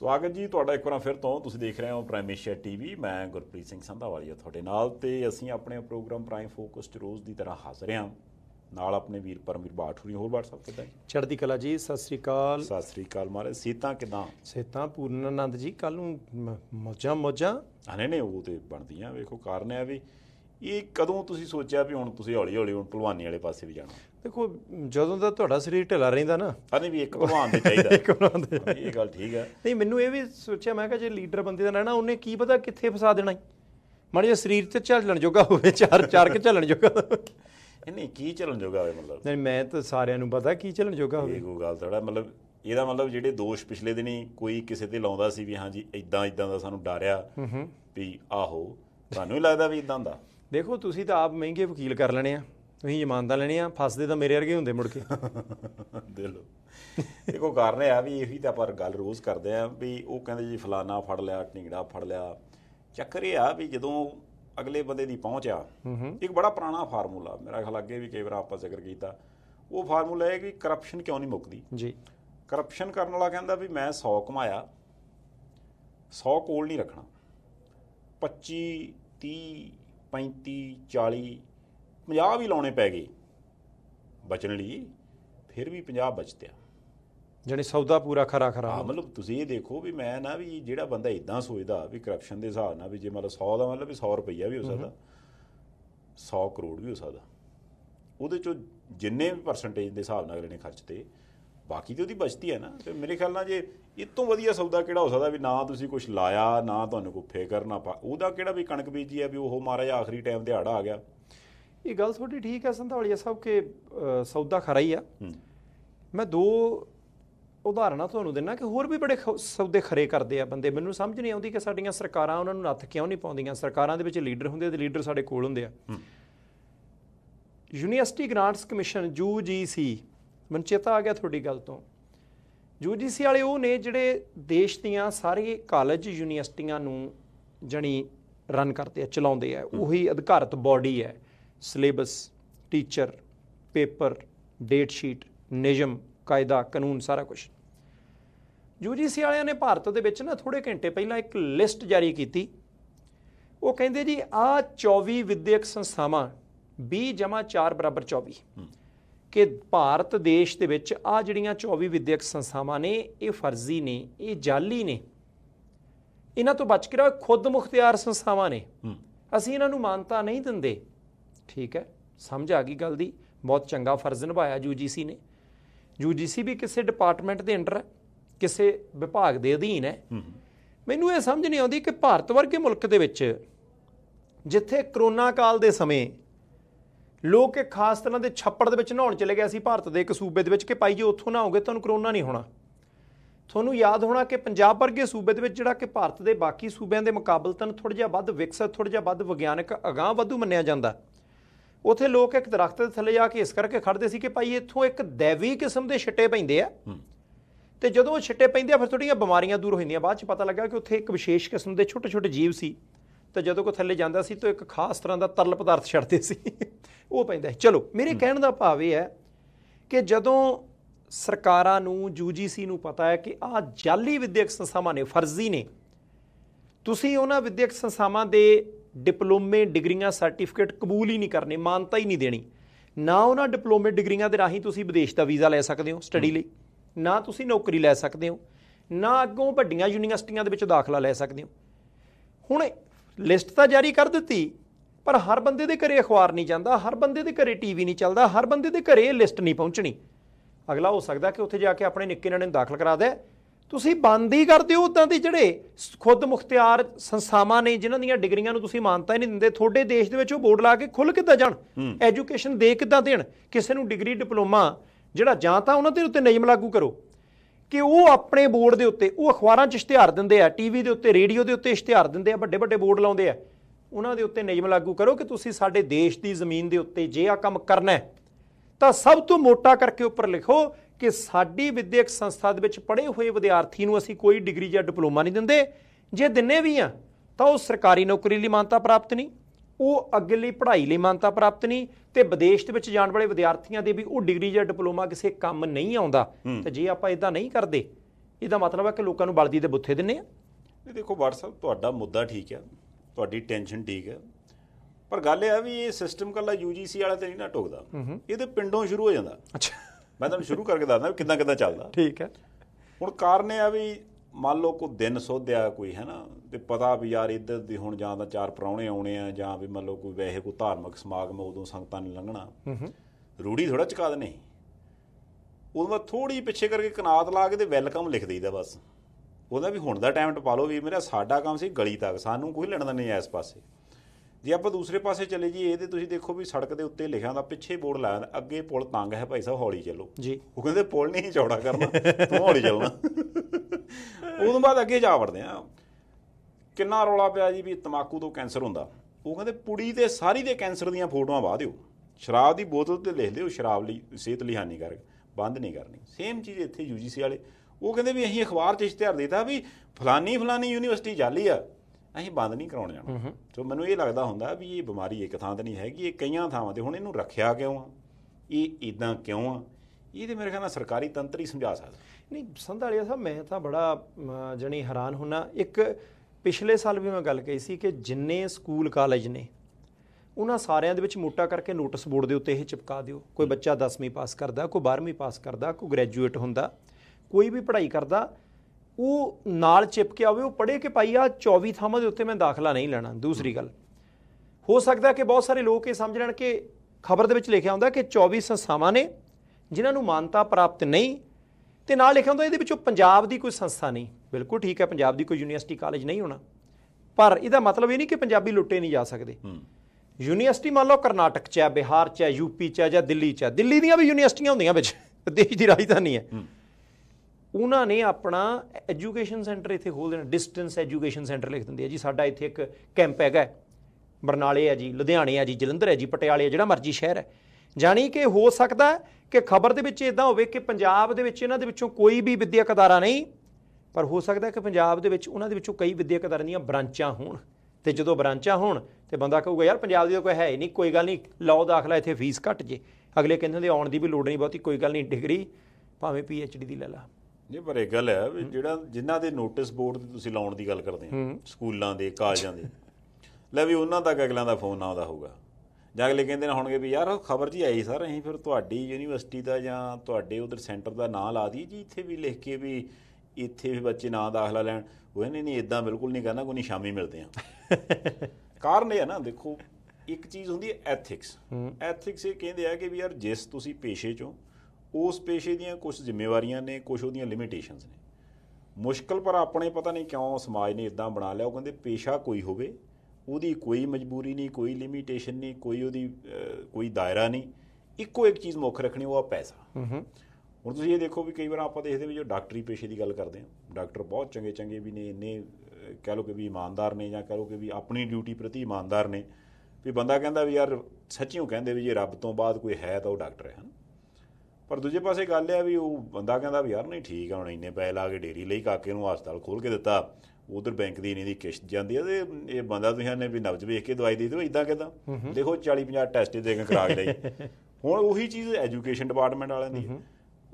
ਸਵਾਗਤ ਜੀ ਤੁਹਾਡਾ ਇੱਕ ਵਾਰ ਫਿਰ ਤੋਂ ਤੁਸੀਂ ਦੇਖ ਰਹੇ ਹੋ ਪ੍ਰਾਈਮੇਸ਼ੀਆ ਟੀਵੀ ਮੈਂ ਗੁਰਪ੍ਰੀਤ ਸਿੰਘ ਸੰਧਾਵਾਲੀਆ ਤੁਹਾਡੇ ਨਾਲ ਤੇ ਅਸੀਂ ਆਪਣੇ ਪ੍ਰੋਗਰਾਮ ਪ੍ਰਾਈਮ ਫੋਕਸ ਤੇ ਰੋਜ਼ ਦੀ ਤਰ੍ਹਾਂ ਹਾਜ਼ਰ ਹਾਂ ਨਾਲ ਆਪਣੇ ਵੀਰ ਪਰਮਵੀਰ ਬਾਠੂਰੀ ਹੋਰ WhatsApp ਕਿਦਾਂ ਚੜ੍ਹਦੀ ਕਲਾ ਜੀ ਸਤਿ ਸ੍ਰੀ ਅਕਾਲ ਸਤਿ ਸ੍ਰੀ ਅਕਾਲ ਮਾਰੇ ਸੀਤਾ ਕਿਦਾਂ ਸੀਤਾ ਪੂਰਨ ਆਨੰਦ ਜੀ ਕੱਲ ਨੂੰ ਮੋਜਾਂ ਮੌਜਾਂ ਨਹੀਂ ਨੇ ਉਹ ਤੇ ਬਣਦੀਆਂ ਵੇਖੋ ਕਾਰਨ ਹੈ ਵੀ ਇਹ ਕਦੋਂ ਤੁਸੀਂ ਸੋਚਿਆ ਵੀ ਹੁਣ ਤੁਸੀਂ ਹੌਲੀ ਹੌਲੀ ਹੁਣ ਪਹਿਲਵਾਨੀ ਵਾਲੇ ਪਾਸੇ ਵੀ ਜਾਣਾ ਦੇਖੋ ਜਦੋਂ ਦਾ ਤੁਹਾਡਾ ਸਰੀਰ ਢਿਲਾ ਰਹਿੰਦਾ ਨਾ ਹਾਂ ਨਹੀਂ ਵੀ ਇੱਕ ਭਗਵਾਨ ਦੇ ਚਾਹੀਦਾ ਇੱਕ ਭਗਵਾਨ ਦੇ ਇਹ ਗੱਲ ਠੀਕ ਆ ਨਹੀਂ ਮੈਨੂੰ ਇਹ ਵੀ ਸੋਚਿਆ ਮੈਂ ਕਿਹਾ ਜੇ ਲੀਡਰ ਬੰਦੇ ਦਾ ਰਹਿਣਾ ਉਹਨੇ ਕੀ ਪਤਾ ਕਿੱਥੇ ਫਸਾ ਦੇਣਾ ਮਾੜਾ ਜਿਹਾ ਸਰੀਰ ਤੇ ਚੱਲਣ ਜੋਗਾ ਹੋਵੇ ਚਾਰ ਚਾਰ ਕੇ ਚੱਲਣ ਜੋਗਾ ਨਹੀਂ ਕੀ ਚੱਲਣ ਜੋਗਾ ਹੋਵੇ ਮਤਲਬ ਨਹੀਂ ਮੈਂ ਤਾਂ ਸਾਰਿਆਂ ਨੂੰ ਪਤਾ ਕੀ ਚੱਲਣ ਜੋਗਾ ਹੋਵੇ ਇਹ ਕੋਈ ਗੱਲ ਥੋੜਾ ਮਤਲਬ ਇਹਦਾ ਮਤਲਬ ਜਿਹੜੇ ਦੋਸ਼ ਪਿਛਲੇ ਦਿਨੀ ਕੋਈ ਕਿਸੇ ਤੇ ਲਾਉਂਦਾ ਸੀ ਵੀ ਹਾਂਜੀ ਇਦਾਂ ਇਦਾਂ ਦਾ ਸਾਨੂੰ ਡਾਰਿਆ ਵੀ ਆਹੋ ਤੁਹਾਨੂੰ ਹੀ ਲੱਗਦਾ ਵੀ ਇਦਾਂ ਦਾ ਦੇਖੋ ਤੁਸੀਂ ਤਾਂ ਆਪ ਮਹਿੰਗੇ ਵਕੀਲ ਕਰ ਲੈਣੇ ਆ ਤੁਸੀਂ ਇਮਾਨਦਾਰ ਲੈਣੀ ਆ ਫਸਦੇ ਤਾਂ ਮੇਰੇ ਵਰਗੇ ਹੁੰਦੇ ਮੁੜ ਕੇ ਦੇ ਲੋ ਦੇਖੋ ਕਾਰਨ ਇਹ ਆ ਵੀ ਇਹੀ ਤਾਂ ਪਰ ਗੱਲ ਰੋਜ਼ ਕਰਦੇ ਆ ਵੀ ਉਹ ਕਹਿੰਦੇ ਜੀ ਫਲਾਣਾ ਫੜ ਲਿਆ ਢਿੰਗੜਾ ਫੜ ਲਿਆ ਚੱਕਰ ਇਹ ਆ ਵੀ ਜਦੋਂ ਅਗਲੇ ਬੰਦੇ ਦੀ ਪਹੁੰਚ ਆ ਇੱਕ ਬੜਾ ਪੁਰਾਣਾ ਫਾਰਮੂਲਾ ਮੇਰਾ ਖਿਆਲ ਅੱਗੇ ਵੀ ਕਈ ਵਾਰ ਆਪਾਂ ਜ਼ਿਕਰ ਕੀਤਾ ਉਹ ਫਾਰਮੂਲਾ ਹੈ ਕਿ ਕਰਪਸ਼ਨ ਕਿਉਂ ਨਹੀਂ ਮੁੱਕਦੀ ਜੀ ਕਰਪਸ਼ਨ ਕਰਨ ਵਾਲਾ ਕਹਿੰਦਾ ਵੀ ਮੈਂ 100 ਕਮਾਇਆ 100 ਕੋਲ ਨਹੀਂ ਰੱਖਣਾ 25 30 35 40 50 ਵੀ ਲਾਉਣੇ ਪੈ ਗਏ ਬਚਣ ਲਈ ਫਿਰ ਵੀ 50 ਬਚਤਿਆ ਜਾਨੀ ਸੌਦਾ ਪੂਰਾ ਖਰਾ ਖਰਾ ਹਾਂ ਮਤਲਬ ਤੁਸੀਂ ਇਹ ਦੇਖੋ ਵੀ ਮੈਂ ਨਾ ਵੀ ਜਿਹੜਾ ਬੰਦਾ ਇਦਾਂ ਸੋਚਦਾ ਵੀ ਕਰਪਸ਼ਨ ਦੇ ਹਿਸਾਬ ਨਾਲ ਵੀ ਜੇ ਮਤਲਬ 100 ਦਾ ਮਤਲਬ ਵੀ 100 ਰੁਪਈਆ ਵੀ ਹੋ ਸਕਦਾ 100 ਕਰੋੜ ਵੀ ਹੋ ਸਕਦਾ ਉਹਦੇ ਚੋਂ ਜਿੰਨੇ ਵੀ ਪਰਸੈਂਟੇਜ ਦੇ ਹਿਸਾਬ ਨਾਲ ਅਗਲੇ ਨੇ ਖਰਚਤੇ ਬਾਕੀ ਤੇ ਉਹਦੀ ਬਚਤੀ ਹੈ ਨਾ ਤੇ ਮੇਰੇ ਖਿਆਲ ਨਾਲ ਜੇ ਇਹ ਤੋਂ ਵਧੀਆ ਸੌਦਾ ਕਿਹੜਾ ਹੋ ਸਕਦਾ ਵੀ ਨਾ ਤੁਸੀਂ ਕੁਝ ਲਾਇਆ ਨਾ ਤੁਹਾਨੂੰ ਕੋਈ ਫੇਕਰ ਨਾ ਪਾ ਉਹਦਾ ਕਿਹੜਾ ਵੀ ਕਣਕ ਬੀਜੀ ਆ ਵੀ ਉਹ ਮਹਾਰਾਜ ਆਖਰੀ ਟਾਈਮ ਦਿਹਾੜਾ ਆ ਗਿਆ ਇਹ ਗੱਲ ਤੁਹਾਡੀ ਠੀਕ ਹੈ ਸੰਧਾਵਲੀਆ ਸਾਹਿਬ ਕਿ ਸੌਦਾ ਖਰਾ ਹੀ ਆ ਮੈਂ ਦੋ ਉਦਾਹਰਣਾਂ ਤੁਹਾਨੂੰ ਦਿੰਨਾ ਕਿ ਹੋਰ ਵੀ ਬੜੇ ਸੌਦੇ ਖਰੇ ਕਰਦੇ ਆ ਬੰਦੇ ਮੈਨੂੰ ਸਮਝ ਨਹੀਂ ਆਉਂਦੀ ਕਿ ਸਾਡੀਆਂ ਸਰਕਾਰਾਂ ਉਹਨਾਂ ਨੂੰ ਨੱਥ ਕਿਉਂ ਨਹੀਂ ਪਾਉਂਦੀਆਂ ਸਰਕਾਰਾਂ ਦੇ ਵਿੱਚ ਲੀਡਰ ਹੁੰਦੇ ਤੇ ਲੀਡਰ ਸਾਡੇ ਕੋਲ ਹੁੰਦੇ ਆ ਯੂਨੀਵਰਸਿਟੀ ਗ੍ਰਾਂਟਸ ਕਮਿਸ਼ਨ ਯੂਜੀਸੀ ਮਨ ਚੇਤਾ ਆ ਗਿਆ ਤੁਹਾਡੀ ਗੱਲ ਤੋਂ ਯੂਜੀਸੀ ਵਾਲੇ ਉਹ ਨੇ ਜਿਹੜੇ ਦੇਸ਼ ਦੀਆਂ ਸਾਰੇ ਕਾਲਜ ਯੂਨੀਵਰਸਿਟੀਆਂ ਨੂੰ ਜਣੀ ਰਨ ਕਰਦੇ ਆ ਚਲਾਉਂਦੇ ਆ ਉਹੀ ਅਧਿਕਾਰਤ ਬਾਡੀ ਹੈ syllabus teacher paper date sheet ਨਿਯਮ ਕਾਇਦਾ ਕਾਨੂੰਨ ਸਾਰਾ ਕੁਝ ਯੂਜੀਸੀ ਵਾਲਿਆਂ ਨੇ ਭਾਰਤ ਦੇ ਵਿੱਚ ਨਾ ਥੋੜੇ ਘੰਟੇ ਪਹਿਲਾਂ ਇੱਕ ਲਿਸਟ ਜਾਰੀ ਕੀਤੀ ਉਹ ਕਹਿੰਦੇ ਜੀ ਆ 24 ਵਿਦਿਅਕ ਸੰਸਥਾਵਾਂ 20 ਜਮਾ 4 ਬਰਾਬਰ 24 ਕਿ ਭਾਰਤ ਦੇਸ਼ ਦੇ ਵਿੱਚ ਆ ਜਿਹੜੀਆਂ 24 ਵਿਦਿਅਕ ਸੰਸਥਾਵਾਂ ਨੇ ਇਹ ਫਰਜ਼ੀ ਨੇ ਇਹ ਜਾਲੀ ਨੇ ਇਹਨਾਂ ਤੋਂ ਬਚ ਕੇ ਰਹੋ ਖੁਦ ਮੁਖਤਿਆਰ ਸੰਸਥਾਵਾਂ ਨੇ ਅਸੀਂ ਇਹਨਾਂ ਨੂੰ ਮਾਨਤਾ ਨਹੀਂ ਦਿੰਦੇ ਠੀਕ ਹੈ ਸਮਝ ਆ ਗਈ ਗੱਲ ਦੀ ਬਹੁਤ ਚੰਗਾ ਫਰਜ਼ ਨਿਭਾਇਆ ਯੂਜੀਸੀ ਨੇ ਯੂਜੀਸੀ ਵੀ ਕਿਸੇ ਡਿਪਾਰਟਮੈਂਟ ਦੇ ਅੰਡਰ ਹੈ ਕਿਸੇ ਵਿਭਾਗ ਦੇ ਅਧੀਨ ਹੈ ਮੈਨੂੰ ਇਹ ਸਮਝ ਨਹੀਂ ਆਉਂਦੀ ਕਿ ਭਾਰਤ ਵਰਗੇ ਮੁਲਕ ਦੇ ਵਿੱਚ ਜਿੱਥੇ ਕਰੋਨਾ ਕਾਲ ਦੇ ਸਮੇਂ ਲੋਕ ਇੱਕ ਖਾਸ ਤਰ੍ਹਾਂ ਦੇ ਛੱਪੜ ਦੇ ਵਿੱਚ ਨਹਾਉਣ ਚਲੇ ਗਏ ਸੀ ਭਾਰਤ ਦੇ ਇੱਕ ਸੂਬੇ ਦੇ ਵਿੱਚ ਕਿ ਪਾਈਏ ਜੇ ਉੱਥੋਂ ਹੋਗੇ ਤੁਹਾਨੂੰ ਕਰੋਨਾ ਨਹੀਂ ਹੋਣਾ ਤੁਹਾਨੂੰ ਯਾਦ ਹੋਣਾ ਕਿ ਪੰਜਾਬ ਵਰਗੇ ਸੂਬੇ ਦੇ ਵਿੱਚ ਜਿਹੜਾ ਕਿ ਭਾਰਤ ਦੇ ਬਾਕੀ ਸੂਬਿਆਂ ਦੇ ਮੁਕਾਬਲਤਨ ਥੋੜਾ ਜਿਹਾ ਵੱਧ ਵਿਕਸਿਤ ਥੋੜਾ ਜਿਹਾ ਵੱਧ ਵਿਗਿਆਨਕ ਅਗਾਹ ਵਧੂ ਮੰਨਿਆ ਜਾਂਦਾ ਉਥੇ ਲੋਕ ਇੱਕ ਦਰਖਤ ਦੇ ਥੱਲੇ ਜਾ ਕੇ ਇਸ ਕਰਕੇ ਖੜਦੇ ਸੀ ਕਿ ਭਾਈ ਇੱਥੋਂ ਇੱਕ ਦੇਵੀ ਕਿਸਮ ਦੇ ਛਿੱਟੇ ਪੈਂਦੇ ਆ ਤੇ ਜਦੋਂ ਉਹ ਛਿੱਟੇ ਪੈਂਦੇ ਆ ਫਿਰ ਥੋੜੀਆਂ ਬਿਮਾਰੀਆਂ ਦੂਰ ਹੋ ਜਾਂਦੀਆਂ ਬਾਅਦ ਚ ਪਤਾ ਲੱਗਾ ਕਿ ਉੱਥੇ ਇੱਕ ਵਿਸ਼ੇਸ਼ ਕਿਸਮ ਦੇ ਛੋਟੇ ਛੋਟੇ ਜੀਵ ਸੀ ਤੇ ਜਦੋਂ ਕੋ ਥੱਲੇ ਜਾਂਦਾ ਸੀ ਤਾਂ ਇੱਕ ਖਾਸ ਤਰ੍ਹਾਂ ਦਾ ਤਰਲ ਪਦਾਰਥ ਛੱਡਦੇ ਸੀ ਉਹ ਪੈਂਦਾ ਚਲੋ ਮੇਰੇ ਕਹਿਣ ਦਾ ਭਾਵ ਇਹ ਹੈ ਕਿ ਜਦੋਂ ਸਰਕਾਰਾਂ ਨੂੰ ਯੂਜੀਸੀ ਨੂੰ ਪਤਾ ਹੈ ਕਿ ਆਹ ਜਾਲੀ ਵਿਦਿਅਕ ਸੰਸਥਾਵਾਂ ਨੇ ਫਰਜ਼ੀ ਨੇ ਤੁਸੀਂ ਉਹਨਾਂ ਵਿਦਿਅਕ ਸੰਸਥਾਵਾਂ ਦੇ ਡਿਪਲੋਮੇ ਡਿਗਰੀਆਂ ਸਰਟੀਫਿਕੇਟ ਕਬੂਲ ਹੀ ਨਹੀਂ ਕਰਨੇ ਮਾਨਤਾ ਹੀ ਨਹੀਂ ਦੇਣੀ ਨਾ ਉਹਨਾਂ ਡਿਪਲੋਮੇ ਡਿਗਰੀਆਂ ਦੇ ਰਾਹੀਂ ਤੁਸੀਂ ਵਿਦੇਸ਼ ਦਾ ਵੀਜ਼ਾ ਲੈ ਸਕਦੇ ਹੋ ਸਟੱਡੀ ਲਈ ਨਾ ਤੁਸੀਂ ਨੌਕਰੀ ਲੈ ਸਕਦੇ ਹੋ ਨਾ ਅੱਗੋਂ ਵੱਡੀਆਂ ਯੂਨੀਵਰਸਿਟੀਆਂ ਦੇ ਵਿੱਚ ਦਾਖਲਾ ਲੈ ਸਕਦੇ ਹੋ ਹੁਣ ਲਿਸਟ ਤਾਂ ਜਾਰੀ ਕਰ ਦਿੱਤੀ ਪਰ ਹਰ ਬੰਦੇ ਦੇ ਘਰੇ ਅਖਬਾਰ ਨਹੀਂ ਜਾਂਦਾ ਹਰ ਬੰਦੇ ਦੇ ਘਰੇ ਟੀਵੀ ਨਹੀਂ ਚੱਲਦਾ ਹਰ ਬੰਦੇ ਦੇ ਘਰੇ ਲਿਸਟ ਨਹੀਂ ਪਹੁੰਚਣੀ ਅਗਲਾ ਹੋ ਸਕਦਾ ਕਿ ਉੱਥੇ ਜਾ ਕੇ ਆਪਣੇ ਨਿੱਕੇ ਨਾਣੇ ਨੂੰ ਦਾਖਲ ਕਰਾ ਦੇ ਤੁਸੀਂ ਬੰਦ ਹੀ ਕਰ ਦਿਓ ਉਦਾਂ ਦੇ ਜਿਹੜੇ ਖੁਦ ਮੁਖਤਿਆਰ ਸੰਸਥਾਵਾਂ ਨੇ ਜਿਨ੍ਹਾਂ ਦੀਆਂ ਡਿਗਰੀਆਂ ਨੂੰ ਤੁਸੀਂ ਮਾਨਤਾ ਹੀ ਨਹੀਂ ਦਿੰਦੇ ਤੁਹਾਡੇ ਦੇਸ਼ ਦੇ ਵਿੱਚ ਉਹ ਬੋਰਡ ਲਾ ਕੇ ਖੁੱਲ ਕਿੱਦਾਂ ਜਾਣ ਐਜੂਕੇਸ਼ਨ ਦੇ ਕਿੱਦਾਂ ਦੇਣ ਕਿਸੇ ਨੂੰ ਡਿਗਰੀ ਡਿਪਲੋਮਾ ਜਿਹੜਾ ਜਾਂ ਤਾਂ ਉਹਨਾਂ ਦੇ ਉੱਤੇ ਨਿਯਮ ਲਾਗੂ ਕਰੋ ਕਿ ਉਹ ਆਪਣੇ ਬੋਰਡ ਦੇ ਉੱਤੇ ਉਹ ਅਖਬਾਰਾਂ 'ਚ ਇਸ਼ਤਿਹਾਰ ਦਿੰਦੇ ਆ ਟੀਵੀ ਦੇ ਉੱਤੇ ਰੇਡੀਓ ਦੇ ਉੱਤੇ ਇਸ਼ਤਿਹਾਰ ਦਿੰਦੇ ਆ ਵੱਡੇ ਵੱਡੇ ਬੋਰਡ ਲਾਉਂਦੇ ਆ ਉਹਨਾਂ ਦੇ ਉੱਤੇ ਨਿਯਮ ਲਾਗੂ ਕਰੋ ਕਿ ਤੁਸੀਂ ਸਾਡੇ ਦੇਸ਼ ਦੀ ਜ਼ਮੀਨ ਦੇ ਉੱਤੇ ਜੇ ਆ ਕੰਮ ਕਰਨਾ ਹੈ ਤਾਂ ਸਭ ਤੋਂ ਮੋਟਾ ਕਰਕੇ ਉੱਪਰ ਲਿਖੋ ਕਿ ਸਾਡੀ ਵਿਦਿਅਕ ਸੰਸਥਾ ਦੇ ਵਿੱਚ ਪੜ੍ਹੇ ਹੋਏ ਵਿਦਿਆਰਥੀ ਨੂੰ ਅਸੀਂ ਕੋਈ ਡਿਗਰੀ ਜਾਂ ਡਿਪਲੋਮਾ ਨਹੀਂ ਦਿੰਦੇ ਜੇ ਦਿੰਨੇ ਵੀ ਆ ਤਾਂ ਉਹ ਸਰਕਾਰੀ ਨੌਕਰੀ ਲਈ ਮਾਨਤਾ ਪ੍ਰਾਪਤ ਨਹੀਂ ਉਹ ਅਗਲੀ ਪੜ੍ਹਾਈ ਲਈ ਮਾਨਤਾ ਪ੍ਰਾਪਤ ਨਹੀਂ ਤੇ ਵਿਦੇਸ਼ ਦੇ ਵਿੱਚ ਜਾਣ ਵਾਲੇ ਵਿਦਿਆਰਥੀਆਂ ਦੇ ਵੀ ਉਹ ਡਿਗਰੀ ਜਾਂ ਡਿਪਲੋਮਾ ਕਿਸੇ ਕੰਮ ਨਹੀਂ ਆਉਂਦਾ ਤੇ ਜੇ ਆਪਾਂ ਇਦਾਂ ਨਹੀਂ ਕਰਦੇ ਇਹਦਾ ਮਤਲਬ ਹੈ ਕਿ ਲੋਕਾਂ ਨੂੰ ਬਲਦੀ ਦੇ ਬੁੱਥੇ ਦਿੰਨੇ ਆ ਇਹ ਦੇਖੋ WhatsApp ਤੁਹਾਡਾ ਮੁੱਦਾ ਠੀਕ ਹੈ ਤੁਹਾਡੀ ਟੈਨਸ਼ਨ ਠੀਕ ਹੈ ਪਰ ਗੱਲ ਇਹ ਆ ਵੀ ਇਹ ਸਿਸਟਮ ਕੱਲਾ UGC ਵਾਲਾ ਤੇ ਨਹੀਂ ਨਾ ਟੋਕਦਾ ਇਹਦੇ ਪਿੰਡੋਂ ਸ਼ੁਰੂ ਹੋ ਜਾਂਦਾ ਅੱਛਾ ਮੈਂ ਤੁਹਾਨੂੰ ਸ਼ੁਰੂ ਕਰਕੇ ਦੱਸਦਾ ਕਿੰਨਾ ਕਿੰਨਾ ਚੱਲਦਾ ਠੀਕ ਹੈ ਹੁਣ ਕਾਰਨ ਇਹ ਆ ਵੀ ਮੰਨ ਲਓ ਕੋ ਦਿਨ ਸੋਧਿਆ ਕੋਈ ਹੈ ਨਾ ਤੇ ਪਤਾ ਵੀ ਯਾਰ ਇੱਧਰ ਦੀ ਹੁਣ ਜਾਂ ਤਾਂ ਚਾਰ ਪਰੌਣੇ ਆਉਣੇ ਆ ਜਾਂ ਵੀ ਮੰਨ ਲਓ ਕੋਈ ਵੈਸੇ ਕੋਈ ਧਾਰਮਿਕ ਸਮਾਗਮ ਉਦੋਂ ਸੰਗਤਾਂ ਨੇ ਲੰਘਣਾ ਹੂੰ ਰੂੜੀ ਥੋੜਾ ਚਕਾ ਦੇਣੀ ਉਦੋਂ ਦਾ ਥੋੜੀ ਪਿੱਛੇ ਕਰਕੇ ਕਨਾਤ ਲਾ ਕੇ ਤੇ ਵੈਲਕਮ ਲਿਖ ਦਈਦਾ ਬਸ ਉਹਦਾ ਵੀ ਹੁਣ ਦਾ ਟਾਈਮ ਟਪਾ ਲਓ ਵੀ ਮੇਰਾ ਸਾਡਾ ਕੰਮ ਸੀ ਗਲੀ ਤੱਕ ਸਾਨੂੰ ਕੋਈ ਲੈਣ ਦਾ ਨਹੀਂ ਐਸ ਪਾਸੇ ਜੇ ਆਪਾਂ ਦੂਸਰੇ ਪਾਸੇ ਚਲੇ ਜਾਈਏ ਇਹਦੇ ਤੁਸੀਂ ਦੇਖੋ ਵੀ ਸੜਕ ਦੇ ਉੱਤੇ ਲਿਖਿਆ ਹੁੰਦਾ ਪਿੱਛੇ ਬੋਰਡ ਲਾਇਆ ਹੁੰਦਾ ਅੱਗੇ ਪੁਲ ਤੰਗ ਹੈ ਭਾਈ ਸਾਹਿਬ ਹੌਲੀ ਚੱਲੋ ਜੀ ਉਹ ਕਹਿੰਦੇ ਪੁਲ ਨਹੀਂ ਚੌੜਾ ਕਰਨਾ ਤੂੰ ਹੌਲੀ ਚੱਲਣਾ ਉਦੋਂ ਬਾਅਦ ਅੱਗੇ ਜਾ ਵੜਦੇ ਆ ਕਿੰਨਾ ਰੋਲਾ ਪਿਆ ਜੀ ਵੀ ਤਮਾਕੂ ਤੋਂ ਕੈਂਸਰ ਹੁੰਦਾ ਉਹ ਕਹਿੰਦੇ ਪੁੜੀ ਤੇ ਸਾਰੀ ਦੇ ਕੈਂਸਰ ਦੀਆਂ ਫੋਟੋਆਂ ਵਾ ਦਿਓ ਸ਼ਰਾਬ ਦੀ ਬੋਤਲ ਤੇ ਲਿਖ ਦਿਓ ਸ਼ਰਾਬ ਲਈ ਸਿਹਤ ਲਈ ਹਾਨੀਕਾਰਕ ਬੰਦ ਨਹੀਂ ਕਰਨੀ ਸੇਮ ਚੀਜ਼ ਇੱਥੇ ਯੂਜੀਸੀ ਵਾਲੇ ਉਹ ਕਹਿੰਦੇ ਵੀ ਅਸੀਂ ਅਖਬਾਰ 'ਚ ਇਸ਼ਤਿਹਾਰ ਦੇਤਾ ਵੀ ਫਲਾਨੀ ਫਲਾਨੀ ਯੂਨੀਵਰਸਿਟੀ ਜਾਲੀ ਆ ਅਸੀਂ ਬੰਦ ਨਹੀਂ ਕਰਾਉਣ ਜਾਣਾ ਸੋ ਮੈਨੂੰ ਇਹ ਲੱਗਦਾ ਹੁੰਦਾ ਵੀ ਇਹ ਬਿਮਾਰੀ ਇੱਕ ਥਾਂ ਤੇ ਨਹੀਂ ਹੈਗੀ ਇਹ ਕਈਆਂ ਥਾਵਾਂ ਤੇ ਹੁਣ ਇਹਨੂੰ ਰੱਖਿਆ ਕਿਉਂ ਆ ਇਹ ਇਦਾਂ ਕਿਉਂ ਆ ਇਹ ਤੇ ਮੇਰੇ ਖਿਆਲ ਨਾਲ ਸਰਕਾਰੀ ਤੰਤਰ ਹੀ ਸਮਝਾ ਸਕਦਾ ਨਹੀਂ ਸੰਧਾਲੀਆ ਸਾਹਿਬ ਮੈਂ ਤਾਂ ਬੜਾ ਜਣੀ ਹੈਰਾਨ ਹੁੰਨਾ ਇੱਕ ਪਿਛਲੇ ਸਾਲ ਵੀ ਮੈਂ ਗੱਲ ਕਹੀ ਸੀ ਕਿ ਜਿੰਨੇ ਸਕੂਲ ਕਾਲਜ ਨੇ ਉਹਨਾਂ ਸਾਰਿਆਂ ਦੇ ਵਿੱਚ ਮੋਟਾ ਕਰਕੇ ਨੋਟਿਸ ਬੋਰਡ ਦੇ ਉੱਤੇ ਇਹ ਚਿਪਕਾ ਦਿਓ ਕੋਈ ਬੱਚਾ 10ਵੀਂ ਪਾਸ ਕਰਦਾ ਕੋਈ 12ਵੀਂ ਪਾਸ ਕਰਦਾ ਕੋਈ ਗ੍ਰੈਜੂਏਟ ਹੁੰਦਾ ਕੋਈ ਵੀ ਪੜ੍ਹਾਈ ਕਰਦਾ ਉਹ ਨਾਲ ਕੇ ਹੋਵੇ ਉਹ ਪੜੇ ਕਿ ਭਾਈ ਆ 24 ਥਾਵਾਂ ਦੇ ਉੱਤੇ ਮੈਂ ਦਾਖਲਾ ਨਹੀਂ ਲੈਣਾ ਦੂਸਰੀ ਗੱਲ ਹੋ ਸਕਦਾ ਕਿ ਬਹੁਤ ਸਾਰੇ ਲੋਕ ਇਹ ਸਮਝ ਲੈਣ ਕਿ ਖਬਰ ਦੇ ਵਿੱਚ ਲਿਖਿਆ ਹੁੰਦਾ ਕਿ 24 ਸੰਸਥਾਵਾਂ ਨੇ ਜਿਨ੍ਹਾਂ ਨੂੰ ਮਾਨਤਾ ਪ੍ਰਾਪਤ ਨਹੀਂ ਤੇ ਨਾਲ ਲਿਖਿਆ ਹੁੰਦਾ ਇਹਦੇ ਵਿੱਚੋਂ ਪੰਜਾਬ ਦੀ ਕੋਈ ਸੰਸਥਾ ਨਹੀਂ ਬਿਲਕੁਲ ਠੀਕ ਹੈ ਪੰਜਾਬ ਦੀ ਕੋਈ ਯੂਨੀਵਰਸਿਟੀ ਕਾਲਜ ਨਹੀਂ ਹੋਣਾ ਪਰ ਇਹਦਾ ਮਤਲਬ ਇਹ ਨਹੀਂ ਕਿ ਪੰਜਾਬੀ ਲੁੱਟੇ ਨਹੀਂ ਜਾ ਸਕਦੇ ਯੂਨੀਵਰਸਿਟੀ ਮੰਨ ਲਓ ਕਰਨਾਟਕ 'ਚ ਹੈ ਬਿਹਾਰ 'ਚ ਹੈ ਯੂਪੀ 'ਚ ਹੈ ਜਾਂ ਦਿੱਲੀ 'ਚ ਹੈ ਦਿੱਲੀ ਦੀਆਂ ਵੀ ਯੂਨੀਵਰਸਿਟੀਆਂ ਹੁੰਦੀਆਂ ਵਿੱਚ ਦੇਸ਼ ਦੀ ਰਾਜਧਾਨੀ ਹੈ ਉਹਨਾਂ ਨੇ ਆਪਣਾ ਐਜੂਕੇਸ਼ਨ ਸੈਂਟਰ ਇੱਥੇ ਖੋਲ ਦੇਣਾ ਡਿਸਟੈਂਸ ਐਜੂਕੇਸ਼ਨ ਸੈਂਟਰ ਲਿਖ ਦਿੰਦੇ ਆ ਜੀ ਸਾਡਾ ਇੱਥੇ ਇੱਕ ਕੈਂਪ ਹੈਗਾ ਬਰਨਾਲੇ ਆ ਜੀ ਲੁਧਿਆਣੇ ਆ ਜੀ ਜਲੰਧਰ ਆ ਜੀ ਪਟਿਆਲੇ ਆ ਜਿਹੜਾ ਮਰਜ਼ੀ ਸ਼ਹਿਰ ਹੈ ਜਾਨੀ ਕਿ ਹੋ ਸਕਦਾ ਕਿ ਖਬਰ ਦੇ ਵਿੱਚ ਇਦਾਂ ਹੋਵੇ ਕਿ ਪੰਜਾਬ ਦੇ ਵਿੱਚ ਇਹਨਾਂ ਦੇ ਵਿੱਚੋਂ ਕੋਈ ਵੀ ਵਿਦਿਅਕ ਅਦਾਰਾ ਨਹੀਂ ਪਰ ਹੋ ਸਕਦਾ ਕਿ ਪੰਜਾਬ ਦੇ ਵਿੱਚ ਉਹਨਾਂ ਦੇ ਵਿੱਚੋਂ ਕਈ ਵਿਦਿਅਕ ਅਦਾਰਿਆਂ ਦੀਆਂ ਬ੍ਰਾਂਚਾਂ ਹੋਣ ਤੇ ਜਦੋਂ ਬ੍ਰਾਂਚਾਂ ਹੋਣ ਤੇ ਬੰਦਾ ਕਹੂਗਾ ਯਾਰ ਪੰਜਾਬ ਦੀ ਤਾਂ ਕੋਈ ਹੈ ਹੀ ਨਹੀਂ ਕੋਈ ਗੱਲ ਨਹੀਂ ਲਾਓ ਦਾਖਲਾ ਇੱਥੇ ਫੀਸ ਘਟ ਜੇ ਅਗਲੇ ਕਹਿੰਦੇ ਆਉਣ ਦੀ ਵੀ ਲੋੜ ਨਹੀਂ ਬਹੁਤੀ ਕੋਈ ਗੱਲ ਨਹੀਂ ਡਿਗਰੀ ਭਾਵੇਂ ਪੀਐਚਡੀ ਦੀ ਲੈ ਲਾ ਨਹੀਂ ਪਰ ਇਹ ਗੱਲ ਹੈ ਵੀ ਜਿਹੜਾ ਜਿਨ੍ਹਾਂ ਦੇ ਨੋਟਿਸ ਬੋਰਡ ਤੇ ਤੁਸੀਂ ਲਾਉਣ ਦੀ ਗੱਲ ਕਰਦੇ ਹੋ ਸਕੂਲਾਂ ਦੇ ਕਾਲਜਾਂ ਦੇ ਲੈ ਵੀ ਉਹਨਾਂ ਤੱਕ ਅਗਲਾਂ ਦਾ ਫੋਨ ਆਉਂਦਾ ਹੋਊਗਾ ਜਾਂ ਅਗਲੇ ਕਹਿੰਦੇ ਨੇ ਹੋਣਗੇ ਵੀ ਯਾਰ ਖਬਰ ਜੀ ਆਈ ਸਰ ਅਸੀਂ ਫਿਰ ਤੁਹਾਡੀ ਯੂਨੀਵਰਸਿਟੀ ਦਾ ਜਾਂ ਤੁਹਾਡੇ ਉਧਰ ਸੈਂਟਰ ਦਾ ਨਾਂ ਲਾ ਦੀ ਜੀ ਇੱਥੇ ਵੀ ਲਿਖ ਕੇ ਵੀ ਇੱਥੇ ਵੀ ਬੱਚੇ ਨਾਂ ਦਾਖਲਾ ਲੈਣ ਉਹ ਨਹੀਂ ਨਹੀਂ ਇਦਾਂ ਬਿਲਕੁਲ ਨਹੀਂ ਕਹਿੰਦਾ ਕੋਈ ਨਹੀਂ ਸ਼ਾਮੀ ਮਿਲਦੇ ਆ ਕਾਰਨ ਇਹ ਹੈ ਨਾ ਦੇਖੋ ਇੱਕ ਚੀਜ਼ ਹੁੰਦੀ ਹੈ ਐਥਿਕਸ ਐਥਿਕਸ ਇਹ ਕਹਿੰਦੇ ਆ ਕਿ ਵੀ ਯਾਰ ਜਿਸ ਤੁਸੀਂ ਪੇਸ਼ੇ ਚੋਂ ਉਸ ਪੇਸ਼ੇ ਦੀਆਂ ਕੁਝ ਜ਼ਿੰਮੇਵਾਰੀਆਂ ਨੇ ਕੁਝ ਉਹਦੀਆਂ ਲਿਮਿਟੇਸ਼ਨਸ ਨੇ ਮੁਸ਼ਕਲ ਪਰ ਆਪਣੇ ਪਤਾ ਨਹੀਂ ਕਿਉਂ ਸਮਾਜ ਨੇ ਇਦਾਂ ਬਣਾ ਲਿਆ ਉਹ ਕਹਿੰਦੇ ਪੇਸ਼ਾ ਕੋਈ ਹੋਵੇ ਉਹਦੀ ਕੋਈ ਮਜਬੂਰੀ ਨਹੀਂ ਕੋਈ ਲਿਮਿਟੇਸ਼ਨ ਨਹੀਂ ਕੋਈ ਉਹਦੀ ਕੋਈ ਦਾਇਰਾ ਨਹੀਂ ਇੱਕੋ ਇੱਕ ਚੀਜ਼ ਮੁੱਖ ਰੱਖਣੀ ਉਹ ਆ ਪੈਸਾ ਹੂੰ ਹੁਣ ਤੁਸੀਂ ਇਹ ਦੇਖੋ ਵੀ ਕਈ ਵਾਰ ਆਪਾਂ ਦੇਖਦੇ ਵੀ ਜੋ ਡਾਕਟਰੀ ਪੇਸ਼ੇ ਦੀ ਗੱਲ ਕਰਦੇ ਹਾਂ ਡਾਕਟਰ ਬਹੁਤ ਚੰਗੇ ਚੰਗੇ ਵੀ ਨੇ ਇੰਨੇ ਕਹਿ ਲੋ ਕਿ ਵੀ ਇਮਾਨਦਾਰ ਨੇ ਜਾਂ ਕਹੋ ਕਿ ਵੀ ਆਪਣੀ ਡਿਊਟੀ ਪ੍ਰਤੀ ਇਮਾਨਦਾਰ ਨੇ ਵੀ ਬੰਦਾ ਕਹਿੰਦਾ ਵੀ ਯਾਰ ਸੱਚੀਓ ਕਹਿੰਦੇ ਵੀ ਜੇ ਰੱਬ ਤੋਂ ਬਾਅਦ ਕੋਈ ਹੈ ਤਾਂ ਉਹ ਡਾਕਟਰ ਹੈ ਹਨਾ ਪਰ ਦੂਜੇ ਪਾਸੇ ਗੱਲ ਇਹ ਆ ਵੀ ਉਹ ਬੰਦਾ ਕਹਿੰਦਾ ਵੀ ਯਾਰ ਨਹੀਂ ਠੀਕ ਆ ਹੁਣ ਇੰਨੇ ਪੈਸੇ ਲਾ ਕੇ ਡੇਰੀ ਲਈ ਕਾਕੇ ਨੂੰ ਹਸਪਤਾਲ ਖੋਲ ਕੇ ਦਿੱਤਾ ਉਧਰ ਬੈਂਕ ਦੀ ਇਨੀ ਦੀ ਕਿਸ਼ਤ ਜਾਂਦੀ ਆ ਤੇ ਇਹ ਬੰਦਾ ਤੁਸੀਂ ਨੇ ਵੀ ਨਬਜ ਵੇਖ ਕੇ ਦਵਾਈ ਦੇ ਦਿਓ ਇਦਾਂ ਕਿਦਾਂ ਦੇਖੋ 40 50 ਟੈਸਟ ਦੇ ਕੇ ਕਰਾ ਲਈ ਹੁਣ ਉਹੀ ਚੀਜ਼ ਐਜੂਕੇਸ਼ਨ ਡਿਪਾਰਟਮੈਂਟ ਵਾਲਿਆਂ ਦੀ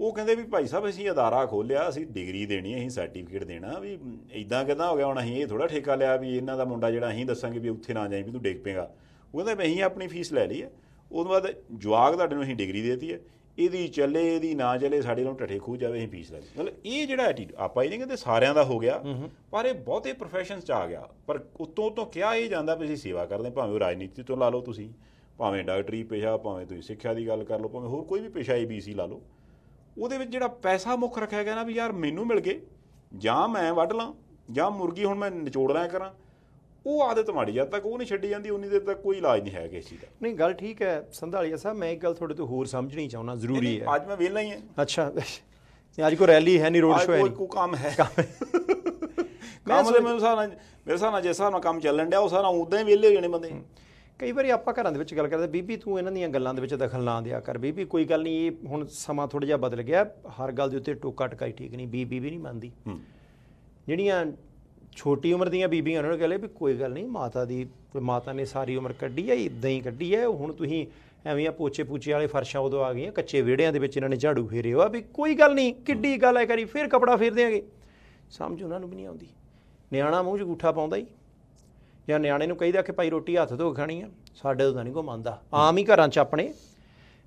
ਉਹ ਕਹਿੰਦੇ ਵੀ ਭਾਈ ਸਾਹਿਬ ਅਸੀਂ ਅਦਾਰਾ ਖੋਲਿਆ ਅਸੀਂ ਡਿਗਰੀ ਦੇਣੀ ਹੈ ਅਸੀਂ ਸਰਟੀਫਿਕੇਟ ਦੇਣਾ ਵੀ ਇਦਾਂ ਕਿਦਾਂ ਹੋ ਗਿਆ ਹੁਣ ਅਸੀਂ ਇਹ ਥੋੜਾ ਠੇਕਾ ਲਿਆ ਵੀ ਇਹਨਾਂ ਦਾ ਮੁੰਡਾ ਜਿਹੜਾ ਅਸੀਂ ਦੱਸਾਂਗੇ ਵੀ ਉੱਥੇ ਨਾ ਜਾਈਂ ਵੀ ਤੂੰ ਡਿੱਗ ਪੇਗਾ ਉਹ ਕਹਿੰਦਾ ਵੀ ਅਸੀਂ ਆਪਣੀ ਫੀਸ ਲੈ ਲਈ ਹੈ ਉਦੋਂ ਬਾਅਦ ਜਵਾਗ ਤੁਹਾਡੇ ਨੂੰ ਅਸੀਂ ਡਿਗਰੀ ਦੇਤੀ ਹੈ ਇਹਦੀ ਚੱਲੇ ਇਹਦੀ ਨਾ ਚੱਲੇ ਸਾਡੇ ਨਾਲ ਟੱਠੇ ਖੂ ਜਾਵੇ ਅਸੀਂ ਪੀਸ ਲੈ ਮਤਲਬ ਇਹ ਜਿਹੜਾ ਐਟੀਟਿਊਡ ਆਪਾਂ ਇਹ ਨਹੀਂ ਕਹਿੰਦੇ ਸਾਰਿਆਂ ਦਾ ਹੋ ਗਿਆ ਪਰ ਇਹ ਬਹੁਤੇ professions ਚ ਆ ਗਿਆ ਪਰ ਉਤੋਂ ਤੋਂ ਕਿਹਾ ਇਹ ਜਾਂਦਾ ਵੀ ਅਸੀਂ ਸੇਵਾ ਕਰਦੇ ਭਾਵੇਂ ਉਹ ਰਾਜਨੀਤੀ ਤੋਂ ਲਾ ਲਓ ਤੁਸੀਂ ਭਾਵੇਂ ਡਾਕਟਰੀ ਪੇਸ਼ਾ ਭਾਵੇਂ ਤੁਸੀਂ ਸਿੱਖਿਆ ਦੀ ਗੱਲ ਕਰ ਲਓ ਭਾਵੇਂ ਹੋਰ ਕੋਈ ਵੀ ਪੇਸ਼ਾ ਏਬੀਸੀ ਲਾ ਲਓ ਉਹਦੇ ਵਿੱਚ ਜਿਹੜਾ ਪੈਸਾ ਮੁੱਖ ਰੱਖਿਆ ਗਿਆ ਨਾ ਵੀ ਯਾਰ ਮੈਨੂੰ ਮਿਲ ਗਏ ਜਾਂ ਮੈਂ ਵੱਢ ਲਾਂ ਜਾਂ ਮੁਰਗੀ ਹੁਣ ਮੈਂ ਨਿਚੋੜ ਰਿਆ ਕਰਾਂ ਉਹ ਆਦਤ ਮਾੜੀ ਜਦ ਤੱਕ ਉਹ ਨਹੀਂ ਛੱਡੀ ਜਾਂਦੀ ਉਨੀ ਦੇਰ ਤੱਕ ਕੋਈ ਇਲਾਜ ਨਹੀਂ ਹੈ ਕਿਸੇ ਚੀਜ਼ ਦਾ ਨਹੀਂ ਗੱਲ ਠੀਕ ਹੈ ਸੰਧਾਲੀਆ ਸਾਹਿਬ ਮੈਂ ਇੱਕ ਗੱਲ ਤੁਹਾਡੇ ਤੋਂ ਹੋਰ ਸਮਝਣੀ ਚਾਹੁੰਦਾ ਜ਼ਰੂਰੀ ਹੈ ਅੱਜ ਮੈਂ ਵੇਲਾ ਹੀ ਹੈ ਅੱਛਾ ਅੱਜ ਕੋ ਰੈਲੀ ਹੈ ਨਹੀਂ ਰੋਡ ਸ਼ੋਅ ਹੈ ਨਹੀਂ ਕੋਈ ਕੰਮ ਹੈ ਮੈਂ ਸਮਝ ਮੈਨੂੰ ਸਾਰਾ ਮੇਰੇ ਸਾਰਾ ਜੈਸਾ ਨਾ ਕੰਮ ਚੱਲਣ ਡਿਆ ਉਹ ਸਾਰਾ ਉਦਾਂ ਹੀ ਵਿਹਲੇ ਹੋ ਜਾਣੇ ਬੰਦੇ ਕਈ ਵਾਰੀ ਆਪਾਂ ਘਰਾਂ ਦੇ ਵਿੱਚ ਗੱਲ ਕਰਦੇ ਬੀਬੀ ਤੂੰ ਇਹਨਾਂ ਦੀਆਂ ਗੱਲਾਂ ਦੇ ਵਿੱਚ ਦਖਲ ਨਾ ਦਿਆ ਕਰ ਬੀਬੀ ਕੋਈ ਗੱਲ ਨਹੀਂ ਇਹ ਹੁਣ ਸਮਾਂ ਥੋੜਾ ਜਿਹਾ ਬਦਲ ਗਿਆ ਹਰ ਗੱਲ ਦੇ ਉੱਤੇ ਟੋਕਾ ਟਕਾਈ ਠੀਕ ਨਹੀਂ ਬੀਬੀ ਵੀ ਨਹੀਂ ਮੰਨਦੀ ਜਿਹੜੀਆਂ ਛੋਟੀ ਉਮਰ ਦੀਆਂ ਬੀਬੀਆਂ ਉਹਨਾਂ ਨੂੰ ਕਹਿੰਦੇ ਵੀ ਕੋਈ ਗੱਲ ਨਹੀਂ ਮਾਤਾ ਦੀ ਮਾਤਾ ਨੇ ਸਾਰੀ ਉਮਰ ਕੱਢੀ ਹੈ ਇਦਾਂ ਹੀ ਕੱਢੀ ਹੈ ਹੁਣ ਤੁਸੀਂ ਐਵੇਂ ਆ ਪੋਚੇ ਪੂਚੇ ਵਾਲੇ ਫਰਸ਼ਾਂ ਉਦੋਂ ਆ ਗਈਆਂ ਕੱਚੇ ਵਿਹੜਿਆਂ ਦੇ ਵਿੱਚ ਇਹਨਾਂ ਨੇ ਝਾੜੂ ਫੇਰੇ ਆ ਵੀ ਕੋਈ ਗੱਲ ਨਹੀਂ ਕਿੱਡੀ ਗੱਲ ਹੈ ਕਰੀ ਫੇਰ ਕਪੜਾ ਫੇਰ ਦੇਾਂਗੇ ਸਮਝ ਉਹਨਾਂ ਨੂੰ ਵੀ ਨਹੀਂ ਆਉਂਦੀ ਨਿਆਣਾ ਮੂੰਹ 'ਚ ਗੂਠਾ ਪਾਉਂਦਾ ਹੀ ਜਾਂ ਨਿਆਣੇ ਨੂੰ ਕਹੀਦਾ ਕਿ ਭਾਈ ਰੋਟੀ ਹੱਥ ਧੋ ਖਾਣੀ ਆ ਸਾਡੇ ਤੋਂ ਤਾਂ ਨਹੀਂ ਕੋ ਮੰਨਦਾ ਆਮ ਹੀ ਘਰਾਂ 'ਚ ਆਪਣੇ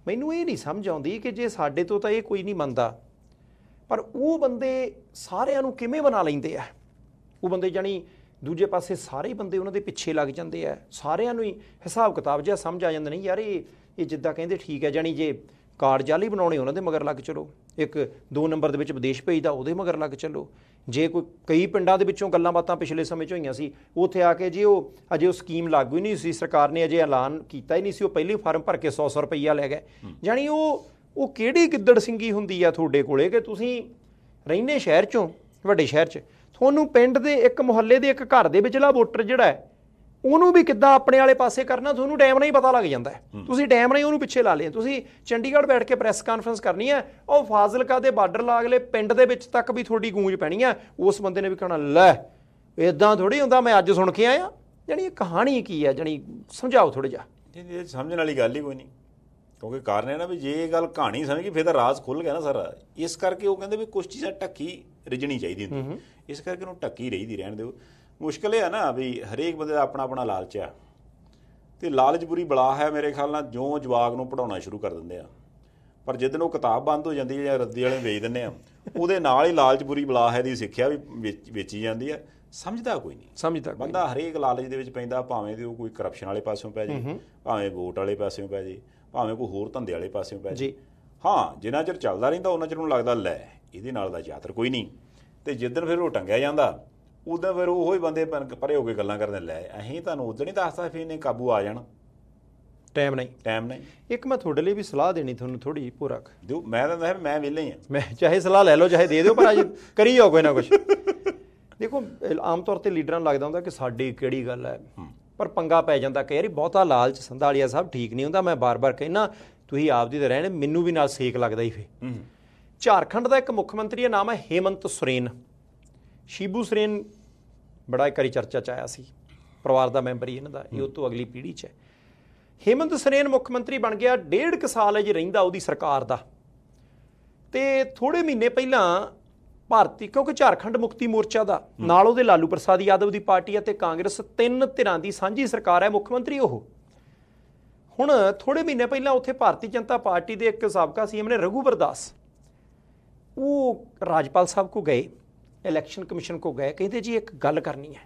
ਮੈਨੂੰ ਇਹ ਨਹੀਂ ਸਮਝ ਆਉਂਦੀ ਕਿ ਜੇ ਸਾਡੇ ਤੋਂ ਤਾਂ ਇਹ ਕੋਈ ਨਹੀਂ ਮੰਨਦਾ ਪਰ ਉਹ ਬੰਦੇ ਸਾਰਿਆਂ ਨੂੰ ਕਿਵੇਂ ਬਣਾ ਲੈਂਦੇ ਆ ਉਹ ਬੰਦੇ ਜਾਨੀ ਦੂਜੇ ਪਾਸੇ ਸਾਰੇ ਬੰਦੇ ਉਹਨਾਂ ਦੇ ਪਿੱਛੇ ਲੱਗ ਜਾਂਦੇ ਆ ਸਾਰਿਆਂ ਨੂੰ ਹੀ ਹਿਸਾਬ ਕਿਤਾਬ ਜਿਹਾ ਸਮਝ ਆ ਜਾਂਦਾ ਨਹੀਂ ਯਾਰ ਇਹ ਇਹ ਜਿੱਦਾਂ ਕਹਿੰਦੇ ਠੀਕ ਹੈ ਜਾਨੀ ਜੇ ਕਾਰਡ ਜਾਲੀ ਬਣਾਉਣੇ ਉਹਨਾਂ ਦੇ ਮਗਰ ਲੱਗ ਚਲੋ ਇੱਕ ਦੋ ਨੰਬਰ ਦੇ ਵਿੱਚ ਵਿਦੇਸ਼ ਭੇਜਦਾ ਉਹਦੇ ਮਗਰ ਲੱਗ ਚਲੋ ਜੇ ਕੋਈ ਕਈ ਪਿੰਡਾਂ ਦੇ ਵਿੱਚੋਂ ਗੱਲਾਂ ਬਾਤਾਂ ਪਿਛਲੇ ਸਮੇਂ 'ਚ ਹੋਈਆਂ ਸੀ ਉੱਥੇ ਆ ਕੇ ਜੀ ਉਹ ਅਜੇ ਉਹ ਸਕੀਮ ਲਾਗੂ ਹੀ ਨਹੀਂ ਸੀ ਸਰਕਾਰ ਨੇ ਅਜੇ ਐਲਾਨ ਕੀਤਾ ਹੀ ਨਹੀਂ ਸੀ ਉਹ ਪਹਿਲੀ ਫਾਰਮ ਭਰ ਕੇ 100-100 ਰੁਪਈਆ ਲੈ ਗਏ ਜਾਨੀ ਉਹ ਉਹ ਕਿਹੜੀ ਗਿੱਦੜ ਸਿੰਘੀ ਹੁੰਦੀ ਆ ਤੁਹਾਡੇ ਕੋਲੇ ਕਿ ਤੁਸੀਂ ਰਹਿੰਦੇ ਸ਼ਹਿਰ 'ਚੋਂ ਵੱਡੇ ਸ਼ਹਿਰ 'ਚ ਤੁਹਾਨੂੰ ਪਿੰਡ ਦੇ ਇੱਕ ਮੁਹੱਲੇ ਦੇ ਇੱਕ ਘਰ ਦੇ ਵਿਚਲਾ ਵੋਟਰ ਜਿਹੜਾ ਹੈ ਉਹਨੂੰ ਵੀ ਕਿੱਦਾਂ ਆਪਣੇ ਵਾਲੇ ਪਾਸੇ ਕਰਨਾ ਤੁਹਾਨੂੰ ਟਾਈਮ ਨਹੀਂ ਪਤਾ ਲੱਗ ਜਾਂਦਾ ਤੁਸੀਂ ਟਾਈਮ ਨਹੀਂ ਉਹਨੂੰ ਪਿੱਛੇ ਲਾ ਲਿਆ ਤੁਸੀਂ ਚੰਡੀਗੜ੍ਹ ਬੈਠ ਕੇ ਪ੍ਰੈਸ ਕਾਨਫਰੰਸ ਕਰਨੀ ਹੈ ਉਹ ਫਾਜ਼ਿਲਕਾ ਦੇ ਬਾਰਡਰ ਲਾਗਲੇ ਪਿੰਡ ਦੇ ਵਿੱਚ ਤੱਕ ਵੀ ਤੁਹਾਡੀ ਗੂੰਜ ਪੈਣੀ ਹੈ ਉਸ ਬੰਦੇ ਨੇ ਵੀ ਕਹਣਾ ਲੈ ਇਦਾਂ ਥੋੜੀ ਹੁੰਦਾ ਮੈਂ ਅੱਜ ਸੁਣ ਕੇ ਆਇਆ ਜਾਨੀ ਇਹ ਕਹਾਣੀ ਕੀ ਹੈ ਜਾਨੀ ਸਮਝਾਓ ਥੋੜਾ ਜਿਹਾ ਜੀ ਜੀ ਸਮਝਣ ਵਾਲੀ ਗੱਲ ਹੀ ਕੋਈ ਨਹੀਂ ਕਿਉਂਕਿ ਕਾਰਨ ਹੈ ਨਾ ਵੀ ਜੇ ਇਹ ਗੱਲ ਕਹਾਣੀ ਸਮਝ ਗਈ ਫਿਰ ਤਾਂ ਰਾਜ਼ ਖੁੱਲ ਗਿਆ ਨਾ ਸਾਰਾ ਇਸ ਕਰਕੇ ਉਹ ਕਹਿੰਦੇ ਵੀ ਕੁਝ ਚੀਜ਼ਾਂ ਟੱਕੀ ਰਜਣੀ ਚਾਹੀਦੀ ਹੁੰਦੀ ਇਸ ਕਰਕੇ ਉਹਨੂੰ ਟੱਕੀ ਰਹੀਦੀ ਰਹਿਣ ਦਿਓ ਮੁਸ਼ਕਲ ਇਹ ਆ ਨਾ ਵੀ ਹਰੇਕ ਬੰਦੇ ਦਾ ਆਪਣਾ ਆਪਣਾ ਲਾਲਚ ਆ ਤੇ ਲਾਲਚ ਬੁਰੀ ਬਲਾ ਹੈ ਮੇਰੇ ਖਿਆਲ ਨਾਲ ਜੋ ਜਵਾਗ ਨੂੰ ਪੜਾਉਣਾ ਸ਼ੁਰੂ ਕਰ ਦਿੰਦੇ ਆ ਪਰ ਜਦੋਂ ਉਹ ਕਿਤਾਬ ਬੰਦ ਹੋ ਜਾਂਦੀ ਹੈ ਜਾਂ ਰੱਦੀ ਵਾਲੇ ਵੇਚ ਦਿੰਦੇ ਆ ਉਹਦੇ ਨਾਲ ਹੀ ਲਾਲਚ ਬੁਰੀ ਬਲਾ ਹੈ ਦੀ ਸਿੱਖਿਆ ਵੀ ਵੇਚੀ ਜਾਂਦੀ ਆ ਸਮਝਦਾ ਕੋਈ ਨਹੀਂ ਸਮਝਦਾ ਬੰਦਾ ਹਰੇਕ ਲਾਲਚ ਦੇ ਵਿੱਚ ਪੈਂਦਾ ਭਾਵੇਂ ਤੇ ਉਹ ਕੋਈ ਕਰਪਸ਼ਨ ਵਾਲੇ ਪਾਸਿਓਂ ਪੈ ਜੇ ਭਾਵੇਂ ਵੋਟ ਵਾਲੇ ਪਾਸਿਓਂ ਪੈ ਜੇ ਭਾਵੇਂ ਕੋਈ ਹੋਰ ਧੰਦੇ ਵਾਲੇ ਪਾਸਿਓਂ ਪੈ ਜੇ ਹਾਂ ਜਿੰਨਾ ਚਿਰ ਚੱਲਦਾ ਰਹਿੰਦਾ ਉਹਨਾਂ ਚਿਰ ਨੂੰ ਲੱਗਦਾ ਲੈ ਇਹਦੇ ਨਾਲ ਦਾ ਯਾਤਰ ਕੋਈ ਨਹੀਂ ਤੇ ਜਿੱਦਣ ਫਿਰ ਉਹ ਟੰਗਿਆ ਜਾਂਦਾ ਉਦੋਂ ਫਿਰ ਉਹੋ ਹੀ ਬੰਦੇ ਪਰੇ ਹੋ ਕੇ ਗੱਲਾਂ ਕਰਦੇ ਲੈ ਅਸੀਂ ਤੁਹਾਨੂੰ ਉਦੋਂ ਹੀ ਦੱਸਦਾ ਫਿਰ ਇਹਨੇ ਕਾਬੂ ਆ ਜਾਣਾ ਟਾਈਮ ਨਹੀਂ ਟਾਈਮ ਨਹੀਂ ਇੱਕ ਮੈਂ ਤੁਹਾਡੇ ਲਈ ਵੀ ਸਲਾਹ ਦੇਣੀ ਤੁਹਾਨੂੰ ਥੋੜੀ ਪੂਰਕ ਦਿਓ ਮੈਂ ਤਾਂ ਮੈਂ ਮੈਂ ਵਿਲੇ ਹੀ ਆ ਮੈਂ ਚਾਹੇ ਸਲਾਹ ਲੈ ਲਓ ਚਾਹੇ ਦੇ ਦਿਓ ਪਰ ਅੱਜ ਕਰੀ ਜਾਓ ਕੋਈ ਨਾ ਕੁਝ ਦੇਖੋ ਆਮ ਤੌਰ ਤੇ ਲੀਡਰਾਂ ਨੂੰ ਲੱਗਦਾ ਹੁੰਦਾ ਕਿ ਸਾਡੀ ਕਿਹੜੀ ਗੱਲ ਹੈ ਪਰ ਪੰਗਾ ਪੈ ਜਾਂਦਾ ਕਿ ਯਾਰੀ ਬਹੁਤਾ ਲਾਲਚ ਸੰਧਾਲੀਆ ਸਾਹਿਬ ਠੀਕ ਨਹੀਂ ਹੁੰਦਾ ਮੈਂ ਬਾਰ-ਬਾਰ ਕਹਿਣਾ ਤੁਸੀਂ ਆਪਦੀ ਤੇ ਰਹਿਣੇ ਮੈਨੂੰ ਵੀ ਨਾਲ ਸੇਕ ਲੱਗਦਾ ਹੀ ਫੇ ਝਾਰਖੰਡ ਦਾ ਇੱਕ ਮੁੱਖ ਮੰਤਰੀ ਦਾ ਨਾਮ ਹੈ ਹੇਮੰਤ ਸੁਰੇਨ ਸ਼ੀਬੂ ਸੁਰੇਨ ਬੜਾ ਇੱਕ ਵਾਰੀ ਚਰਚਾ ਚ ਆਇਆ ਸੀ ਪਰਿਵਾਰ ਦਾ ਮੈਂਬਰ ਹੀ ਇਹਨਾਂ ਦਾ ਇਹ ਉਹ ਤੋਂ ਅਗਲੀ ਪੀੜ੍ਹੀ 'ਚ ਹੈ ਹੇਮੰਤ ਸੁਰੇਨ ਮੁੱਖ ਮੰਤਰੀ ਬਣ ਗਿਆ ਡੇਢ ਕ ਸਾਲ ਅਜੇ ਰਹਿੰਦਾ ਉਹਦੀ ਸਰਕਾਰ ਦਾ ਤੇ ਥੋੜੇ ਮਹੀਨੇ ਪਹਿਲਾਂ ਭਾਰਤੀ ਕਿਉਂਕਿ ਝਾਰਖੰਡ ਮੁਕਤੀ ਮੋਰਚਾ ਦਾ ਨਾਲ ਉਹਦੇ ਲਾਲੂ ਪ੍ਰਸਾਦ ਯਾਦਵ ਦੀ ਪਾਰਟੀ ਅਤੇ ਕਾਂਗਰਸ ਤਿੰਨ ਧਿਰਾਂ ਦੀ ਸਾਂਝੀ ਸਰਕਾਰ ਹੈ ਮੁੱਖ ਮੰਤਰੀ ਉਹ ਹੁਣ ਥੋੜੇ ਮਹੀਨੇ ਪਹਿਲਾਂ ਉੱਥੇ ਭਾਰਤੀ ਜਨਤਾ ਪਾਰਟੀ ਦੇ ਇੱਕ ਸਾਬਕਾ ਸੀਐਮ ਨੇ ਰਘੂ ਬਰਦਾਸ ਉਹ ਰਾਜਪਾਲ ਸਾਹਿਬ ਕੋ ਗਏ ਇਲੈਕਸ਼ਨ ਕਮਿਸ਼ਨ ਕੋ ਗਏ ਕਹਿੰਦੇ ਜੀ ਇੱਕ ਗੱਲ ਕਰਨੀ ਹੈ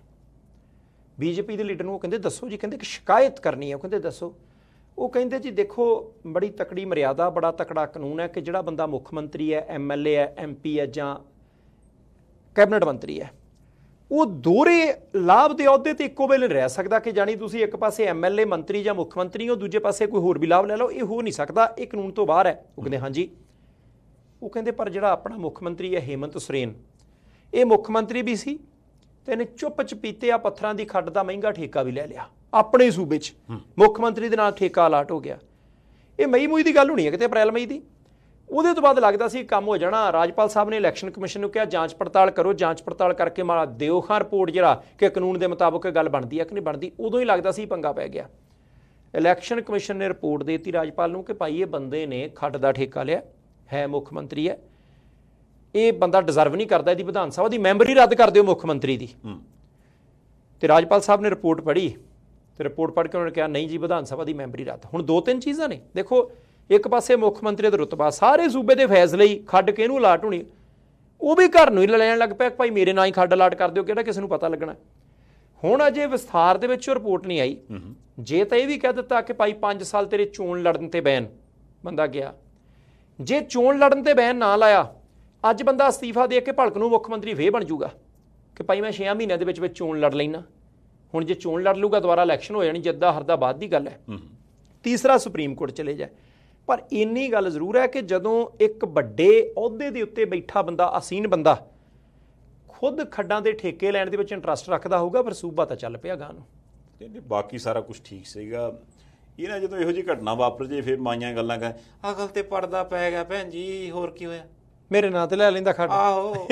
ਬੀਜੇਪੀ ਦੇ ਲੀਡਰ ਨੂੰ ਉਹ ਕਹਿੰਦੇ ਦੱਸੋ ਜੀ ਕਹਿੰਦੇ ਕਿ ਸ਼ਿਕਾਇਤ ਕਰਨੀ ਹੈ ਉਹ ਕਹਿੰਦੇ ਦੱਸੋ ਉਹ ਕਹਿੰਦੇ ਜੀ ਦੇਖੋ ਬੜੀ ਤਕੜੀ ਮਰਿਆਦਾ ਬੜਾ ਤਕੜਾ ਕਾਨੂੰਨ ਹੈ ਕਿ ਜਿਹੜਾ ਬੰਦਾ ਮੁੱਖ ਮੰਤਰੀ ਹੈ ਐਮਐਲਏ ਹੈ ਐਮਪੀ ਹੈ ਜਾਂ ਕੈਬਨਿਟ ਮੰਤਰੀ ਹੈ ਉਹ ਦੋਰੇ ਲਾਭ ਦੇ ਅਹੁਦੇ ਤੇ ਇੱਕੋ ਵੇਲੇ ਰਹਿ ਸਕਦਾ ਕਿ ਜਾਨੀ ਤੁਸੀਂ ਇੱਕ ਪਾਸੇ ਐਮਐਲਏ ਮੰਤਰੀ ਜਾਂ ਮੁੱਖ ਮੰਤਰੀ ਹੋ ਦੂਜੇ ਪਾਸੇ ਕੋਈ ਹੋਰ ਵੀ ਲਾਭ ਲੈ ਲਓ ਇਹ ਹੋ ਨਹੀਂ ਸਕਦਾ ਇਹ ਕਾਨੂੰਨ ਤੋਂ ਬਾਹਰ ਹੈ ਉਹ ਕਹਿੰਦੇ ਹਾਂਜੀ ਉਹ ਕਹਿੰਦੇ ਪਰ ਜਿਹੜਾ ਆਪਣਾ ਮੁੱਖ ਮੰਤਰੀ ਹੈ ਹੇਮੰਤ ਸੁਰੇਨ ਇਹ ਮੁੱਖ ਮੰਤਰੀ ਵੀ ਸੀ ਤੇ ਇਹਨੇ ਚੁੱਪ ਚਪੀਤੇ ਆ ਪੱਥਰਾਂ ਦੀ ਖੱਡ ਦਾ ਮਹਿੰਗਾ ਠੇਕਾ ਵੀ ਲੈ ਲਿਆ ਆਪਣੇ ਸੂਬੇ 'ਚ ਮੁੱਖ ਮੰਤਰੀ ਦੇ ਨਾਲ ਠੇਕਾ ਲਾਟ ਹੋ ਗਿਆ ਇਹ ਮਈ ਮੂਈ ਦੀ ਗੱਲ ਹੋਣੀ ਹੈ ਕਿਤੇ ਅਪ੍ਰੈਲ ਮਈ ਦੀ ਉਹਦੇ ਤੋਂ ਬਾਅਦ ਲੱਗਦਾ ਸੀ ਕੰਮ ਹੋ ਜਾਣਾ ਰਾਜਪਾਲ ਸਾਹਿਬ ਨੇ ਇਲੈਕਸ਼ਨ ਕਮਿਸ਼ਨ ਨੂੰ ਕਿਹਾ ਜਾਂਚ ਪੜਤਾਲ ਕਰੋ ਜਾਂਚ ਪੜਤਾਲ ਕਰਕੇ ਮਾ ਦਿਓ ਖਾਂ ਰਿਪੋਰਟ ਜਿਹੜਾ ਕਿ ਕਾਨੂੰਨ ਦੇ ਮੁਤਾਬਕ ਗੱਲ ਬਣਦੀ ਹੈ ਕਿ ਨਹੀਂ ਬਣਦੀ ਉਦੋਂ ਹੀ ਲੱਗਦਾ ਸੀ ਪੰਗਾ ਪੈ ਗਿਆ ਇਲੈਕਸ਼ਨ ਕਮਿਸ਼ਨ ਨੇ ਰਿਪੋਰਟ ਦੇਤੀ ਰਾਜਪਾਲ ਨੂੰ ਕਿ ਭਾਈ ਇਹ ਬੰਦੇ ਨੇ ਖੱਡ ਦਾ ਠੇਕਾ ਲਿਆ ਹੈ ਮੁੱਖ ਮੰਤਰੀ ਹੈ ਇਹ ਬੰਦਾ ਡਿਜ਼ਰਵ ਨਹੀਂ ਕਰਦਾ ਇਹਦੀ ਵਿਧਾਨ ਸਭਾ ਦੀ ਮੈਂਬਰੀ ਰੱਦ ਕਰ ਦਿਓ ਮੁੱਖ ਮੰਤਰੀ ਦੀ ਤੇ ਰਾਜਪਾਲ ਸਾਹਿਬ ਨੇ ਰਿਪੋਰਟ ਪੜ੍ਹੀ ਤੇ ਰਿਪੋਰਟ ਪੜ੍ਹ ਕੇ ਉਹਨਾਂ ਨੇ ਕਿਹਾ ਨਹੀਂ ਜੀ ਵਿਧਾਨ ਸਭਾ ਦੀ ਮੈਂਬਰੀ ਰੱਦ ਹੁਣ ਦੋ ਤਿੰਨ ਚੀਜ਼ਾਂ ਨੇ ਦੇਖੋ ਇੱਕ ਪਾਸੇ ਮੁੱਖ ਮੰਤਰੀ ਦਾ ਰੁਤਬਾ ਸਾਰੇ ਸੂਬੇ ਦੇ ਫੈਸਲੇ ਹੀ ਖੱਡ ਕੇ ਇਹਨੂੰ ਅਲਾਟ ਹੋਣੀ ਉਹ ਵੀ ਘਰ ਨੂੰ ਹੀ ਲੈਣ ਲੱਗ ਪਿਆ ਭਾਈ ਮੇਰੇ ਨਾਲ ਹੀ ਖੱਡ ਅਲਾਟ ਕਰ ਦਿਓ ਕਿਹੜਾ ਕਿਸੇ ਨੂੰ ਪਤਾ ਲੱਗਣਾ ਹੁਣ ਅਜੇ ਵਿਸਥਾਰ ਦੇ ਵਿੱਚ ਰਿਪੋਰਟ ਨਹੀਂ ਆਈ ਜੇ ਤਾਂ ਇਹ ਵੀ ਕਹਿ ਦਿੱਤਾ ਕਿ ਭਾਈ 5 ਸਾਲ ਤੇਰੇ ਚੋਣ ਲੜਨ ਤੇ ਬੈਨ ਬੰਦਾ ਗਿਆ ਜੇ ਚੋਣ ਲੜਨ ਤੇ ਬੈਨ ਨਾ ਲਾਇਆ ਅੱਜ ਬੰਦਾ ਅਸਤੀਫਾ ਦੇ ਕੇ ਭਲਕ ਨੂੰ ਮੁੱਖ ਮੰਤਰੀ ਵੇ ਬਣ ਜਾਊਗਾ ਕਿ ਭਾਈ ਮੈਂ 6 ਮਹੀਨਿਆਂ ਦੇ ਵਿੱਚ ਵਿੱਚ ਚੋਣ ਲੜ ਲੈਣਾ ਹੁਣ ਜੇ ਚੋਣ ਲੜ ਲੂਗਾ ਦੁਬਾਰਾ ਇਲੈਕਸ਼ਨ ਹੋ ਜਾਣੀ ਜਿੱਦਾਂ ਹਰਦਾ ਬਾਅਦ ਦੀ ਗੱਲ ਹੈ ਤੀਸਰਾ ਸੁਪਰੀਮ ਕੋਰਟ ਚਲੇ ਜਾਏ ਪਰ ਇੰਨੀ ਗੱਲ ਜ਼ਰੂਰ ਹੈ ਕਿ ਜਦੋਂ ਇੱਕ ਵੱਡੇ ਅਹੁਦੇ ਦੇ ਉੱਤੇ ਬੈਠਾ ਬੰਦਾ ਅਸੀਨ ਬੰਦਾ ਖੁਦ ਖੱਡਾਂ ਦੇ ਠੇਕੇ ਲੈਣ ਦੇ ਵਿੱਚ ਇੰਟਰਸਟ ਰੱਖਦਾ ਹੋਊਗਾ ਪਰ ਸੂਬਾ ਤਾਂ ਚੱਲ ਪਿਆ ਗਾਂ ਨੂੰ ਬਾਕੀ ਸਾਰਾ ਕੁਝ ਠੀਕ ਸੀਗਾ ਇਹਨਾਂ ਜਦੋਂ ਇਹੋ ਜੀ ਘਟਨਾ ਵਾਪਰ ਜੇ ਫਿਰ ਮਾਈਆਂ ਗੱਲਾਂ ਕਰ ਅਕਲ ਤੇ ਪਰਦਾ ਪੈ ਗਿਆ ਭੈਣ ਜੀ ਹੋਰ ਕੀ ਹੋਇਆ ਮੇਰੇ ਨਾਂ ਤੇ ਲੈ ਲੈਂਦਾ ਖੱਡ ਆਹੋ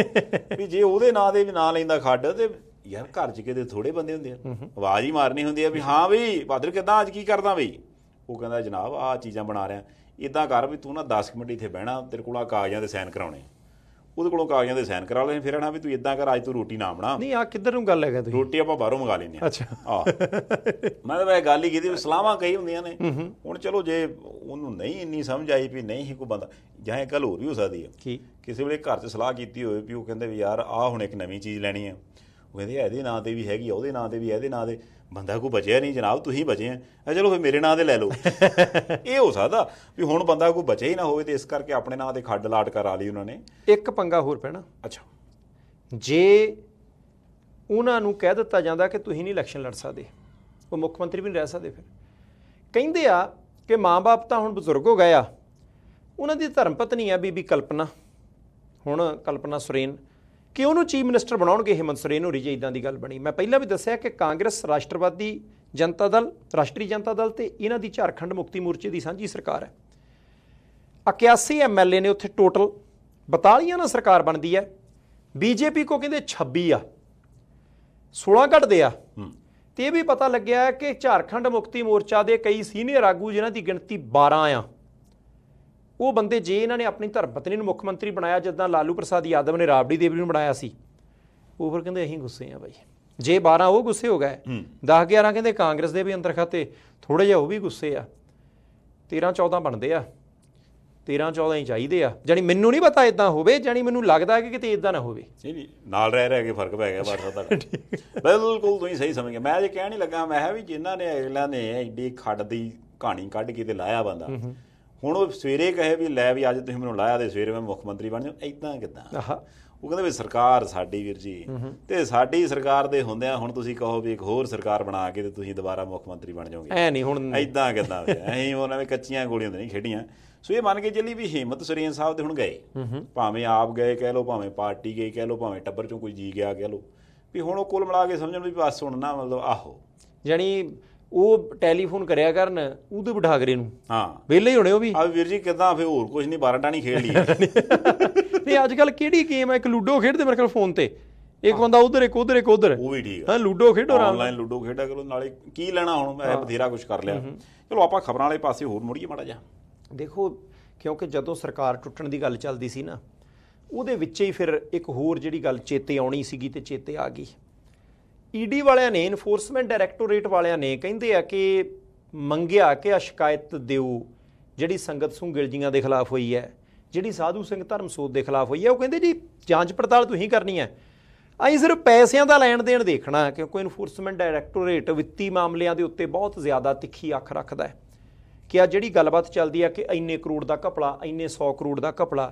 ਵੀ ਜੇ ਉਹਦੇ ਨਾਂ ਦੇ ਵੀ ਨਾਂ ਲੈਂਦਾ ਖੱਡ ਤੇ ਯਾਰ ਘਰ 'ਚ ਕਿਤੇ ਥੋੜੇ ਬੰਦੇ ਹੁੰਦੇ ਆ ਆਵਾਜ਼ ਹੀ ਮਾਰਨੀ ਹੁੰਦੀ ਆ ਵੀ ਹਾਂ ਵੀ ਬਾਦਰ ਕਿਦਾਂ ਅੱਜ ਕੀ ਕਰਦਾ ਬਈ ਉਹ ਕਹਿੰਦਾ ਜਨਾਬ ਆ ਚੀਜ਼ਾਂ ਬਣਾ ਰਿਹਾ ਇਦਾਂ ਕਰ ਵੀ ਤੂੰ ਨਾ 10 ਮਿੰਟ ਇੱਥੇ ਬਹਿਣਾ ਤੇਰੇ ਕੋਲ ਆ ਕਾਗਜ਼ਾਂ ਤੇ ਸਾਈਨ ਕਰਾਉਣੇ ਉਹਦੇ ਕੋਲੋਂ ਕਾਗਜ਼ਾਂ ਦੇ ਸਾਈਨ ਕਰਾ ਲੈਣ ਫਿਰ ਹਣਾ ਵੀ ਤੂੰ ਇਦਾਂ ਕਰ ਅੱਜ ਤੂੰ ਰੋਟੀ ਨਾ ਬਣਾ ਨਹੀਂ ਆ ਕਿੱਧਰ ਨੂੰ ਗੱਲ ਗਿਆ ਤੁਸੀਂ ਰੋਟੀ ਆਪਾਂ ਬਾਹਰੋਂ ਮੰਗਾ ਲੈਨੇ ਆ ਅੱਛਾ ਆ ਮੈਂ ਤਾਂ ਵੈ ਗੱਲ ਹੀ ਕੀਤੀ ਸਲਾਹਾਂ ਕਈ ਹੁੰਦੀਆਂ ਨੇ ਹੁਣ ਚਲੋ ਜੇ ਉਹਨੂੰ ਨਹੀਂ ਇੰਨੀ ਸਮਝ ਆਈ ਵੀ ਨਹੀਂ ਕੋਈ ਬੰਦਾ ਜਾਂ ਇਹ ਗੱਲ ਹੋਰ ਵੀ ਹੋ ਸਕਦੀ ਹੈ ਕੀ ਕਿਸੇ ਵੇਲੇ ਘਰ 'ਚ ਸਲਾਹ ਕੀਤੀ ਹੋਵੇ ਵੀ ਉਹ ਕਹਿੰਦੇ ਵੀ ਯਾਰ ਆ ਹੁਣ ਇੱਕ ਨਵੀਂ ਚੀਜ਼ ਲੈਣੀ ਹੈ ਉਹ ਕਹਿੰਦੇ ਇਹਦੇ ਨਾਂ ਤੇ ਵੀ ਹੈਗੀ ਆ ਉਹਦੇ ਨਾਂ ਤੇ ਵੀ ਇਹਦੇ ਨਾਂ ਦੇ ਬੰਦਾ ਕੋ ਬਚਿਆ ਨਹੀਂ ਜਨਾਬ ਤੁਸੀਂ ਬਚੇ ਆ ਐ ਚਲੋ ਫੇ ਮੇਰੇ ਨਾਂ ਤੇ ਲੈ ਲਓ ਇਹ ਹੋ ਸਕਦਾ ਵੀ ਹੁਣ ਬੰਦਾ ਕੋ ਬਚਿਆ ਹੀ ਨਾ ਹੋਵੇ ਤੇ ਇਸ ਕਰਕੇ ਆਪਣੇ ਨਾਂ ਤੇ ਖੱਡ ਲਾਟ ਕਰਾ ਲਈ ਉਹਨਾਂ ਨੇ ਇੱਕ ਪੰਗਾ ਹੋਰ ਪੈਣਾ ਅੱਛਾ ਜੇ ਉਹਨਾਂ ਨੂੰ ਕਹਿ ਦਿੱਤਾ ਜਾਂਦਾ ਕਿ ਤੁਸੀਂ ਨਹੀਂ ਇਲੈਕਸ਼ਨ ਲੜ ਸਕਦੇ ਉਹ ਮੁੱਖ ਮੰਤਰੀ ਵੀ ਨਹੀਂ ਰਹਿ ਸਕਦੇ ਫਿਰ ਕਹਿੰਦੇ ਆ ਕਿ ਮਾਂ-ਬਾਪ ਤਾਂ ਹੁਣ ਬਜ਼ੁਰਗ ਹੋ ਗਏ ਆ ਉਹਨਾਂ ਦੀ ਧਰਮ ਪਤਨੀ ਆ ਬੀਬੀ ਕਲਪਨਾ ਹੁਣ ਕਲਪਨਾ ਸੁਰੇਨ ਕਿ ਉਹਨੂੰ ਚੀਫ ਮਿਨਿਸਟਰ ਬਣਾਉਣਗੇ ਹੇਮੰਤ ਸੋਰੇਨ ਹੋਰੀ ਜੇ ਇਦਾਂ ਦੀ ਗੱਲ ਬਣੀ ਮੈਂ ਪਹਿਲਾਂ ਵੀ ਦੱਸਿਆ ਕਿ ਕਾਂਗਰਸ ਰਾਸ਼ਟਰਵਾਦੀ ਜਨਤਾ ਦਲ ਰਾਸ਼ਟਰੀ ਜਨਤਾ ਦਲ ਤੇ ਇਹਨਾਂ ਦੀ ਝਾਰਖੰਡ ਮੁਕਤੀ ਮੋਰਚੇ ਦੀ ਸਾਂਝੀ ਸਰਕਾਰ ਹੈ 81 ਐਮਐਲਏ ਨੇ ਉੱਥੇ ਟੋਟਲ 42 ਨਾਲ ਸਰਕਾਰ ਬਣਦੀ ਹੈ ਬੀਜੇਪੀ ਕੋ ਕਹਿੰਦੇ 26 ਆ 16 ਘਟਦੇ ਆ ਤੇ ਇਹ ਵੀ ਪਤਾ ਲੱਗਿਆ ਕਿ ਝਾਰਖੰਡ ਮੁਕਤੀ ਮੋਰਚਾ ਦੇ ਕਈ ਸੀਨੀਅਰ ਆਗੂ ਜਿਨ੍ਹਾਂ ਦੀ ਗਿਣਤੀ 12 ਆ ਉਹ ਬੰਦੇ ਜੇ ਇਹਨਾਂ ਨੇ ਆਪਣੀ ਧਰਮਪਤਨੀ ਨੂੰ ਮੁੱਖ ਮੰਤਰੀ ਬਣਾਇਆ ਜਿੱਦਾਂ ਲਾਲੂ ਪ੍ਰਸਾਦ ਯਾਦਵ ਨੇ ਰਾਬੜੀ ਦੇਵੀ ਨੂੰ ਬਣਾਇਆ ਸੀ ਉਹ ਫਿਰ ਕਹਿੰਦੇ ਅਸੀਂ ਗੁੱਸੇ ਆ ਬਾਈ ਜੇ 12 ਉਹ ਗੁੱਸੇ ਹੋ ਗਏ 10 11 ਕਹਿੰਦੇ ਕਾਂਗਰਸ ਦੇ ਵੀ ਅੰਦਰ ਖਾਤੇ ਥੋੜੇ ਜਿਹਾ ਉਹ ਵੀ ਗੁੱਸੇ ਆ 13 14 ਬਣਦੇ ਆ 13 14 ਹੀ ਚਾਹੀਦੇ ਆ ਜਾਨੀ ਮੈਨੂੰ ਨਹੀਂ ਪਤਾ ਇਦਾਂ ਹੋਵੇ ਜਾਨੀ ਮੈਨੂੰ ਲੱਗਦਾ ਹੈ ਕਿ ਕਿਤੇ ਇਦਾਂ ਨਾ ਹੋਵੇ ਨਹੀਂ ਨਹੀਂ ਨਾਲ ਰਹਿ ਰਹਿ ਕੇ ਫਰਕ ਪੈ ਗਿਆ ਬਾਤ ਤੁਹਾਡਾ ਬਿਲਕੁਲ ਤੁਸੀਂ ਸਹੀ ਸਮਝ ਗਏ ਮੈਂ ਇਹ ਕਹਿਣ ਨਹੀਂ ਲੱਗਾ ਮੈਂ ਹੈ ਵੀ ਜਿਨ੍ਹਾਂ ਨੇ ਅਗਲਾ ਨੇ ਐਡੀ ਖੱਡ ਦੀ ਕਹਾਣੀ ਕੱਢ ਕੇ ਤੇ ਲਾਇਆ ਬੰਦਾ ਹੁਣ ਉਹ ਸਵੇਰੇ ਕਹੇ ਵੀ ਲੈ ਵੀ ਅੱਜ ਤੁਸੀਂ ਮੈਨੂੰ ਲਾਇਆ ਤੇ ਸਵੇਰੇ ਮੈਂ ਮੁੱਖ ਮੰਤਰੀ ਬਣ ਜਾ ਇਦਾਂ ਕਿਦਾਂ ਉਹ ਕਹਿੰਦੇ ਵੀ ਸਰਕਾਰ ਸਾਡੀ ਵੀਰ ਜੀ ਤੇ ਸਾਡੀ ਸਰਕਾਰ ਦੇ ਹੁੰਦਿਆਂ ਹੁਣ ਤੁਸੀਂ ਕਹੋ ਵੀ ਇੱਕ ਹੋਰ ਸਰਕਾਰ ਬਣਾ ਕੇ ਤੇ ਤੁਸੀਂ ਦੁਬਾਰਾ ਮੁੱਖ ਮੰਤਰੀ ਬਣ ਜਾਓਗੇ ਐ ਨਹੀਂ ਹੁਣ ਐਦਾਂ ਕਿਦਾਂ ਐਹੀ ਉਹਨਾਂ ਨੇ ਕੱਚੀਆਂ ਗੋਲੀਆਂ ਨਹੀਂ ਖੇਡੀਆਂ ਸੋ ਇਹ ਮੰਨ ਕੇ ਚੱਲੀ ਵੀ ਹਿੰਮਤ ਸਰੀਨ ਸਾਹਿਬ ਤੇ ਹੁਣ ਗਏ ਭਾਵੇਂ ਆਪ ਗਏ ਕਹਿ ਲੋ ਭਾਵੇਂ ਪਾਰਟੀ ਗਈ ਕਹਿ ਲੋ ਭਾਵੇਂ ਟੱਬਰ ਚੋਂ ਕੋਈ ਜੀ ਗਿਆ ਕਹਿ ਲੋ ਵੀ ਹੁਣ ਉਹ ਕੁੱਲ ਮਿਲਾ ਕੇ ਸਮਝਣ ਵੀ ਬਸ ਸੁਣਨਾ ਮਤਲਬ ਆਹੋ ਯਾਨੀ ਉਹ ਟੈਲੀਫੋਨ ਕਰਿਆ ਕਰਨ ਉਹਦੇ ਬਠਾਗਰੇ ਨੂੰ ਹਾਂ ਵਿਹਲੇ ਹੋਣੇ ਉਹ ਵੀ ਆ ਵੀਰ ਜੀ ਕਿਦਾਂ ਫੇ ਹੋਰ ਕੁਝ ਨਹੀਂ ਨਹੀਂ ਖੇਡ ਲਈ ਨਹੀਂ ਅੱਜ ਕੱਲ ਕਿਹੜੀ ਗੇਮ ਹੈ ਇੱਕ ਲੂਡੋ ਖੇਡਦੇ ਮੇਰੇ ਕੋਲ ਫੋਨ ਤੇ ਇੱਕ ਬੰਦਾ ਉਧਰ ਇੱਕ ਉਧਰ ਇੱਕ ਉਧਰ ਉਹ ਵੀ ਠੀਕ ਹੈ ਹਾਂ ਲੂਡੋ ਖੇਡੋ ਆਰਾਮ ਆਨਲਾਈਨ ਲੂਡੋ ਖੇਡਿਆ ਕਰੋ ਨਾਲੇ ਕੀ ਲੈਣਾ ਹੁਣ ਮੈਂ ਬਥੇਰਾ ਕੁਝ ਕਰ ਲਿਆ ਚਲੋ ਆਪਾਂ ਖਬਰਾਂ ਵਾਲੇ ਪਾਸੇ ਹੋਰ ਮੁੜੀਏ ਮਾੜਾ ਜਾ ਦੇਖੋ ਕਿਉਂਕਿ ਜਦੋਂ ਸਰਕਾਰ ਟੁੱਟਣ ਦੀ ਗੱਲ ਚੱਲਦੀ ਸੀ ਨਾ ਉਹਦੇ ਵਿੱਚ ਹੀ ਫਿਰ ਇੱਕ ਹੋਰ ਜਿਹੜੀ ਗੱਲ ਚੇਤੇ ਆਉਣੀ ਸੀਗੀ ਤੇ ਚੇਤੇ ਆ ਗਈ ਈਡੀ ਵਾਲਿਆਂ ਨੇ ਇਨਫੋਰਸਮੈਂਟ ਡਾਇਰੈਕਟੋਰੇਟ ਵਾਲਿਆਂ ਨੇ ਕਹਿੰਦੇ ਆ ਕਿ ਮੰਗਿਆ ਕਿ ਆ ਸ਼ਿਕਾਇਤ ਦਿਓ ਜਿਹੜੀ ਸੰਗਤ ਸਿੰਘ ਗਿਲਜੀਆਂ ਦੇ ਖਿਲਾਫ ਹੋਈ ਹੈ ਜਿਹੜੀ ਸਾਧੂ ਸਿੰਘ ਧਰਮਸੋਤ ਦੇ ਖਿਲਾਫ ਹੋਈ ਹੈ ਉਹ ਕਹਿੰਦੇ ਜੀ ਜਾਂਚ ਪੜਤਾਲ ਤੁਸੀਂ ਕਰਨੀ ਹੈ ਅਸੀਂ ਸਿਰਫ ਪੈਸਿਆਂ ਦਾ ਲੈਣ ਦੇਣ ਦੇਖਣਾ ਕਿਉਂਕਿ ਇਨਫੋਰਸਮੈਂਟ ਡਾਇਰੈਕਟੋਰੇਟ ਵਿੱਤੀ ਮਾਮਲਿਆਂ ਦੇ ਉੱਤੇ ਬਹੁਤ ਜ਼ਿਆਦਾ ਤਿੱਖੀ ਅੱਖ ਰੱਖਦਾ ਹੈ ਕਿ ਆ ਜਿਹੜੀ ਗੱਲਬਾਤ ਚੱਲਦੀ ਆ ਕਿ ਇੰਨੇ ਕਰੋੜ ਦਾ ਘਪਲਾ ਇੰਨੇ 100 ਕਰੋੜ ਦਾ ਘਪਲਾ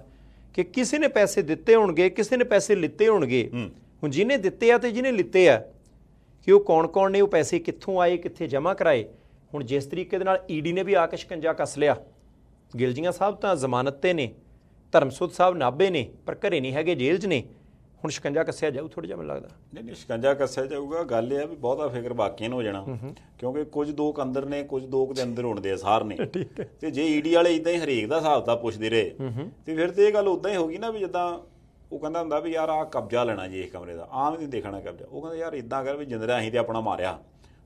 ਕਿ ਕਿਸੇ ਨੇ ਪੈਸੇ ਦਿੱਤੇ ਹੋਣਗੇ ਕਿਸੇ ਨੇ ਪੈਸੇ ਲਿੱਤੇ ਹੋਣਗੇ ਹੁਣ ਜਿਹਨੇ ਦਿੱਤੇ ਆ ਤੇ ਜਿਹਨੇ ਲਿੱਤੇ ਆ ਕਿ ਉਹ ਕੌਣ-ਕੌਣ ਨੇ ਉਹ ਪੈਸੇ ਕਿੱਥੋਂ ਆਏ ਕਿੱਥੇ ਜਮ੍ਹਾਂ ਕਰਾਏ ਹੁਣ ਜਿਸ ਤਰੀਕੇ ਦੇ ਨਾਲ ਈਡੀ e ਨੇ ਵੀ ਆ ਕੇ ਸ਼ਿਕੰਜਾ ਕੱਸ ਲਿਆ ਗਿਲਜੀਆਂ ਸਾਹਿਬ ਤਾਂ ਜ਼ਮਾਨਤ ਤੇ ਨੇ ਧਰਮਸੁੱਧ ਸਾਹਿਬ ਨਾਬੇ ਨੇ ਪਰ ਘਰੇ ਨਹੀਂ ਹੈਗੇ ਜੇਲ੍ਹ 'ਚ ਨੇ ਹੁਣ ਸ਼ਿਕੰਜਾ ਕੱਸਿਆ ਜਾਊ ਥੋੜਾ ਜਿਹਾ ਮੈਨੂੰ ਲੱਗਦਾ ਨਹੀਂ ਨਹੀਂ ਸ਼ਿਕੰਜਾ ਕੱਸਿਆ ਜਾਊਗਾ ਗੱਲ ਇਹ ਆ ਵੀ ਬਹੁਤਾ ਫਿਕਰ ਬਾਕੀਆਂ ਨੂੰ ਹੋ ਜਾਣਾ ਕਿਉਂਕਿ ਕੁਝ ਦੋਕ ਅੰਦਰ ਨੇ ਕੁਝ ਦੋਕ ਦੇ ਅੰਦਰ ਹੋਣ ਦੇ ਅਸਾਰ ਨੇ ਤੇ ਜੇ ਈਡੀ e ਵਾਲੇ ਇਦਾਂ ਹੀ ਹਰੇਕ ਦਾ ਹਿਸਾਬ ਦਾ ਪੁੱਛਦੇ ਰਹੇ ਤੇ ਫਿਰ ਤੇ ਇਹ ਗੱਲ ਉਦਾਂ ਹੀ ਹੋ ਗਈ ਨਾ ਵੀ ਜਦਾਂ ਉਹ ਕਹਿੰਦਾ ਹੁੰਦਾ ਵੀ ਯਾਰ ਆ ਕਬਜ਼ਾ ਲੈਣਾ ਜੀ ਇਸ ਕਮਰੇ ਦਾ ਆਮ ਨਹੀਂ ਦੇਖਣਾ ਕਬਜ਼ਾ ਉਹ ਕਹਿੰਦਾ ਯਾਰ ਇਦਾਂ ਕਰ ਵੀ ਜਿੰਦਰਾ ਅਸੀਂ ਤੇ ਆਪਣਾ ਮਾਰਿਆ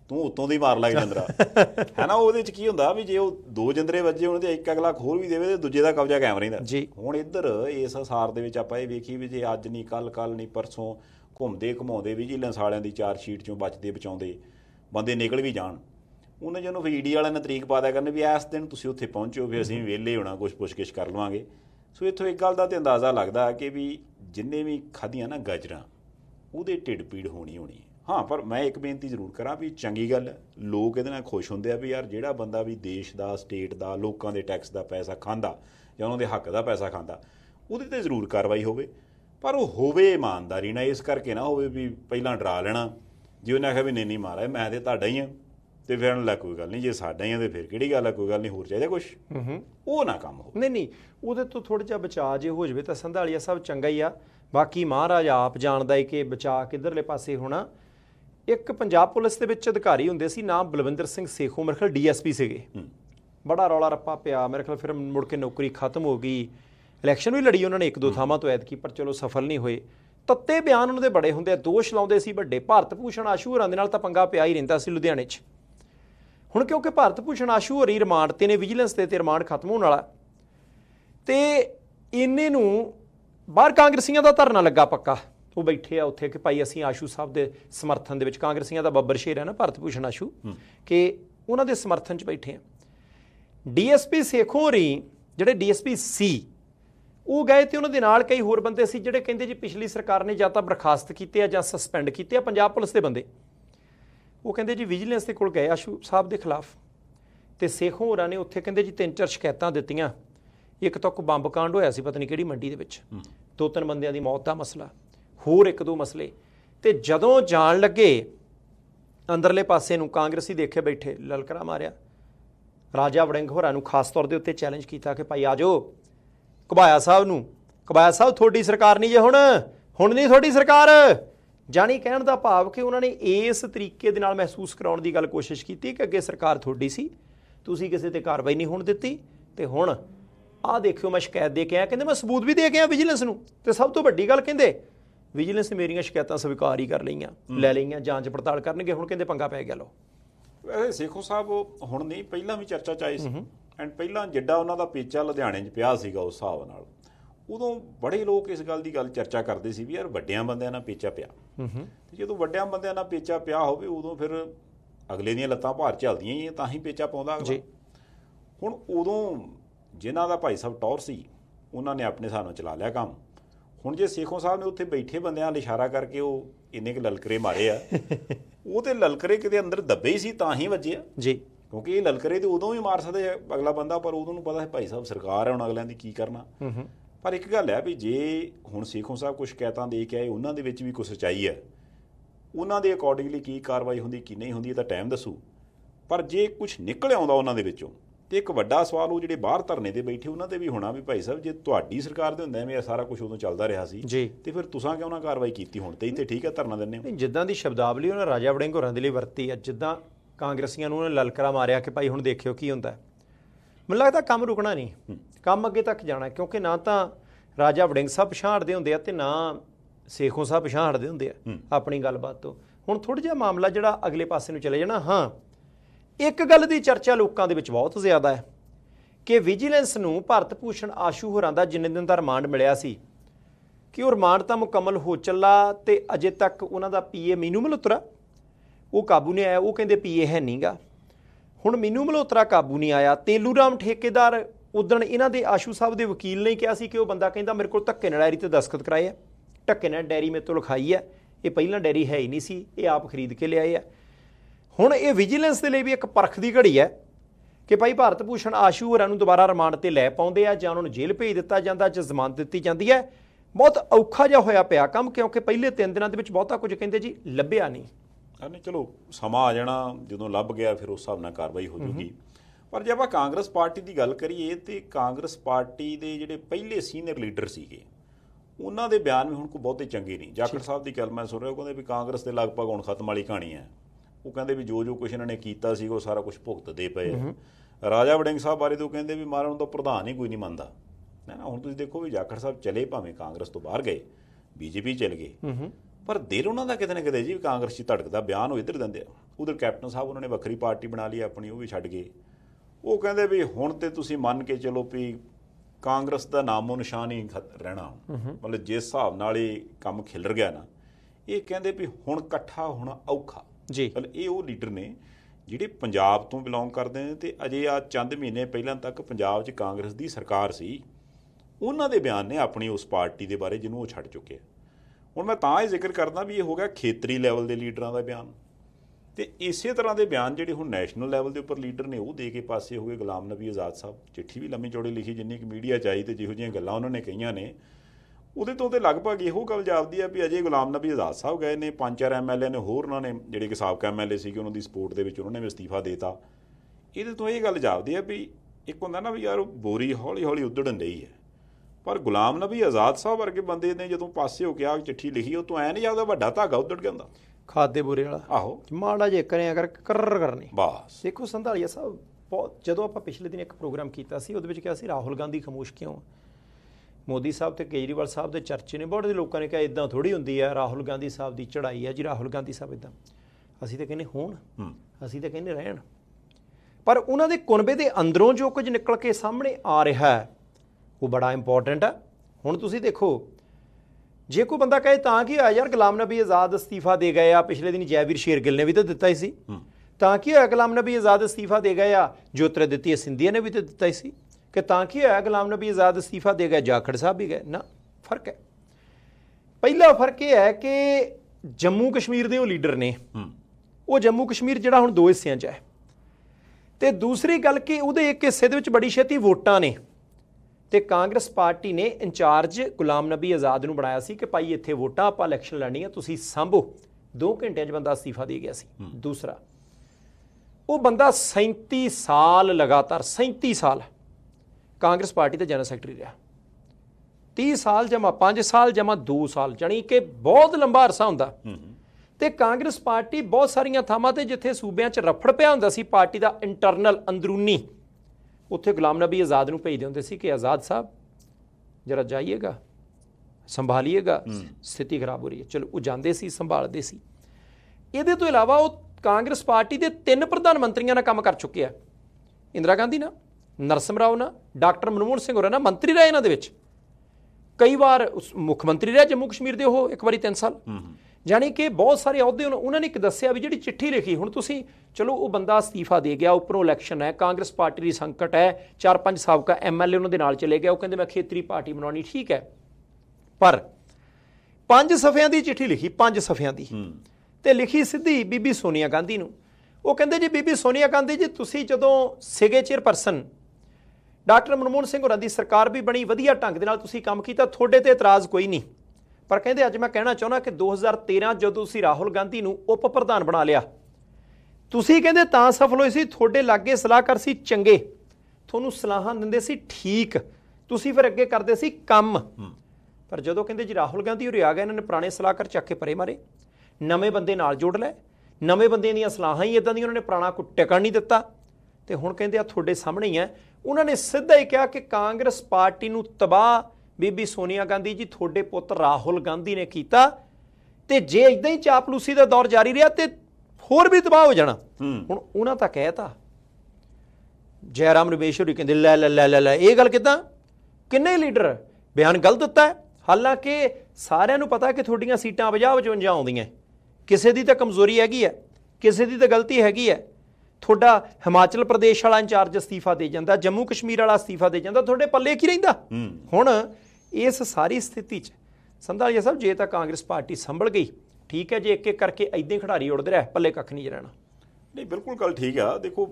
ਤੂੰ ਉਤੋਂ ਦੀ ਮਾਰ ਲੈ ਜਿੰਦਰਾ ਹੈਨਾ ਉਹਦੇ ਚ ਕੀ ਹੁੰਦਾ ਵੀ ਜੇ ਉਹ ਦੋ ਜਿੰਦਰੇ ਵੱਜੇ ਉਹਨਾਂ ਤੇ ਇੱਕ ਅਗਲਾ ਖੋਲ ਵੀ ਦੇਵੇ ਤੇ ਦੂਜੇ ਦਾ ਕਬਜ਼ਾ ਕਾਇਮ ਰਹਿੰਦਾ ਹੁਣ ਇੱਧਰ ਇਸ ਹਸਾਰ ਦੇ ਵਿੱਚ ਆਪਾਂ ਇਹ ਵੇਖੀ ਵੀ ਜੇ ਅੱਜ ਨਹੀਂ ਕੱਲ ਕੱਲ ਨਹੀਂ ਪਰਸੋਂ ਘੁੰਮਦੇ ਘਮਾਉਂਦੇ ਵਿਜੀਲੈਂਸ ਵਾਲਿਆਂ ਦੀ ਚਾਰ ਸ਼ੀਟ ਚੋਂ ਬਚਦੇ ਬਚਾਉਂਦੇ ਬੰਦੇ ਨਿਕਲ ਵੀ ਜਾਣ ਉਹਨੇ ਜਨੂੰ ਫਿਰ ਈਡੀ ਵਾਲਿਆਂ ਨੇ ਤਰੀਕ ਪਾ ਦਿਆ ਕਰਨ ਵੀ ਇਸ ਦਿਨ ਤੁਸੀਂ ਉੱਥੇ ਪਹੁੰਚੋ ਵੀ ਅਸੀਂ ਵਿਹਲੇ ਹੋਣਾ ਕੁਝ ਪੁੱਛਗਿਛ ਕਰ ਲਵਾਂਗੇ ਸੋ ਇਥੋਂ ਇੱਕ ਗੱਲ ਦਾ ਤੇ ਅੰਦਾਜ਼ਾ ਲੱਗਦਾ ਕਿ ਵੀ ਜਿੰਨੇ ਵੀ ਖਾਧੀਆਂ ਨਾ ਗਾਜਰਾਂ ਉਹਦੇ ਢਿੱਡ ਪੀੜ ਹੋਣੀ ਹੋਣੀ ਹਾਂ ਪਰ ਮੈਂ ਇੱਕ ਬੇਨਤੀ ਜ਼ਰੂਰ ਕਰਾਂ ਵੀ ਚੰਗੀ ਗੱਲ ਲੋਕ ਇਹਦੇ ਨਾਲ ਖੁਸ਼ ਹੁੰਦੇ ਆ ਵੀ ਯਾਰ ਜਿਹੜਾ ਬੰਦਾ ਵੀ ਦੇਸ਼ ਦਾ ਸਟੇਟ ਦਾ ਲੋਕਾਂ ਦੇ ਟੈਕਸ ਦਾ ਪੈਸਾ ਖਾਂਦਾ ਜਾਂ ਉਹਨਾਂ ਦੇ ਹੱਕ ਦਾ ਪੈਸਾ ਖਾਂਦਾ ਉਹਦੇ ਤੇ ਜ਼ਰੂਰ ਕਾਰਵਾਈ ਹੋਵੇ ਪਰ ਉਹ ਹੋਵੇ ਇਮਾਨਦਾਰੀ ਨਾਲ ਇਸ ਕਰਕੇ ਨਾ ਹੋਵੇ ਵੀ ਪਹਿਲਾਂ ਡਰਾ ਲੈਣਾ ਜਿਉਂ ਨਾ ਕਹੇ ਵੀ ਨਹੀਂ ਨਹੀਂ ਮਾਰਾ ਮੈਂ ਤੇ ਤੁਹਾਡਾ ਹੀ ਆ ਤੇ ਫਿਰ ਲੈ ਕੋਈ ਗੱਲ ਨਹੀਂ ਜੇ ਸਾਡਾ ਹੀ ਆ ਤੇ ਫਿਰ ਕਿਹੜੀ ਗੱਲ ਆ ਕੋਈ ਗੱਲ ਨਹੀਂ ਹੋਰ ਚਾਹੀਦਾ ਕੁਝ ਉਹ ਨਾ ਕੰਮ ਹੋ ਨਹੀਂ ਨਹੀਂ ਉਹਦੇ ਤੋਂ ਥੋੜਾ ਜਿਹਾ ਬਚਾ ਜੇ ਹੋ ਜਵੇ ਤਾਂ ਸੰਧਾਲੀਆ ਸਾਹਿਬ ਚੰਗਾ ਹੀ ਆ ਬਾਕੀ ਮਹਾਰਾਜ ਆਪ ਜਾਣਦਾ ਹੈ ਕਿ ਬਚਾ ਕਿਧਰਲੇ ਪਾਸੇ ਹੋਣਾ ਇੱਕ ਪੰਜਾਬ ਪੁਲਿਸ ਦੇ ਵਿੱਚ ਅਧਿਕਾਰੀ ਹੁੰਦੇ ਸੀ ਨਾਮ ਬਲਵਿੰਦਰ ਸਿੰਘ ਸੇਖੋ ਮੇਰੇ ਖਿਆਲ ਡੀਐਸਪੀ ਸੀਗੇ ਬੜਾ ਰੌਲਾ ਰੱਪਾ ਪਿਆ ਮੇਰੇ ਖਿਆਲ ਫਿਰ ਮੁੜ ਕੇ ਨੌਕਰੀ ਖਤਮ ਹੋ ਗਈ ਇਲੈਕਸ਼ਨ ਵੀ ਲੜੀ ਉਹਨਾਂ ਨੇ ਇੱਕ ਦੋ ਥਾਵਾਂ ਤੋਂ ਐਤਕੀ ਪਰ ਚਲੋ ਸਫਲ ਨਹੀਂ ਹੋਏ ਤੱਤੇ ਬਿਆਨ ਉਹਨਾਂ ਦੇ ਬੜੇ ਹੁੰਦੇ ਆ ਦੋਸ਼ ਲਾਉਂਦੇ ਸੀ ਵੱਡੇ ਭਾਰਤ ਭੂਸ਼ਣ ਆਸ਼ੂਰਾਂ ਦੇ ਨਾਲ ਤਾਂ ਪੰਗਾ ਪਿਆ ਹੀ ਰਹਿੰਦਾ ਸੀ ਲੁਧਿਆਣੇ 'ਚ ਹੁਣ ਕਿਉਂਕਿ ਭਾਰਤ ਭੂਸ਼ਣ ਆਸ਼ੂ ਹੋਰੀ ਰਿਮਾਂਡ ਤੇ ਨੇ ਵਿਜੀਲੈਂਸ ਤੇ ਤੇ ਰਿਮਾਂਡ ਖਤਮ ਹੋਣ ਵਾਲਾ ਤੇ ਇਹਨੇ ਨੂੰ ਬਾਹਰ ਕਾਂਗਰਸੀਆਂ ਦਾ ਧਰਨਾ ਲੱਗਾ ਪੱਕਾ ਉਹ ਬੈਠੇ ਆ ਉੱਥੇ ਕਿ ਭਾਈ ਅਸੀਂ ਆਸ਼ੂ ਸਾਹਿਬ ਦੇ ਸਮਰਥਨ ਦੇ ਵਿੱਚ ਕਾਂਗਰਸੀਆਂ ਦਾ ਬੱਬਰ ਸ਼ੇਰ ਹੈ ਨਾ ਭਾਰਤ ਭੂਸ਼ਣ ਆਸ਼ੂ ਕਿ ਉਹਨਾਂ ਦੇ ਸਮਰਥਨ 'ਚ ਬੈਠੇ ਆ ਡੀਐਸਪੀ ਸੇਖੋਰੀ ਜਿਹੜੇ ਡੀਐਸਪੀ ਸੀ ਉਹ ਗਏ ਤੇ ਉਹਨਾਂ ਦੇ ਨਾਲ ਕਈ ਹੋਰ ਬੰਦੇ ਸੀ ਜਿਹੜੇ ਕਹਿੰਦੇ ਜੀ ਪਿਛਲੀ ਸਰਕਾਰ ਨੇ ਜਾਂ ਤਾਂ ਬਰਖਾਸਤ ਕੀਤੇ ਆ ਜਾਂ ਸਸਪੈਂਡ ਕੀਤੇ ਆ ਪੰਜਾਬ ਪੁਲਿਸ ਦੇ ਬੰਦੇ ਉਹ ਕਹਿੰਦੇ ਜੀ ਵਿਜੀਲੈਂਸ ਦੇ ਕੋਲ ਗਏ ਆਸ਼ੂ ਸਾਹਿਬ ਦੇ ਖਿਲਾਫ ਤੇ ਸੇਖੋਂ ਹੋਰਾਂ ਨੇ ਉੱਥੇ ਕਹਿੰਦੇ ਜੀ ਤਿੰਨ ਚਾਰ ਸ਼ਿਕਾਇਤਾਂ ਦਿੱਤੀਆਂ ਇੱਕ ਤਾਂ ਬੰਬ ਕਾਂਡ ਹੋਇਆ ਸੀ ਪਤਾ ਨਹੀਂ ਕਿਹੜੀ ਮੰਡੀ ਦੇ ਵਿੱਚ ਦੋ ਤਿੰਨ ਬੰਦਿਆਂ ਦੀ ਮੌਤ ਦਾ ਮਸਲਾ ਹੋਰ ਇੱਕ ਦੋ ਮਸਲੇ ਤੇ ਜਦੋਂ ਜਾਣ ਲੱਗੇ ਅੰਦਰਲੇ ਪਾਸੇ ਨੂੰ ਕਾਂਗਰਸੀ ਦੇਖੇ ਬੈਠੇ ਲਲਕਰਾ ਮਾਰਿਆ ਰਾਜਾ ਵੜਿੰਗ ਹੋਰਾਂ ਨੂੰ ਖਾਸ ਤੌਰ ਦੇ ਉੱਤੇ ਚੈਲੰਜ ਕੀਤਾ ਕਿ ਭਾਈ ਆਜੋ ਕਬਾਇਆ ਸਾਹਿਬ ਨੂੰ ਕਬਾਇਆ ਸਾਹਿਬ ਤੁਹਾਡੀ ਸਰਕਾਰ ਨਹੀਂ ਜੇ ਹੁਣ ਹੁਣ ਨਹੀਂ ਤੁਹਾਡੀ ਸਰਕਾਰ ਜਾਨੀ ਕਹਿਣ ਦਾ ਭਾਵ ਕਿ ਉਹਨਾਂ ਨੇ ਇਸ ਤਰੀਕੇ ਦੇ ਨਾਲ ਮਹਿਸੂਸ ਕਰਾਉਣ ਦੀ ਗੱਲ ਕੋਸ਼ਿਸ਼ ਕੀਤੀ ਕਿ ਅੱਗੇ ਸਰਕਾਰ ਤੁਹਾਡੀ ਸੀ ਤੁਸੀਂ ਕਿਸੇ ਤੇ ਕਾਰਵਾਈ ਨਹੀਂ ਹੋਣ ਦਿੱਤੀ ਤੇ ਹੁਣ ਆਹ ਦੇਖਿਓ ਮੈਂ ਸ਼ਿਕਾਇਤ ਦੇ ਕੇ ਆਇਆ ਕਹਿੰਦੇ ਮੈਂ ਸਬੂਤ ਵੀ ਦੇ ਕੇ ਆਇਆ ਵਿਜੀਲੈਂਸ ਨੂੰ ਤੇ ਸਭ ਤੋਂ ਵੱਡੀ ਗੱਲ ਕਹਿੰਦੇ ਵਿਜੀਲੈਂਸ ਨੇ ਮੇਰੀਆਂ ਸ਼ਿਕਾਇਤਾਂ ਸਵੀਕਾਰ ਹੀ ਕਰ ਲਈਆਂ ਲੈ ਲਈਆਂ ਜਾਂਚ ਪੜਤਾਲ ਕਰਨਗੇ ਹੁਣ ਕਹਿੰਦੇ ਪੰਗਾ ਪੈ ਗਿਆ ਲੋ ਵੈਸੇ ਸੇਖੋ ਸਾਹਿਬ ਹੁਣ ਨਹੀਂ ਪਹਿਲਾਂ ਵੀ ਚਰਚਾ ਚ ਆਈ ਸੀ ਐਂਡ ਪਹਿਲਾਂ ਜਿੱਡਾ ਉਹਨਾਂ ਦਾ ਪੇਚਾ ਲੁਧਿਆਣੇ 'ਚ ਪਿਆ ਸੀਗਾ ਉਸ ਹਿਸਾਬ ਨਾਲ ਉਦੋਂ ਬੜੇ ਲੋਕ ਇਸ ਗੱਲ ਦੀ ਗੱਲ ਚਰਚਾ ਕਰਦੇ ਸੀ ਵੀ ਯਾਰ ਵੱਡਿਆਂ ਬੰਦਿਆਂ ਨਾਲ ਪੇਚਾ ਪਿਆ ਹੂੰ ਜਦੋਂ ਵੱਡਿਆਂ ਬੰਦਿਆਂ ਨਾਲ ਪੇਚਾ ਪਿਆ ਹੋਵੇ ਉਦੋਂ ਫਿਰ ਅਗਲੇ ਦੀਆਂ ਲੱਤਾਂ ਭਾਰ ਚੱਲਦੀਆਂ ਹੀ ਤਾਂ ਹੀ ਪੇਚਾ ਪਾਉਂਦਾ ਅਗਲਾ ਹੁਣ ਉਦੋਂ ਜਿਨ੍ਹਾਂ ਦਾ ਭਾਈ ਸਾਹਿਬ ਟੌਰ ਸੀ ਉਹਨਾਂ ਨੇ ਆਪਣੇ ਸਾਹ ਨਾਲ ਚਲਾ ਲਿਆ ਕੰਮ ਹੁਣ ਜੇ ਸੇਖੋਂ ਸਾਹਿਬ ਨੇ ਉੱਥੇ ਬੈਠੇ ਬੰਦਿਆਂ ਨਾਲ ਇਸ਼ਾਰਾ ਕਰਕੇ ਉਹ ਇੰਨੇ ਕਿ ਲਲਕਰੇ ਮਾਰੇ ਆ ਉਹ ਤੇ ਲਲਕਰੇ ਕਿਤੇ ਅੰਦਰ ਦੱਬੇ ਹੀ ਸੀ ਤਾਂ ਹੀ ਵੱਜੇ ਜੀ ਕਿਉਂਕਿ ਇਹ ਲਲਕਰੇ ਤੇ ਉਦੋਂ ਵੀ ਮਾਰ ਸਕਦੇ ਅਗਲਾ ਬੰਦਾ ਪਰ ਉਦੋਂ ਨੂੰ ਪਤਾ ਹੈ ਭਾਈ ਸਾਹਿਬ ਸਰਕਾਰ ਹੈ ਹੁਣ ਅਗਲਿਆਂ ਦੀ ਕੀ ਕਰਨਾ ਹੂੰ ਹੂੰ ਪਰ ਇੱਕ ਗੱਲ ਹੈ ਵੀ ਜੇ ਹੁਣ ਸੇਖੋਂ ਸਾਹਿਬ ਕੁਝ ਸ਼ਿਕਾਇਤਾਂ ਦੇ ਕੇ ਆਏ ਉਹਨਾਂ ਦੇ ਵਿੱਚ ਵੀ ਕੋਈ ਸਚਾਈ ਹੈ ਉਹਨਾਂ ਦੇ ਅਕੋਰਡਿੰਗਲੀ ਕੀ ਕਾਰਵਾਈ ਹੁੰਦੀ ਕੀ ਨਹੀਂ ਹੁੰਦੀ ਇਹ ਤਾਂ ਟਾਈਮ ਦੱਸੂ ਪਰ ਜੇ ਕੁਝ ਨਿਕਲ ਆਉਂਦਾ ਉਹਨਾਂ ਦੇ ਵਿੱਚੋਂ ਤੇ ਇੱਕ ਵੱਡਾ ਸਵਾਲ ਉਹ ਜਿਹੜੇ ਬਾਹਰ ਧਰਨੇ ਤੇ ਬੈਠੇ ਉਹਨਾਂ ਤੇ ਵੀ ਹੋਣਾ ਵੀ ਭਾਈ ਸਾਹਿਬ ਜੇ ਤੁਹਾਡੀ ਸਰਕਾਰ ਦੇ ਹੁੰਦੇ ਐਵੇਂ ਸਾਰਾ ਕੁਝ ਉਦੋਂ ਚੱਲਦਾ ਰਿਹਾ ਸੀ ਤੇ ਫਿਰ ਤੁਸੀਂ ਕਿਉਂ ਨਾ ਕਾਰਵਾਈ ਕੀਤੀ ਹੁਣ ਤੇ ਇੱਥੇ ਠੀਕ ਹੈ ਧਰਨਾ ਦਿੰਨੇ ਹੋ ਜਿੱਦਾਂ ਦੀ ਸ਼ਬਦਾਵਲੀ ਉਹਨਾਂ ਰਾਜਾ ਵੜਿੰਗ ਹੋਰਾਂ ਦੇ ਲਈ ਵਰਤੀ ਆ ਜਿੱਦਾਂ ਕਾਂਗਰਸੀਆਂ ਨੂੰ ਉਹਨਾਂ ਲਲਕਰਾ ਮਾਰਿਆ ਕਿ ਭਾਈ ਹੁਣ ਦੇਖਿਓ ਕੀ ਹੁੰਦਾ ਮੈਨੂੰ ਲੱਗਦਾ ਕੰਮ ਰੁਕਣਾ ਨਹੀਂ ਕੰਮ ਅੱਗੇ ਤੱਕ ਜਾਣਾ ਕਿਉਂਕਿ ਨਾ ਤਾਂ ਰਾਜਾ ਵੜਿੰਗ ਸਾਹਿਬ ਪਛਾਣਦੇ ਹੁੰਦੇ ਆ ਤੇ ਨਾ ਸੇਖੋਂ ਸਾਹਿਬ ਪਛਾਣਦੇ ਹੁੰਦੇ ਆ ਆਪਣੀ ਗੱਲਬਾਤ ਤੋਂ ਹੁਣ ਥੋੜਾ ਜਿਹਾ ਮਾਮਲਾ ਜਿਹੜਾ ਅਗਲੇ ਪਾਸੇ ਨੂੰ ਚਲੇ ਜਾਣਾ ਹਾਂ ਇੱਕ ਗੱਲ ਦੀ ਚਰਚਾ ਲੋਕਾਂ ਦੇ ਵਿੱਚ ਬਹੁਤ ਜ਼ਿਆਦਾ ਹੈ ਕਿ ਵਿਜੀਲੈਂਸ ਨੂੰ ਭਾਰਤ ਭੂਸ਼ਣ ਆਸ਼ੂ ਹੋਰਾਂ ਦਾ ਜਿੰਨੇ ਦਿਨ ਦਾ ਰਿਮਾਂਡ ਮਿਲਿਆ ਸੀ ਕਿ ਉਹ ਰਿਮਾਂਡ ਤਾਂ ਮੁਕੰਮਲ ਹੋ ਚੱਲਾ ਤੇ ਅਜੇ ਤੱਕ ਉਹਨਾਂ ਦਾ ਪੀਏ ਮੀਨੂ ਮਲੋਤਰਾ ਉਹ ਕਾਬੂ ਨਹੀਂ ਆਇਆ ਉਹ ਕਹਿੰਦੇ ਪੀਏ ਹੈ ਨਹੀਂਗਾ ਹੁਣ ਮੀਨੂ ਮਲੋਤਰਾ ਕਾਬੂ ਨਹੀਂ ਆਇਆ ਤੇਲੂ ਰਾਮ ਠੇਕੇਦਾਰ ਉਦੋਂ ਇਹਨਾਂ ਦੇ ਆਸ਼ੂ ਸਾਹਿਬ ਦੇ ਵਕੀਲ ਨੇ ਕਿਹਾ ਸੀ ਕਿ ਉਹ ਬੰਦਾ ਕਹਿੰਦਾ ਮੇਰੇ ਕੋਲ ਧੱਕੇ ਨਾਲ ਡੈਰੀ ਤੇ ਦਸਖਤ ਕਰਾਏ ਆ ਧੱਕੇ ਨਾਲ ਡੈਰੀ ਮੇਰੇ ਤੋਂ ਲਿਖਾਈ ਹੈ ਇਹ ਪਹਿਲਾਂ ਡੈਰੀ ਹੈ ਹੀ ਨਹੀਂ ਸੀ ਇਹ ਆਪ ਖਰੀਦ ਕੇ ਲਿਆਏ ਆ ਹੁਣ ਇਹ ਵਿਜੀਲੈਂਸ ਦੇ ਲਈ ਵੀ ਇੱਕ ਪਰਖ ਦੀ ਘੜੀ ਹੈ ਕਿ ਭਾਈ ਭਾਰਤ ਭੂਸ਼ਣ ਆਸ਼ੂ ਹੋਰਾਂ ਨੂੰ ਦੁਬਾਰਾ ਰਿਮਾਂਡ ਤੇ ਲੈ ਪਾਉਂਦੇ ਆ ਜਾਂ ਉਹਨਾਂ ਨੂੰ ਜੇਲ੍ਹ ਭੇਜ ਦਿੱਤਾ ਜਾਂਦਾ ਜਾਂ ਜ਼ਮਾਨਤ ਦਿੱਤੀ ਜਾਂਦੀ ਹੈ ਬਹੁਤ ਔਖਾ ਜਿਹਾ ਹੋਇਆ ਪਿਆ ਕੰਮ ਕਿਉਂਕਿ ਪਹਿਲੇ 3 ਦਿਨਾਂ ਦੇ ਵਿੱਚ ਬਹੁਤਾ ਕੁਝ ਕਹਿੰਦੇ ਜੀ ਲੱਭਿਆ ਨਹੀਂ ਨਹੀਂ ਚਲੋ ਸਮਾਂ ਆ ਜਾਣਾ ਜਦੋਂ ਲੱਭ ਗਿਆ ਫਿਰ ਉਸ ਹਿਸਾਬ ਨਾਲ ਕਾਰਵਾਈ ਹੋ ਜੂਗੀ ਪਰ ਜੇ ਆਪਾਂ ਕਾਂਗਰਸ ਪਾਰਟੀ ਦੀ ਗੱਲ ਕਰੀਏ ਤੇ ਕਾਂਗਰਸ ਪਾਰਟੀ ਦੇ ਜਿਹੜੇ ਪਹਿਲੇ ਸੀਨੀਅਰ ਲੀਡਰ ਸੀਗੇ ਉਹਨਾਂ ਦੇ ਬਿਆਨ ਵੀ ਹੁਣ ਕੋ ਬਹੁਤੇ ਚੰਗੇ ਨਹੀਂ ਜਾਖੜ ਸਾਹਿਬ ਦੀ ਗੱਲ ਮੈਂ ਸੁਣ ਰਿਹਾ ਉਹ ਕਹਿੰਦੇ ਵੀ ਕਾਂਗਰਸ ਦੇ ਲਗਭਗ ਹੁਣ ਖਤਮ ਵਾਲੀ ਕਹਾਣੀ ਹੈ ਉਹ ਕਹਿੰਦੇ ਵੀ ਜੋ ਜੋ ਕੁਝ ਇਹਨਾਂ ਨੇ ਕੀਤਾ ਸੀ ਉਹ ਸਾਰਾ ਕੁਝ ਭੁਗਤਦੇ ਪਏ ਆ ਰਾਜਾ ਵੜਿੰਗ ਸਾਹਿਬ ਬਾਰੇ ਤੋਂ ਕਹਿੰਦੇ ਵੀ ਮਾਰਨ ਤੋਂ ਪ੍ਰਧਾਨ ਹੀ ਕੋਈ ਨਹੀਂ ਮੰਨਦਾ ਨਾ ਹੁਣ ਤੁਸੀਂ ਦੇਖੋ ਵੀ ਜਾਖੜ ਸਾਹਿਬ ਚਲੇ ਭਾਵੇਂ ਕਾਂਗਰਸ ਤੋਂ ਬਾਹਰ ਗਏ ਬੀਜੇਪੀ ਚਲ ਗਏ ਪਰ ਦਿਲ ਉਹਨਾਂ ਦਾ ਕਿਤੇ ਨਾ ਕਿਤੇ ਜੀ ਕਾਂਗਰਸ ਚ ਧੜਕਦਾ ਬਿਆਨ ਉਹ ਇੱਧਰ ਦਿੰਦੇ ਆ ਉਧਰ ਕੈਪਟਨ ਸਾਹਿਬ ਉਹਨਾਂ ਨੇ ਵੱਖਰੀ ਪਾਰਟੀ ਬਣਾ ਲਈ ਆਪਣੀ ਉਹ ਵੀ ਛੱਡ ਗਏ ਉਹ ਕਹਿੰਦੇ ਵੀ ਹੁਣ ਤੇ ਤੁਸੀਂ ਮੰਨ ਕੇ ਚਲੋ ਵੀ ਕਾਂਗਰਸ ਦਾ ਨਾਮੋ ਨਿਸ਼ਾਨ ਹੀ ਰਹਿਣਾ ਮਤਲਬ ਜਿਸ ਹਿਸਾਬ ਨਾਲ ਇਹ ਕੰਮ ਖਿਲਰ ਗਿਆ ਨਾ ਇਹ ਕਹਿੰਦੇ ਵੀ ਹੁਣ ਇਕੱਠਾ ਹੋਣਾ ਔਖਾ ਜੀ ਮਤਲਬ ਇਹ ਉਹ ਲੀਡਰ ਨੇ ਜਿਹੜੇ ਪੰਜਾਬ ਤੋਂ ਬਿਲੋਂਗ ਕਰਦੇ ਨੇ ਤੇ ਅਜੇ ਆ ਚੰਦ ਮਹੀਨੇ ਪਹਿਲਾਂ ਤੱਕ ਪੰਜਾਬ 'ਚ ਕਾਂਗਰਸ ਦੀ ਸਰਕਾਰ ਸੀ ਉਹਨਾਂ ਦੇ ਬਿਆਨ ਨੇ ਆਪਣੀ ਉਸ ਪਾਰਟੀ ਦੇ ਬਾਰੇ ਜਿਹਨੂੰ ਉਹ ਛੱਡ ਚੁੱਕੇ ਹੁਣ ਮੈਂ ਤਾਂ ਇਹ ਜ਼ਿਕਰ ਕਰਦਾ ਵੀ ਇਹ ਹੋ ਗਿਆ ਖੇਤਰੀ ਲੈਵਲ ਦੇ ਲੀਡਰਾਂ ਦਾ ਬਿਆਨ ਤੇ ਇਸੇ ਤਰ੍ਹਾਂ ਦੇ ਬਿਆਨ ਜਿਹੜੇ ਹੁਣ ਨੈਸ਼ਨਲ ਲੈਵਲ ਦੇ ਉੱਪਰ ਲੀਡਰ ਨੇ ਉਹ ਦੇ ਕੇ ਪਾਸੇ ਹੋਏ ਗੁਲਾਮ ਨਬੀ ਆਜ਼ਾਦ ਸਾਹਿਬ ਚਿੱਠੀ ਵੀ ਲੰਮੀ ਚੌੜੀ ਲਿਖੀ ਜਿੰਨੀ ਕਿ ਮੀਡੀਆ ਚ ਆਈ ਤੇ ਜਿਹੋ ਜਿਹੀਆਂ ਗੱਲਾਂ ਉਹਨਾਂ ਨੇ ਕਹੀਆਂ ਨੇ ਉਹਦੇ ਤੋਂ ਤੇ ਲਗਭਗ ਇਹੋ ਗੱਲ ਜਾਪਦੀ ਆ ਵੀ ਅਜੇ ਗੁਲਾਮ ਨਬੀ ਆਜ਼ਾਦ ਸਾਹਿਬ ਗਏ ਨੇ ਪੰਜ ਚਾਰ ਐਮਐਲਏ ਨੇ ਹੋਰ ਉਹਨਾਂ ਨੇ ਜਿਹੜੇ ਕਿ ਸਾਬਕਾ ਐਮਐਲਏ ਸੀਗੇ ਉਹਨਾਂ ਦੀ ਸਪੋਰਟ ਦੇ ਵਿੱਚ ਉਹਨਾਂ ਨੇ ਵੀ ਅਸਤੀਫਾ ਦੇਤਾ ਇਹਦੇ ਤੋਂ ਇਹ ਗੱਲ ਜਾਪਦੀ ਆ ਵੀ ਇੱਕ ਹੁੰਦਾ ਨਾ ਵੀ ਯਾਰ ਬੋਰੀ ਹੌਲੀ ਹੌਲੀ ਉੱਧੜਨ ਲਈ ਹੈ ਪਰ ਗੁਲਾਮ ਨਬੀ ਆਜ਼ਾਦ ਸਾਹਿਬ ਵਰਗੇ ਬੰਦੇ ਨੇ ਜਦੋਂ ਪਾਸੇ ਹੋ ਕੇ ਆ ਚਿੱਠੀ ਲਿਖੀ ਉਹ ਤੋਂ ਐ ਨਹੀਂ ਜਾਂਦਾ ਵੱਡਾ ਧਾਗਾ ਉੱਧੜ ਗਿਆ ਹੁੰਦਾ ਖਾਦ ਦੇ ਬੁਰੇ ਵਾਲਾ ਆਹੋ ਮਾੜਾ ਜੇ ਕਰਿਆ ਕਰ ਕਰਰ ਕਰਨੀ ਬਸ ਦੇਖੋ ਸੰਧਾਲੀਆ ਸਾਹਿਬ ਬਹੁਤ ਜਦੋਂ ਆਪਾਂ ਪਿਛਲੇ ਦਿਨ ਇੱਕ ਪ੍ਰੋਗਰਾਮ ਕੀਤਾ ਸੀ ਉਹਦੇ ਵਿੱਚ ਕਿਹਾ ਸੀ ਰਾਹੁਲ ਗਾਂਧੀ ਖਮੋਸ਼ ਕਿਉਂ ਮੋਦੀ ਸਾਹਿਬ ਤੇ ਕੇਜਰੀਵਾਲ ਸਾਹਿਬ ਦੇ ਚਰਚੇ ਨੇ ਬਹੁਤ ਦੇ ਲੋਕਾਂ ਨੇ ਕਿਹਾ ਇਦਾਂ ਥੋੜੀ ਹੁੰਦੀ ਆ ਰਾਹੁਲ ਗਾਂਧੀ ਸਾਹਿਬ ਦੀ ਚੜ੍ਹਾਈ ਆ ਜੀ ਰਾਹੁਲ ਗਾਂਧੀ ਸਾਹਿਬ ਇਦਾਂ ਅਸੀਂ ਤਾਂ ਕਹਿੰਦੇ ਹੋਣ ਅਸੀਂ ਤਾਂ ਕਹਿੰਦੇ ਰਹਿਣ ਪਰ ਉਹਨਾਂ ਦੇ ਕੁਨਬੇ ਦੇ ਅੰਦਰੋਂ ਜੋ ਕੁਝ ਨਿਕਲ ਕੇ ਸਾਹਮਣੇ ਆ ਰਿਹਾ ਹੈ ਉਹ ਬੜਾ ਇੰਪੋਰਟੈਂਟ ਹੈ ਹੁਣ ਤੁਸੀਂ ਦੇਖੋ ਜੇ ਕੋਈ ਬੰਦਾ ਕਹੇ ਤਾਂ ਕਿ ਯਾਰ ਗੁਲਾਮ ਨਬੀ ਆਜ਼ਾਦ ਅਸਤੀਫਾ ਦੇ ਗਏ ਆ ਪਿਛਲੇ ਦਿਨ ਜੈਵੀਰ ਸ਼ੇਰਗਿੱਲ ਨੇ ਵੀ ਤਾਂ ਦਿੱਤਾ ਹੀ ਸੀ ਤਾਂ ਕਿ ਹੋਇਆ ਗੁਲਾਮ ਨਬੀ ਆਜ਼ਾਦ ਅਸਤੀਫਾ ਦੇ ਗਏ ਆ ਜੋਤਰ ਦਿੱਤੀ ਸਿੰਧੀਆ ਨੇ ਵੀ ਤਾਂ ਦਿੱਤਾ ਹੀ ਸੀ ਕਿ ਤਾਂ ਕਿ ਹੋਇਆ ਗੁਲਾਮ ਨਬੀ ਆਜ਼ਾਦ ਅਸਤੀਫਾ ਦੇ ਗਏ ਜਾਖੜ ਸਾਹਿਬ ਵੀ ਗਏ ਨਾ ਫਰਕ ਹੈ ਪਹਿਲਾ ਫਰਕ ਇਹ ਹੈ ਕਿ ਜੰਮੂ ਕਸ਼ਮੀਰ ਦੇ ਉਹ ਲੀਡਰ ਨੇ ਉਹ ਜੰਮੂ ਕਸ਼ਮੀਰ ਜਿਹੜਾ ਹੁਣ ਦੋ ਹਿੱਸਿਆਂ 'ਚ ਹੈ ਤੇ ਦੂਸਰੀ ਗੱਲ ਕਿ ਉਹਦੇ ਇੱਕ ਹਿੱਸੇ ਦੇ ਵਿੱਚ ਬੜੀ ਛੇਤੀ ਵੋਟਾਂ ਨੇ ਤੇ ਕਾਂਗਰਸ ਪਾਰਟੀ ਨੇ ਇੰਚਾਰਜ ਗੁਲਾਮ ਨਬੀ ਆਜ਼ਾਦ ਨੂੰ ਬਣਾਇਆ ਸੀ ਕਿ ਭਾਈ ਇੱਥੇ ਵੋਟਾਂ ਆਪਾਂ ਇਲੈਕਸ਼ਨ ਲੜਨੀ ਆ ਤੁਸੀਂ ਸੰਭੋ 2 ਘੰਟਿਆਂ 'ਚ ਬੰਦਾ ਅਸਤੀਫਾ ਦੇ ਗਿਆ ਸੀ ਦੂਸਰਾ ਉਹ ਬੰਦਾ 37 ਸਾਲ ਲਗਾਤਾਰ 37 ਸਾਲ ਕਾਂਗਰਸ ਪਾਰਟੀ ਦਾ ਜਨਰਲ ਸੈਕਟਰੀ ਰਿਹਾ 30 ਸਾਲ ਜਮਾ 5 ਸਾਲ ਜਮਾ 2 ਸਾਲ ਜਾਨੀ ਕਿ ਬਹੁਤ ਲੰਬਾ ਅਰਸਾ ਹੁੰਦਾ ਤੇ ਕਾਂਗਰਸ ਪਾਰਟੀ ਬਹੁਤ ਸਾਰੀਆਂ ਥਾਵਾਂ ਤੇ ਜਿੱਥੇ ਸੂਬਿਆਂ 'ਚ ਰਫੜ ਪਿਆ ਹੁੰਦਾ ਸੀ ਪਾਰਟੀ ਦਾ ਇੰਟਰਨਲ ਅੰਦਰੂਨੀ ਉੱਥੇ ਗੁਲਾਮ ਨਬੀ ਆਜ਼ਾਦ ਨੂੰ ਭੇਜਦੇ ਹੁੰਦੇ ਸੀ ਕਿ ਆਜ਼ਾਦ ਸਾਹਿਬ ਜਰਾ ਜਾਈਏਗਾ ਸੰਭਾਲੀਏਗਾ ਸਥਿਤੀ ਖਰਾਬ ਹੋ ਰਹੀ ਹੈ ਚਲੋ ਉਹ ਜਾਂਦੇ ਸੀ ਸੰਭਾਲਦੇ ਸੀ ਇਹਦੇ ਤੋਂ ਇਲਾਵਾ ਉਹ ਕਾਂਗਰਸ ਪਾਰਟੀ ਦੇ ਤਿੰਨ ਪ੍ਰਧਾਨ ਮੰਤਰੀਆਂ ਨਾਲ ਕੰਮ ਕਰ ਚੁੱਕੇ ਆ ਇੰਦਰਾ ਗਾਂਧੀ ਨਾਲ ਨਰਸਮ ਰਾਓ ਨਾਲ ਡਾਕਟਰ ਮਨਮੋਹਨ ਸਿੰਘ ਹੋਰ ਨਾਲ ਮੰਤਰੀ ਰਹੇ ਇਹਨਾਂ ਦੇ ਵਿੱਚ ਕਈ ਵਾਰ ਮੁੱਖ ਮੰਤਰੀ ਰਿਹਾ ਜੰਮੂ ਕਸ਼ਮੀਰ ਦੇ ਉਹ ਇੱਕ ਵਾਰੀ 3 ਸਾਲ ਯਾਨੀ ਕਿ ਬਹੁਤ ਸਾਰੇ ਅਹੁਦੇ ਉਹਨਾਂ ਨੇ ਇੱਕ ਦੱਸਿਆ ਵੀ ਜਿਹੜੀ ਚਿੱਠੀ ਲਿਖੀ ਹੁਣ ਤੁਸੀਂ ਚਲੋ ਉਹ ਬੰਦਾ ਅਸਤੀਫਾ ਦੇ ਗਿਆ ਉੱਪਰੋਂ ਇਲੈਕਸ਼ਨ ਹੈ ਕਾਂਗਰਸ ਪਾਰਟੀ ਦੀ ਸੰਕਟ ਹੈ ਚਾਰ ਪੰਜ ਸਾਬਕਾ ਐਮਐਲਏ ਉਹਨਾਂ ਦੇ ਨਾਲ ਚਲੇ ਗਿਆ ਉਹ ਕਹਿੰਦੇ ਮੈਂ ਖੇਤਰੀ ਪਾਰਟੀ ਬਣਾਉਣੀ ਠੀਕ ਹੈ ਪਰ ਪੰਜ ਸਫ਼ਿਆਂ ਦੀ ਚਿੱਠੀ ਲਿਖੀ ਪੰਜ ਸਫ਼ਿਆਂ ਦੀ ਤੇ ਲਿਖੀ ਸਿੱਧੀ ਬੀਬੀ ਸੋਨੀਆ ਗਾਂਧੀ ਨੂੰ ਉਹ ਕਹਿੰਦੇ ਜੀ ਬੀਬੀ ਸੋਨੀਆ ਗਾਂਧੀ ਜੀ ਤੁਸੀਂ ਜਦੋਂ ਸਿਗੇ ਚੇਅਰਪਰਸਨ ਡਾਕਟਰ ਮਨਮੋਹਨ ਸਿੰਘ ਹੋਰਾਂ ਦੀ ਸਰਕਾਰ ਵੀ ਬਣੀ ਵਧੀਆ ਢੰਗ ਦੇ ਨਾਲ ਤੁਸੀਂ ਕੰਮ ਕੀਤਾ ਤੁਹਾਡੇ ਤੇ ਇਤਰਾਜ਼ ਕੋਈ ਨਹੀਂ ਪਰ ਕਹਿੰਦੇ ਅੱਜ ਮੈਂ ਕਹਿਣਾ ਚਾਹੁੰਦਾ ਕਿ 2013 ਜਦੋਂ ਤੁਸੀਂ ਰਾਹੁਲ ਗਾਂਧੀ ਨੂੰ ਉਪ ਪ੍ਰਧਾਨ ਬਣਾ ਲਿਆ ਤੁਸੀਂ ਕਹਿੰਦੇ ਤਾਂ ਸਫਲ ਹੋਏ ਸੀ ਤੁਹਾਡੇ ਲਾਗੇ ਸਲਾਹਕਾਰ ਸੀ ਚੰਗੇ ਤੁਹਾਨੂੰ ਸਲਾਹਾਂ ਦਿੰਦੇ ਸੀ ਠੀਕ ਤੁਸੀਂ ਫਿਰ ਅੱਗੇ ਕਰਦੇ ਸੀ ਕੰਮ ਪਰ ਜਦੋਂ ਕਹਿੰਦੇ ਜੀ ਰਾਹੁਲ ਗਾਂਧੀ ਉਰੇ ਆ ਗਏ ਇਹਨਾਂ ਨੇ ਪੁਰਾਣੇ ਸਲਾਹਕਾਰ ਚੱਕ ਕੇ ਪਰੇ ਮਾਰੇ ਨਵੇਂ ਬੰਦੇ ਨਾਲ ਜੋੜ ਲੈ ਨਵੇਂ ਬੰਦਿਆਂ ਦੀਆਂ ਸਲਾਹਾਂ ਹੀ ਇਦਾਂ ਦੀਆਂ ਉਹਨਾਂ ਨੇ ਪੁਰਾਣਾ ਕੋ ਟਿਕਣ ਨਹੀਂ ਦਿੱਤਾ ਤੇ ਹੁਣ ਕਹਿੰਦੇ ਆ ਤੁਹਾਡੇ ਸਾਹਮਣੇ ਹੀ ਆ ਉਹਨਾਂ ਨੇ ਸਿੱਧਾ ਹੀ ਕਿਹਾ ਕਿ ਕਾਂਗਰਸ ਪਾਰਟੀ ਨੂੰ ਤਬਾਹ ਬੀਬੀ ਸੋਨੀਆ ਗਾਂਧੀ ਜੀ ਤੁਹਾਡੇ ਪੁੱਤ ਰਾਹੁਲ ਗਾਂਧੀ ਨੇ ਕੀਤਾ ਤੇ ਜੇ ਇਦਾਂ ਹੀ ਚਾਪਲੂਸੀ ਦਾ ਦੌਰ ਜਾਰੀ ਰਿਹਾ ਤੇ ਹੋਰ ਵੀ ਦਬਾਅ ਹੋ ਜਾਣਾ ਹੁਣ ਉਹਨਾਂ ਤਾਂ ਕਹਿਤਾ ਜੈਰਾਮ ਰਮੇਸ਼ਵਰੀ ਕਹਿੰਦੇ ਲੈ ਲੈ ਲੈ ਲੈ ਇਹ ਗੱਲ ਕਿਦਾਂ ਕਿੰਨੇ ਲੀਡਰ ਬਿਆਨ ਗਲਤ ਦਿੱਤਾ ਹਾਲਾਂਕਿ ਸਾਰਿਆਂ ਨੂੰ ਪਤਾ ਕਿ ਤੁਹਾਡੀਆਂ ਸੀਟਾਂ 50 55 ਆਉਂਦੀਆਂ ਕਿਸੇ ਦੀ ਤਾਂ ਕਮਜ਼ੋਰੀ ਹੈਗੀ ਹੈ ਕਿਸੇ ਦੀ ਤਾਂ ਗਲਤੀ ਹੈਗੀ ਹੈ ਤੁਹਾਡਾ ਹਿਮਾਚਲ ਪ੍ਰਦੇਸ਼ ਵਾਲਾ ਇੰਚਾਰਜ ਅਸਤੀਫਾ ਦੇ ਜਾਂਦਾ ਜੰਮੂ ਕਸ਼ਮੀਰ ਵਾਲਾ ਅਸਤੀਫਾ ਦੇ ਜਾਂਦਾ ਤੁਹਾਡੇ ਪੱਲੇ ਕੀ ਰਹਿੰਦਾ ਹੁਣ ਇਸ ਸਾਰੀ ਸਥਿਤੀ 'ਚ ਸੰਧਾਲੀਆ ਸਾਹਿਬ ਜੇ ਤਾਂ ਕਾਂਗਰਸ ਪਾਰਟੀ ਸੰਭਲ ਗਈ ਠੀਕ ਹੈ ਜੇ ਇੱਕ ਇੱਕ ਕਰਕੇ ਐਦਾਂ ਖਿਡਾਰੀ ਉੜਦੇ ਰਹਿ ਪੱਲੇ ਕੱਖ ਨਹੀਂ ਰਹਿਣਾ ਨਹੀਂ ਬਿਲਕੁਲ ਗੱਲ ਠੀਕ ਆ ਦੇਖੋ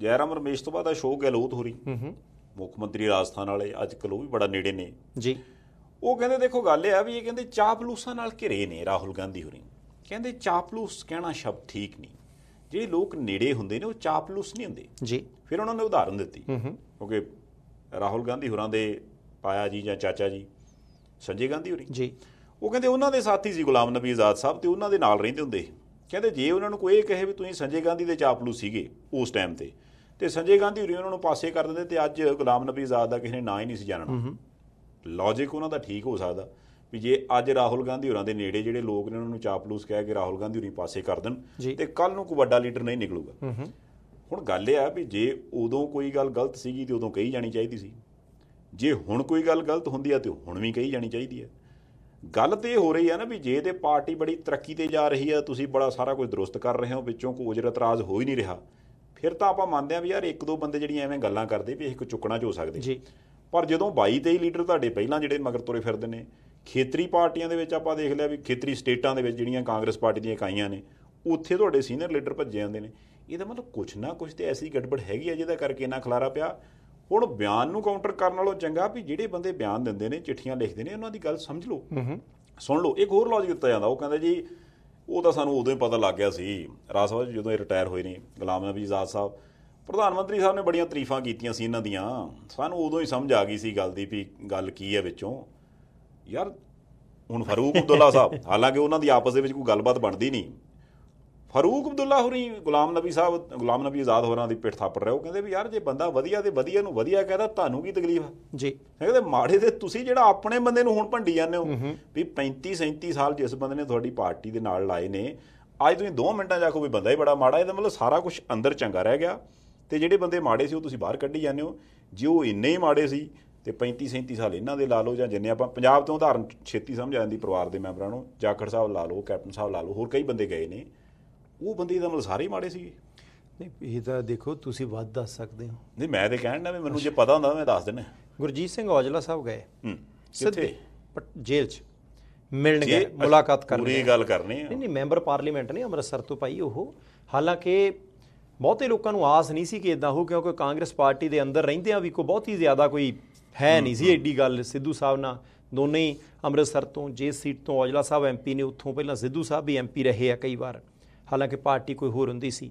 ਜੈਰਾਮ ਰਮੇਸ਼ ਤੋਂ ਬਾਅਦ ਰਹੀ ਗਹਿਲੋਤ ਹੂੰ ਮੁੱਖ ਮੰਤਰੀ ਰਾਜਸਥਾਨ ਵਾਲੇ ਅੱਜ ਕੱਲ ਉਹ ਵੀ ਬੜਾ ਨੇੜੇ ਨੇ ਜੀ ਉਹ ਕਹਿੰਦੇ ਦੇਖੋ ਗੱਲ ਇਹ ਆ ਵੀ ਇਹ ਕਹਿੰਦੇ ਚਾਪਲੂਸਾਂ ਨਾਲ ਘਿਰੇ ਨੇ ਰਾਹੁਲ ਗਾਂਧੀ ਹੋਰੀ ਕਹਿੰਦੇ ਚਾਪਲੂਸ ਕਹਿਣਾ ਸ਼ਬਦ ਠੀਕ ਨਹੀਂ ਜਿਹੜੇ ਲੋਕ ਨੇੜੇ ਹੁੰਦੇ ਨੇ ਉਹ ਚਾਪਲੂਸ ਨਹੀਂ ਹੁੰਦੇ ਜੀ ਫਿਰ ਉਹਨਾਂ ਨੇ ਉਦਾਹਰਨ ਦਿੱਤੀ ਹੂੰ ਹੂੰ ਕਿਉਂਕਿ ਰਾਹੁਲ ਗਾਂਧੀ ਹੋਰਾਂ ਦੇ ਪਾਇਆ ਜੀ ਜਾਂ ਚਾਚਾ ਜੀ ਸੰਜੇ ਗਾਂਧੀ ਹੋਰੀ ਜੀ ਉਹ ਕਹਿੰਦੇ ਉਹਨਾਂ ਦੇ ਸਾਥੀ ਸੀ ਗੁਲਾਮ ਨਬੀ ਆਜ਼ਾਦ ਸਾਹਿਬ ਤੇ ਉਹਨਾਂ ਦੇ ਨਾਲ ਰਹਿੰਦੇ ਹੁੰਦੇ ਕਹਿੰਦੇ ਜੇ ਉਹਨਾਂ ਨੂੰ ਕੋਈ ਇਹ ਕਹੇ ਵੀ ਤੁਸੀਂ ਸੰਜੇ ਗਾਂਧੀ ਦੇ ਚਾਪਲੂ ਸੀਗੇ ਉਸ ਟਾਈਮ ਤੇ ਤੇ ਸੰਜੇ ਗਾਂਧੀ ਹੋਰੀ ਉਹਨਾਂ ਨੂੰ ਪਾਸੇ ਕਰ ਦਿੰਦੇ ਤੇ ਅੱਜ ਗੁਲਾਮ ਨਬੀ ਆਜ਼ਾਦ ਦਾ ਕਿਸੇ ਨੇ ਨਾਂ ਹੀ ਨਹੀਂ ਸੀ ਜਾਣਨਾ ਲੌਜੀਕ ਉਹਨਾਂ ਦਾ ਠੀਕ ਹੋ ਸਕਦਾ ਵੀ ਜੇ ਅੱਜ ਰਾਹੁਲ ਗਾਂਧੀ ਹੋਰਾਂ ਦੇ ਨੇੜੇ ਜਿਹੜੇ ਲੋਕ ਨੇ ਉਹਨਾਂ ਨੂੰ ਚਾਪਲੂਸ ਕਹਿ ਕੇ ਰਾਹੁਲ ਗਾਂਧੀ ਹੋਰੀ ਪਾਸੇ ਕਰ ਦੇਣ ਤੇ ਕੱਲ ਨੂੰ ਕੋਈ ਵੱਡਾ ਲੀਡਰ ਨਹੀਂ ਨਿਕਲੂਗਾ ਹੁਣ ਗੱਲ ਇਹ ਆ ਵੀ ਜੇ ਉਦੋਂ ਕੋਈ ਗੱਲ ਗਲਤ ਸੀਗੀ ਤੇ ਉਦੋਂ ਕਹੀ ਜਾਣੀ ਚਾਹੀਦੀ ਸੀ ਜੇ ਹੁਣ ਕੋਈ ਗੱਲ ਗਲਤ ਹੁੰਦੀ ਆ ਤੇ ਹੁਣ ਵੀ ਕਹੀ ਜਾਣੀ ਚਾਹੀਦੀ ਹੈ ਗੱਲ ਤੇ ਹੋ ਰਹੀ ਆ ਨਾ ਵੀ ਜੇ ਤੇ ਪਾਰਟੀ ਬੜੀ ਤਰੱਕੀ ਤੇ ਜਾ ਰਹੀ ਆ ਤੁਸੀਂ ਬੜਾ ਸਾਰਾ ਕੁਝ ਦਰੁਸਤ ਕਰ ਰਹੇ ਹੋ ਵਿੱਚੋਂ ਕੋਈ ਉਜਰ ਇਤਰਾਜ਼ ਹੋ ਹੀ ਨਹੀਂ ਰਿਹਾ ਫਿਰ ਤਾਂ ਆਪਾਂ ਮੰਨਦੇ ਆ ਵੀ ਯਾਰ ਇੱਕ ਦੋ ਬੰਦੇ ਜਿਹੜੀਆਂ ਐਵੇਂ ਗੱਲਾਂ ਕਰਦੇ ਵੀ ਇਹ ਕੋ ਚੁੱਕਣਾ ਜੋ ਹੋ ਸਕਦੇ ਜੀ ਪਰ ਜਦੋਂ 22 23 ਲੀਡਰ ਤੁਹਾਡੇ ਪਹਿਲਾਂ ਜਿਹੜੇ ਮਗਰ ਤੁਰੇ ਫਿਰਦੇ ਨੇ ਖੇਤਰੀ ਪਾਰਟੀਆਂ ਦੇ ਵਿੱਚ ਆਪਾਂ ਦੇਖ ਲਿਆ ਵੀ ਖੇਤਰੀ ਸਟੇਟਾਂ ਦੇ ਵਿੱਚ ਜਿਹੜੀਆਂ ਕਾਂਗਰਸ ਪਾਰਟੀ ਦੀਆਂ ਇਕਾਈਆਂ ਨੇ ਉੱਥੇ ਤੁਹਾਡੇ ਸੀਨੀਅਰ ਲੀਡਰ ਭੱਜੇ ਜਾਂਦੇ ਨੇ ਇਹਦਾ ਮਤਲਬ ਕੁਝ ਨਾ ਕੁਝ ਤੇ ਐਸੀ ਗੜਬੜ ਹੈਗੀ ਆ ਜਿਹਦਾ ਕਰਕੇ ਨਾ ਖਲਾਰਾ ਪਿਆ ਹੁਣ ਬਿਆਨ ਨੂੰ ਕਾਊਂਟਰ ਕਰਨ ਨਾਲੋਂ ਚੰਗਾ ਵੀ ਜਿਹੜੇ ਬੰਦੇ ਬਿਆਨ ਦਿੰਦੇ ਨੇ ਚਿੱਠੀਆਂ ਲਿਖਦੇ ਨੇ ਉਹਨਾਂ ਦੀ ਗੱਲ ਸਮਝ ਲਓ ਸੁਣ ਲਓ ਇੱਕ ਹੋਰ ਲੌਜੀਕ ਦਿੱਤਾ ਜਾਂਦਾ ਉਹ ਕਹਿੰਦਾ ਜੀ ਉਹ ਤਾਂ ਸਾਨੂੰ ਉਦੋਂ ਹੀ ਪਤਾ ਲੱਗ ਗਿਆ ਸੀ ਰਾਜ ਸਭਾ ਜਦੋਂ ਇਹ ਰਿਟਾਇਰ ਹੋਏ ਨੇ ਗੁਲਾਮ ਨਬੀ ਆਜ਼ਾਦ ਸਾਹਿਬ ਪ੍ਰਧਾਨ ਮੰਤਰੀ ਸਾਹਿਬ ਨੇ ਬੜੀਆਂ ਤਾਰੀਫਾਂ ਕੀਤੀਆਂ ਸੀ ਇਹਨਾਂ ਦੀਆਂ ਸਾਨੂੰ ਉਦੋਂ ਹੀ ਸਮਝ ਆ ਗਈ ਸੀ ਗੱਲ ਦੀ ਵੀ ਗੱਲ ਕੀ ਹੈ ਵਿੱਚੋਂ ਯਾਰ ਹੁਣ ਫਾਰੂਕ ਅਬਦੁੱਲਾ ਸਾਹਿਬ ਹਾਲਾਂਕਿ ਉਹਨਾਂ ਦੀ ਆਪਸ ਦੇ ਵਿੱਚ ਕੋਈ ਗੱਲਬਾਤ ਬਣਦੀ ਨਹੀਂ ਫਾਰੂਕ ਅਬਦੁੱਲਾ ਹੁਰੀ ਗੁਲਾਮ ਨਬੀ ਸਾਹਿਬ ਗੁਲਾਮ ਨਬੀ ਆਜ਼ਾਦ ਹੋਰਾਂ ਦੀ ਪਿੱਠ ਥਾਪੜ ਰਹੇ ਉਹ ਕਹਿੰਦੇ ਵੀ ਯਾਰ ਜੇ ਬੰਦਾ ਵਧੀਆ ਤੇ ਵਧੀਆ ਨੂੰ ਵਧੀਆ ਕਹਦਾ ਤੁਹਾਨੂੰ ਕੀ ਤਕਲੀਫ ਹੈ ਜੀ ਕਹਿੰਦੇ ਮਾੜੇ ਦੇ ਤੁਸੀਂ ਜਿਹੜਾ ਆਪਣੇ ਬੰਦੇ ਨੂੰ ਹੁਣ ਭੰਡੀ ਜਾਂਦੇ ਹੋ ਵੀ 35 37 ਸਾਲ ਜਿਸ ਬੰਦੇ ਨੇ ਤੁਹਾਡੀ ਪਾਰਟੀ ਦੇ ਨਾਲ ਲਾਏ ਨੇ ਅੱਜ ਤੁਸੀਂ 2 ਮਿੰਟਾਂ ਜਾ ਕੇ ਵੀ ਬੰਦਾ ਹੀ ਬੜਾ ਮਾੜਾ ਇਹਦਾ ਮਤਲਬ ਸਾਰਾ ਕੁਝ ਅੰਦਰ ਚੰਗਾ ਰਹਿ ਗਿਆ ਤੇ ਜਿਹੜੇ ਬੰਦੇ ਮਾੜੇ ਸੀ ਉਹ ਤੁਸੀਂ ਬਾਹਰ ਕੱਢੀ ਜਾਂਦੇ ਹੋ ਜੇ ਉਹ ਇੰਨੇ ਹੀ ਮਾੜੇ ਸੀ ਤੇ 35 37 ਸਾਲ ਇਹਨਾਂ ਦੇ ਲਾ ਲਓ ਜਾਂ ਜਿੰਨੇ ਆਪਾਂ ਪੰਜਾਬ ਤੋਂ ਉਦਾਹਰਨ ਛੇਤੀ ਸਮਝ ਆ ਜਾਂਦੀ ਪਰਿਵਾਰ ਦੇ ਮੈਂਬਰਾਂ ਨੂੰ ਜਾਖੜ ਸਾਹਿਬ ਲਾ ਲਓ ਕੈਪਟਨ ਸਾਹਿਬ ਲਾ ਲਓ ਹੋਰ ਕਈ ਬੰਦੇ ਗਏ ਨੇ ਉਹ ਬੰਦੇ ਦਾ ਮਤਲਬ ਸਾਰੇ ਮਾੜੇ ਸੀ ਨਹੀਂ ਇਹ ਤਾਂ ਦੇਖੋ ਤੁਸੀਂ ਵੱਧ ਦੱਸ ਸਕਦੇ ਹੋ ਨਹੀਂ ਮੈਂ ਤੇ ਕਹਿਣ ਨਾ ਵੀ ਮੈਨੂੰ ਜੇ ਪਤਾ ਹੁੰਦਾ ਮੈਂ ਦੱਸ ਦਿੰਦਾ ਗੁਰਜੀਤ ਸਿੰਘ ਔਜਲਾ ਸਾਹਿਬ ਗਏ ਕਿੱਥੇ ਸਿੱਧੇ ਜੇਲ੍ਹ 'ਚ ਮਿਲਣ ਗਏ ਮੁਲਾਕਾਤ ਕਰਨੀ ਪੂਰੀ ਗੱਲ ਕਰਨੀ ਨਹੀਂ ਨਹੀਂ ਮੈਂਬਰ ਪਾਰਲੀਮੈਂਟ ਨੇ ਅੰਮ੍ਰਿਤਸਰ ਤੋਂ ਪਾਈ ਉਹ ਹਾਲਾਂਕਿ ਬਹੁਤੇ ਲੋਕਾਂ ਨੂੰ ਆਸ ਨਹੀਂ ਸੀ ਕਿ ਇਦਾਂ ਹੋ ਕਿਉਂਕਿ ਕਾਂਗਰਸ ਪਾਰਟੀ ਦੇ ਅੰਦਰ ਰਹਿੰਦੇ ਆ ਵੀ ਕੋ ਬਹੁਤ ਹੀ ਜ਼ਿਆਦਾ ਕੋਈ ਹੈ ਨਹੀਂ ਸੀ ਐਡੀ ਗੱਲ ਸਿੱਧੂ ਸਾਹਿਬ ਨਾਲ ਦੋਨੇ ਅੰਮ੍ਰਿਤਸਰ ਤੋਂ ਜੇ ਸੀਟ ਤੋਂ ਔਜਲਾ ਸਾਹਿਬ ਐਮਪੀ ਨੇ ਉੱਥੋਂ ਪਹਿਲਾਂ ਸਿੱਧੂ ਸਾਹਿਬ ਵੀ ਐਮਪੀ ਰਹੇ ਆ ਕਈ ਵਾਰ ਹਾਲਾਂਕਿ ਪਾਰਟੀ ਕੋਈ ਹੋਰ ਹੁੰਦੀ ਸੀ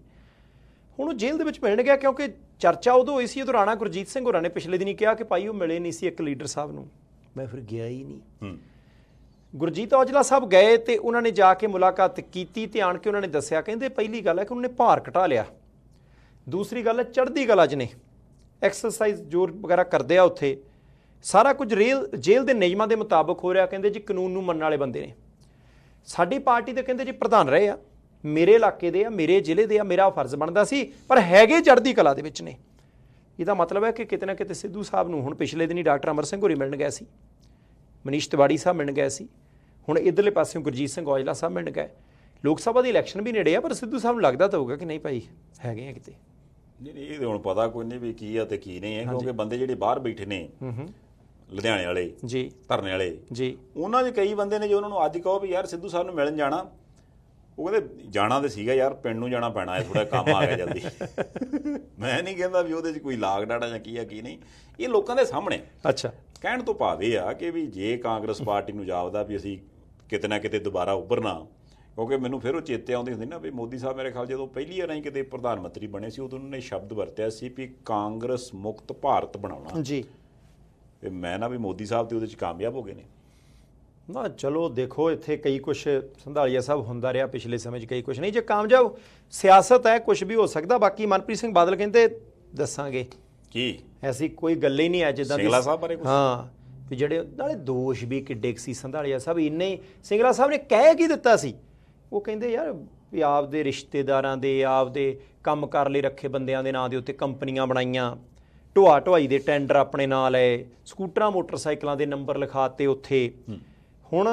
ਹੁਣ ਉਹ ਜੇਲ੍ਹ ਦੇ ਵਿੱਚ ਮਿਲਣ ਗਿਆ ਕਿਉਂਕਿ ਚਰਚਾ ਉਦੋਂ ਹੋਈ ਸੀ ਉਹ ਰਾਣਾ ਗੁਰਜੀਤ ਸਿੰਘ ਹੋਰਾਂ ਨੇ ਪਿਛਲੇ ਦਿਨੀ ਕਿਹਾ ਕਿ ਭਾਈ ਉਹ ਮਿਲੇ ਨਹੀਂ ਸੀ ਇੱਕ ਲੀਡਰ ਸਾਹਿਬ ਨੂੰ ਮੈਂ ਫਿਰ ਗਿਆ ਹੀ ਨਹੀਂ ਗੁਰਜੀਤ ਔਜਲਾ ਸਾਹਿਬ ਗਏ ਤੇ ਉਹਨਾਂ ਨੇ ਜਾ ਕੇ ਮੁਲਾਕਾਤ ਕੀਤੀ ਤੇ ਆਣ ਕੇ ਉਹਨਾਂ ਨੇ ਦੱਸਿਆ ਕਹਿੰਦੇ ਪਹਿਲੀ ਗੱਲ ਹੈ ਕਿ ਉਹਨਾਂ ਨੇ ਭਾਰ ਘਟਾ ਲਿਆ ਦੂਸਰੀ ਗੱਲ ਹੈ ਚੜ੍ਹਦੀ ਕਲਾ ਚ ਨੇ ਐਕਸਰਸਾਈਜ਼ ਜੋਰ ਵਗੈਰਾ ਕਰਦੇ ਆ ਉੱਥੇ ਸਾਰਾ ਕੁਝ ਰੇਲ ਜੇਲ੍ਹ ਦੇ ਨਿਯਮਾਂ ਦੇ ਮੁਤਾਬਕ ਹੋ ਰਿਹਾ ਕਹਿੰਦੇ ਜੀ ਕਾਨੂੰਨ ਨੂੰ ਮੰਨਣ ਵਾਲੇ ਬੰਦੇ ਨੇ ਸਾਡੀ ਪਾਰਟੀ ਦੇ ਕਹਿੰਦੇ ਜੀ ਪ੍ਰਧਾਨ ਰਹੇ ਆ ਮੇਰੇ ਇਲਾਕੇ ਦੇ ਆ ਮੇਰੇ ਜ਼ਿਲ੍ਹੇ ਦੇ ਆ ਮੇਰਾ ਫਰਜ਼ ਬਣਦਾ ਸੀ ਪਰ ਹੈਗੇ ਚੜ੍ਹਦੀ ਕਲਾ ਦੇ ਵਿੱਚ ਨੇ ਇਹਦਾ ਮਤਲਬ ਹੈ ਕਿ ਕਿਤੇ ਨਾ ਕਿਤੇ ਸਿੱਧੂ ਸਾਹਿਬ ਨੂੰ ਹੁਣ ਪਿਛਲੇ ਦਿਨੀ ਡਾਕਟਰ ਅਮਰ ਸਿੰਘ ਹੋਰੀ ਮਿਲਣ ਗਏ ਸੀ ਮਨੀਸ਼ ਤਿਵਾੜੀ ਸਾਹਿਬ ਮਿਲਣ ਗਏ ਸੀ ਹੁਣ ਇਧਰਲੇ ਪਾਸਿਓਂ ਗੁਰਜੀਤ ਸਿੰਘ ਔਜਲਾ ਸਾਹਿਬ ਮਿਲਣ ਗਏ ਲੋਕ ਸਭਾ ਦੀ ਇਲੈਕਸ਼ਨ ਵੀ ਨੇੜੇ ਆ ਪਰ ਸਿੱਧੂ ਸਾਹਿਬ ਨੂੰ ਲੱਗਦਾ ਤਾਂ ਹੋਊਗਾ ਕਿ ਨਹੀਂ ਭਾਈ ਹੈਗੇ ਆ ਕਿਤੇ ਨਹੀਂ ਨਹੀਂ ਇਹ ਹੁਣ ਪਤਾ ਕੋਈ ਨਹੀਂ ਵੀ ਕੀ ਆ ਤੇ ਕੀ ਨਹੀਂ ਹੈ ਕਿਉਂਕਿ ਬੰਦੇ ਜਿਹੜੇ ਬਾਹਰ ਬੈਠੇ ਨੇ ਲੁਧਿਆਣੇ ਵਾਲੇ ਜੀ ਧਰਨੇ ਵਾਲੇ ਜੀ ਉਹਨਾਂ ਦੇ ਕਈ ਬੰਦੇ ਨੇ ਜੋ ਉਹਨਾਂ ਨੂੰ ਅੱਜ ਕਹੋ ਵੀ ਯਾਰ ਸਿੱਧੂ ਸਾਹਿਬ ਨੂੰ ਮਿਲਣ ਜਾਣਾ ਉਹ ਕਹਿੰਦੇ ਜਾਣਾ ਤੇ ਸੀਗਾ ਯਾਰ ਪਿੰਡ ਨੂੰ ਜਾਣਾ ਪੈਣਾ ਹੈ ਥੋੜਾ ਕੰਮ ਆ ਗਿਆ ਜਲਦੀ ਮੈਂ ਨਹੀਂ ਕਹਿੰਦਾ ਵੀ ਉਹਦੇ 'ਚ ਕੋਈ ਲਾਗ ਡਾਟਾ ਜਾਂ ਕੀ ਆ ਕੀ ਨਹੀਂ ਇਹ ਲੋਕਾਂ ਦੇ ਸਾਹਮਣੇ ਅੱਛਾ ਕਹਿਣ ਤੋਂ ਭਾਵੇਂ ਆ ਕਿ ਵੀ ਜੇ ਕਾਂਗਰਸ ਪਾਰਟੀ ਨੂੰ ਜਾਵਦਾ ਵੀ ਅਸੀਂ ਕਿਤੇ ਨਾ ਕਿਤੇ ਦੁਬਾਰਾ ਉੱਭਰਨਾ ਕਿਉਂਕਿ ਮੈਨੂੰ ਫਿਰ ਉਹ ਚੇਤੇ ਆਉਂਦੀ ਹੁੰਦੀ ਨਾ ਵੀ ਮੋਦੀ ਸਾਹਿਬ ਮੇਰੇ ਖਿਆਲ ਜਦੋਂ ਪਹਿਲੀ ਵਾਰ ਨਹੀਂ ਕਿਤੇ ਪ੍ਰਧਾਨ ਮੰਤਰੀ ਬਣੇ ਸੀ ਉਦੋਂ ਉਹਨਾਂ ਨੇ ਸ਼ਬਦ ਵਰਤਿਆ ਸੀ ਵੀ ਕਾਂਗਰਸ ਮੁਕਤ ਭਾਰਤ ਬਣਾਉਣਾ ਜੀ ਤੇ ਮੈਂ ਨਾ ਵੀ ਮੋਦੀ ਸਾਹਿਬ ਤੇ ਉਹਦੇ 'ਚ ਕਾਮਯਾਬ ਹੋ ਗਏ ਨੇ ਨਾ ਚਲੋ ਦੇਖੋ ਇੱਥੇ ਕਈ ਕੁਝ ਸੰਧਾਲੀਆ ਸਾਹਿਬ ਹੁੰਦਾ ਰਿਹਾ ਪਿਛਲੇ ਸਮੇਂ 'ਚ ਕਈ ਕੁਝ ਨਹੀਂ ਜੇ ਕਾਮਯਾਬ ਸਿਆਸਤ ਹੈ ਕੁਝ ਵੀ ਹੋ ਸਕਦਾ ਬਾਕੀ ਮਨਪ੍ਰੀਤ ਸਿੰਘ ਬਾਦਲ ਕਹਿੰਦੇ ਦੱਸਾਂਗੇ ਕੀ ਐਸੀ ਕੋਈ ਗੱਲ ਹੀ ਨਹੀਂ ਹੈ ਜਿੱਦਾਂ ਸਿੰਗਲਾ ਸਾਹਿਬ ਬਾਰੇ ਕੁਝ ਹਾਂ ਵੀ ਜਿਹੜੇ ਨਾਲੇ ਦੋਸ਼ ਵੀ ਕਿੱਡੇ ਸੀ ਸੰਧਾਲੀਆ ਸਾਹਿਬ ਇੰਨੇ ਸਿੰਗਲਾ ਸਾਹਿਬ ਨੇ ਕਹਿ ਕੀ ਦਿੱਤਾ ਸੀ ਉਹ ਕਹਿੰਦੇ ਯਾਰ ਵੀ ਦੇ ਰਿਸ਼ਤੇਦਾਰਾਂ ਦੇ ਆਪ ਦੇ ਕੰਮ ਕਰ ਲਈ ਰੱਖੇ ਬੰਦਿਆਂ ਦੇ ਨਾਂ ਦੇ ਉੱਤੇ ਕੰਪਨੀਆਂ ਬਣਾਈਆਂ ਢੋਆ ਢੁਆਈ ਦੇ ਟੈਂਡਰ ਆਪਣੇ ਨਾਲ ਲਏ ਸਕੂਟਰਾਂ ਮੋਟਰਸਾਈਕਲਾਂ ਦੇ ਨੰਬਰ ਲਿਖਾਤੇ ਉੱਥੇ ਹੁਣ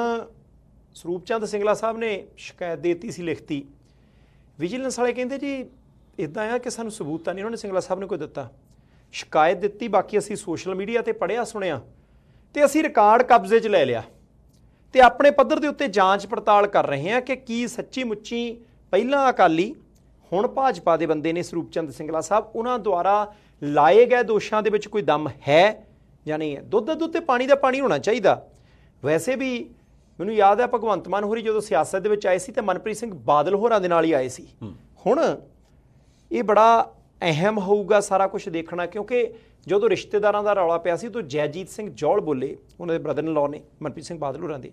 ਸਰੂਪ ਚੰਦ ਸਿੰਗਲਾ ਸਾਹਿਬ ਨੇ ਸ਼ਿਕਾਇਤ ਦਿੱਤੀ ਸੀ ਲਿਖਤੀ ਵਿਜੀਲੈਂਸ ਵਾਲੇ ਕਹਿੰਦੇ ਜੀ ਇਦਾਂ ਆ ਕਿ ਸਾਨੂੰ ਸਬੂਤ ਤਾਂ ਨਹੀਂ ਉਹਨਾਂ ਨੇ ਸਿੰਗਲਾ ਸਾਹਿਬ ਨੇ ਕੋਈ ਦਿੱਤਾ ਸ਼ਿਕਾਇਤ ਦਿੱਤੀ ਬਾਕੀ ਅਸੀਂ ਸੋਸ਼ਲ ਮੀਡੀਆ ਤੇ ਪੜਿਆ ਸੁਣਿਆ ਤੇ ਅਸੀਂ ਰਿਕਾਰਡ ਕਬਜ਼ੇ 'ਚ ਲੈ ਲਿਆ ਤੇ ਆਪਣੇ ਪੱਧਰ ਦੇ ਉੱਤੇ ਜਾਂਚ ਪੜਤਾਲ ਕਰ ਰਹੇ ਹਾਂ ਕਿ ਕੀ ਸੱਚੀ ਮੁੱਚੀ ਪਹਿਲਾਂ ਅਕਾਲੀ ਹੁਣ ਭਾਜਪਾ ਦੇ ਬੰਦੇ ਨੇ ਸਰੂਪ ਚੰਦ ਸਿੰਗਲਾ ਸਾਹਿਬ ਉਹਨਾਂ ਦੁਆਰਾ ਲਾਏ ਗਏ ਦੋਸ਼ਾਂ ਦੇ ਵਿੱਚ ਕੋਈ ਦਮ ਹੈ ਜਾਂ ਨਹੀਂ ਦੁੱਧ ਦੁੱਧ ਤੇ ਪਾਣੀ ਦਾ ਪਾਣੀ ਹੋਣਾ ਚਾਹੀਦਾ ਵੈਸੇ ਵੀ ਮੈਨੂੰ ਯਾਦ ਹੈ ਭਗਵੰਤ ਮਾਨ ਹੋਰੀ ਜਦੋਂ ਸਿਆਸਤ ਦੇ ਵਿੱਚ ਆਏ ਸੀ ਤੇ ਮਨਪ੍ਰੀਤ ਸਿੰਘ ਬਾਦਲ ਹੋਰਾਂ ਦੇ ਨਾਲ ਹੀ ਆਏ ਸੀ ਹੁਣ ਇਹ ਬੜਾ ਅਹਿਮ ਹੋਊਗਾ ਸਾਰਾ ਕੁਝ ਦੇਖਣਾ ਕਿਉਂਕਿ ਜਦੋਂ ਰਿਸ਼ਤੇਦਾਰਾਂ ਦਾ ਰੌਲਾ ਪਿਆ ਸੀ ਤਾਂ ਜੈਜੀਤ ਸਿੰਘ ਜੌਲ ਬੋਲੇ ਉਹਨਾਂ ਦੇ ਬ੍ਰਦਰ ਇਨ ਲਾਅ ਨੇ ਮਨਪ੍ਰੀਤ ਸਿੰਘ ਬਾਦਲ ਹੋਰਾਂ ਦੇ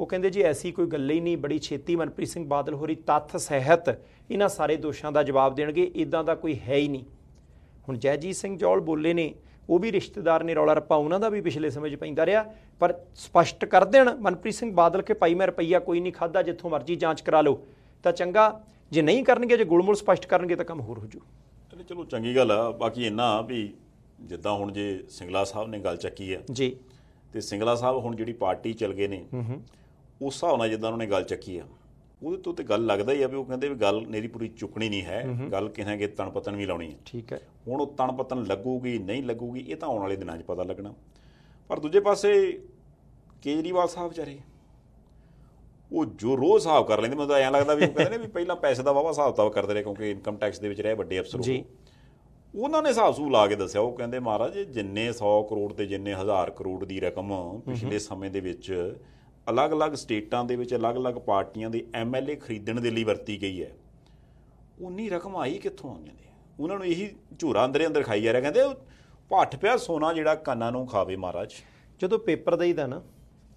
ਉਹ ਕਹਿੰਦੇ ਜੀ ਐਸੀ ਕੋਈ ਗੱਲ ਹੀ ਨਹੀਂ ਬੜੀ ਛੇਤੀ ਮਨਪ੍ਰੀਤ ਸਿੰਘ ਬਾਦਲ ਹੋਰੀ ਤੱਥ ਸਹਿਤ ਇਹਨਾਂ ਸਾਰੇ ਦੋਸ਼ਾਂ ਦਾ ਜਵਾਬ ਦੇਣਗੇ ਇਦਾਂ ਦਾ ਕੋਈ ਹੈ ਹੀ ਨਹੀਂ ਹੁਣ ਜੈਜੀਤ ਸਿੰਘ ਜੌਲ ਬੋਲੇ ਨੇ ਉਹ ਵੀ ਰਿਸ਼ਤੇਦਾਰ ਨੇ ਰੌਲਾ ਰੱਪਾ ਉਹਨਾਂ ਦਾ ਵੀ ਪਿਛਲੇ ਸਮੇਂ 'ਚ ਪੈਂਦਾ ਰਿਹਾ ਪਰ ਸਪਸ਼ਟ ਕਰ ਦੇਣ ਮਨਪ੍ਰੀਤ ਸਿੰਘ ਬਾਦਲ ਕੇ ਪਾਈ ਮੈਂ ਰੁਪਈਆ ਕੋਈ ਨਹੀਂ ਖਾਦਾ ਜਿੱਥੋਂ ਮਰਜ਼ੀ ਜਾਂਚ ਕਰਾ ਲਓ ਤਾਂ ਚੰਗਾ ਜੇ ਨਹੀਂ ਕਰਨਗੇ ਜੇ ਗੁਲਮੁਲ ਸਪਸ਼ਟ ਕਰਨਗੇ ਤਾਂ ਕੰਮ ਹੋਰ ਹੋ ਜੂ ਚਲੋ ਚੰਗੀ ਗੱਲ ਆ ਬਾਕੀ ਇੰਨਾ ਵੀ ਜਿੱਦਾਂ ਹੁਣ ਜੇ ਸਿੰਗਲਾ ਸਾਹਿਬ ਨੇ ਗੱਲ ਚੱਕੀ ਆ ਜੀ ਤੇ ਸਿੰਗਲਾ ਸਾਹਿਬ ਹੁਣ ਜਿਹੜੀ ਪਾਰਟੀ ਚਲ ਗਏ ਨੇ ਹੂੰ ਹੂੰ ਉਸ ਹਿਸਾਬ ਨਾਲ ਜਿੱਦਾਂ ਉਹਨੇ ਗੱਲ ਚੱਕੀ ਆ ਉਹਦੇ ਤੋਂ ਤੇ ਗੱਲ ਲੱਗਦਾ ਹੀ ਆ ਵੀ ਉਹ ਕਹਿੰਦੇ ਵੀ ਗੱਲ ਨੇਰੀ ਪੂਰੀ ਚੁੱਕਣੀ ਨਹੀਂ ਹੈ ਗੱਲ ਕਿਹਾਂਗੇ ਤਣਪਤਨ ਵੀ ਲਾਉਣੀ ਹੈ ਠੀਕ ਹੈ ਹੁਣ ਉਹ ਤਣਪਤਨ ਲੱਗੂਗੀ ਨਹੀਂ ਲੱਗੂਗੀ ਇਹ ਤਾਂ ਆਉਣ ਵਾਲੇ ਦਿਨਾਂ 'ਚ ਪਤਾ ਲੱਗਣਾ ਪਰ ਦੂਜੇ ਪਾਸੇ ਕੇਜਰੀਵਾਲ ਸਾਹਿਬ ਵਿਚਾਰੇ ਉਹ ਜੋ ਰੋਜ਼ ਹਿਸਾਬ ਕਰ ਲੈਂਦੇ ਮੈਨੂੰ ਤਾਂ ਐਂ ਲੱਗਦਾ ਵੀ ਉਹ ਕਹਿੰਦੇ ਨੇ ਵੀ ਪਹਿਲਾਂ ਪੈਸੇ ਦਾ ਵਾਵਾ ਹਿਸਾਬ ਤਾਬ ਕਰਦੇ ਰਹੇ ਕਿਉਂਕਿ ਇਨਕਮ ਟੈਕਸ ਦੇ ਵਿੱਚ ਰਹੇ ਵੱਡੇ ਅਫਸਰ ਜੀ ਉਹਨਾਂ ਨੇ ਹਿਸਾਬ ਸੂ ਲਾ ਕੇ ਦੱਸਿਆ ਉਹ ਕਹਿੰਦੇ ਮਹਾਰਾਜ ਜਿੰਨੇ 100 ਕਰੋੜ ਤੇ ਜਿੰਨੇ 1000 ਕਰੋੜ ਦੀ ਰਕਮ ਪਿਛਲੇ ਸਮੇਂ ਦੇ ਵਿੱਚ ਅਲੱਗ-ਅਲੱਗ ਸਟੇਟਾਂ ਦੇ ਵਿੱਚ ਅਲੱਗ-ਅਲੱਗ ਪਾਰਟੀਆਂ ਦੇ ਐਮਐਲਏ ਖਰੀਦਣ ਦੇ ਲਈ ਵਰਤੀ ਗਈ ਹੈ ਉਨੀ ਰਕਮ ਆਈ ਕਿੱਥੋਂ ਆਉਂਦੀ ਹੈ ਉਹਨਾਂ ਨੂੰ ਇਹੀ ਝੂਰਾ ਅੰਦਰੇ ਅੰਦਰ ਖਾਈ ਜਾ ਰਿਹਾ ਕਹਿੰਦੇ ਭੱਠ ਪਿਆ ਸੋਨਾ ਜਿਹੜਾ ਕੰਨਾਂ ਨੂੰ ਖਾਵੇ ਮਹਾਰਾਜ ਜਦੋਂ ਪੇਪਰ ਦੇਈਦਾ ਨਾ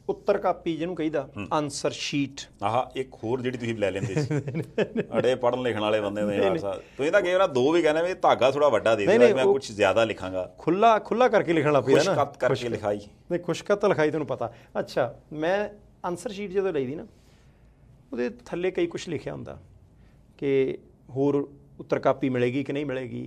ਉੱਤਰ ਕਾਪੀ ਜਿਹਨੂੰ ਕਹਿੰਦਾ ਆਨਸਰ ਸ਼ੀਟ ਆਹ ਇੱਕ ਹੋਰ ਜਿਹੜੀ ਤੁਸੀਂ ਲੈ ਲੈਂਦੇ ਸੀ ਅੜੇ ਪੜਨ ਲਿਖਣ ਵਾਲੇ ਬੰਦੇ ਨੇ ਯਾਰ ਸਾਹਿਬ ਤੂੰ ਤਾਂ ਕਿਹਾ ਦੋ ਵੀ ਕਹਿੰਦੇ ਵੀ ਧਾਗਾ ਥੋੜਾ ਵੱਡਾ ਦੇ ਦੇ ਮੈਂ ਕੁਝ ਜ਼ਿਆਦਾ ਲਿਖਾਂਗਾ ਖੁੱਲਾ ਖੁੱਲਾ ਕਰਕੇ ਲਿਖਣ ਲੱਗ ਪਿਆ ਨਾ ਖੁਸ਼ਕਤ ਕਰਕੇ ਲਿਖਾਈ ਨਹੀਂ ਖੁਸ਼ਕਤ ਲਿਖਾਈ ਤੈਨੂੰ ਪਤਾ ਅੱਛਾ ਮੈਂ ਆਨਸਰ ਸ਼ੀਟ ਜਦੋਂ ਲਈਦੀ ਨਾ ਉਹਦੇ ਥੱਲੇ ਕਈ ਕੁਝ ਲਿਖਿਆ ਹੁੰਦਾ ਕਿ ਹੋਰ ਉੱਤਰ ਕਾਪੀ ਮਿਲੇਗੀ ਕਿ ਨਹੀਂ ਮਿਲੇਗੀ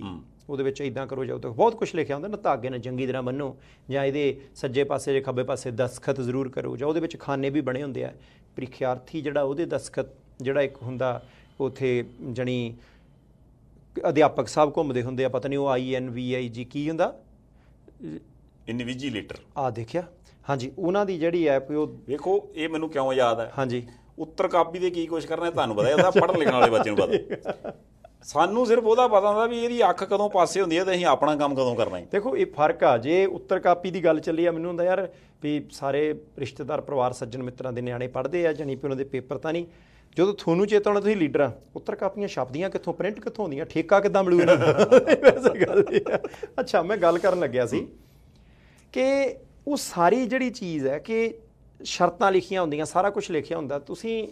ਉਹਦੇ ਵਿੱਚ ਇਦਾਂ ਕਰੋ ਜਾਓ ਤੱਕ ਬਹੁਤ ਕੁਝ ਲਿਖਿਆ ਹੁੰਦਾ ਨਾ ਧਾਗੇ ਨਾਲ ਜੰਗੀ ਤਰ੍ਹਾਂ ਬੰਨੋ ਜਾਂ ਇਹਦੇ ਸੱਜੇ ਪਾਸੇ ਜਾਂ ਖੱਬੇ ਪਾਸੇ ਦਸਖਤ ਜ਼ਰੂਰ ਕਰੋ ਜਾਂ ਉਹਦੇ ਵਿੱਚ ਖਾਨੇ ਵੀ ਬਣੇ ਹੁੰਦੇ ਆ ਪ੍ਰੀਖਿਆਰਥੀ ਜਿਹੜਾ ਉਹਦੇ ਦਸਖਤ ਜਿਹੜਾ ਇੱਕ ਹੁੰਦਾ ਉਥੇ ਜਣੀ ਅਧਿਆਪਕ ਸਾਹਿਬ ਘੁੰਮਦੇ ਹੁੰਦੇ ਆ ਪਤਾ ਨਹੀਂ ਉਹ ਆਈ ਐਨ ਵੀ ਆਈ ਜੀ ਕੀ ਹੁੰਦਾ ਇਨਵਿਜੀਲੇਟਰ ਆ ਦੇਖਿਆ ਹਾਂਜੀ ਉਹਨਾਂ ਦੀ ਜਿਹੜੀ ਐਪ ਉਹ ਵੇਖੋ ਇਹ ਮੈਨੂੰ ਕਿਉਂ ਯਾਦ ਹੈ ਹਾਂਜੀ ਉੱਤਰ ਕਾਪੀ ਦੇ ਕੀ ਕੁਝ ਕਰਨਾ ਤੁਹਾਨੂੰ ਪਤਾ ਹੈ ਉਹਦਾ ਪੜਨ ਲਿਖਣ ਵਾਲੇ ਬੱਚੇ ਨੂੰ ਪਤਾ ਸਾਨੂੰ ਸਿਰਫ ਉਹਦਾ ਪਤਾ ਹੁੰਦਾ ਵੀ ਇਹਦੀ ਅੱਖ ਕਦੋਂ ਪਾਸੇ ਹੁੰਦੀ ਹੈ ਤੇ ਅਸੀਂ ਆਪਣਾ ਕੰਮ ਕਦੋਂ ਕਰਨਾ ਹੈ ਦੇਖੋ ਇਹ ਫਰਕ ਆ ਜੇ ਉੱਤਰ ਕਾਪੀ ਦੀ ਗੱਲ ਚੱਲੀ ਆ ਮੈਨੂੰ ਹੁੰਦਾ ਯਾਰ ਵੀ ਸਾਰੇ ਰਿਸ਼ਤੇਦਾਰ ਪਰਿਵਾਰ ਸੱਜਣ ਮਿੱਤਰਾਂ ਦੇ ਨਿਆਣੇ ਪੜ੍ਹਦੇ ਆ ਜਾਨੀ ਪੀ ਉਹਨਾਂ ਦੇ ਪੇਪਰ ਤਾਂ ਨਹੀਂ ਜਦੋਂ ਤੁਹਾਨੂੰ ਚੇਤਾ ਆਉਣਾ ਤੁਸੀਂ ਲੀਡਰ ਆ ਉੱਤਰ ਕਾਪੀਆਂ ਛਾਪਦੀਆਂ ਕਿੱਥੋਂ ਪ੍ਰਿੰਟ ਕਿੱਥੋਂ ਹੁੰਦੀਆਂ ਠੇਕਾ ਕਿੱਦਾਂ ਮਿਲੂ ਇਹਨਾਂ ਵੈਸੇ ਗੱਲ ਇਹ ਆ ਅੱਛਾ ਮੈਂ ਗੱਲ ਕਰਨ ਲੱਗਿਆ ਸੀ ਕਿ ਉਹ ਸਾਰੀ ਜਿਹੜੀ ਚੀਜ਼ ਹੈ ਕਿ ਸ਼ਰਤਾਂ ਲਿਖੀਆਂ ਹੁੰਦੀਆਂ ਸਾਰਾ ਕੁਝ ਲਿਖਿਆ ਹੁੰਦਾ ਤੁਸੀਂ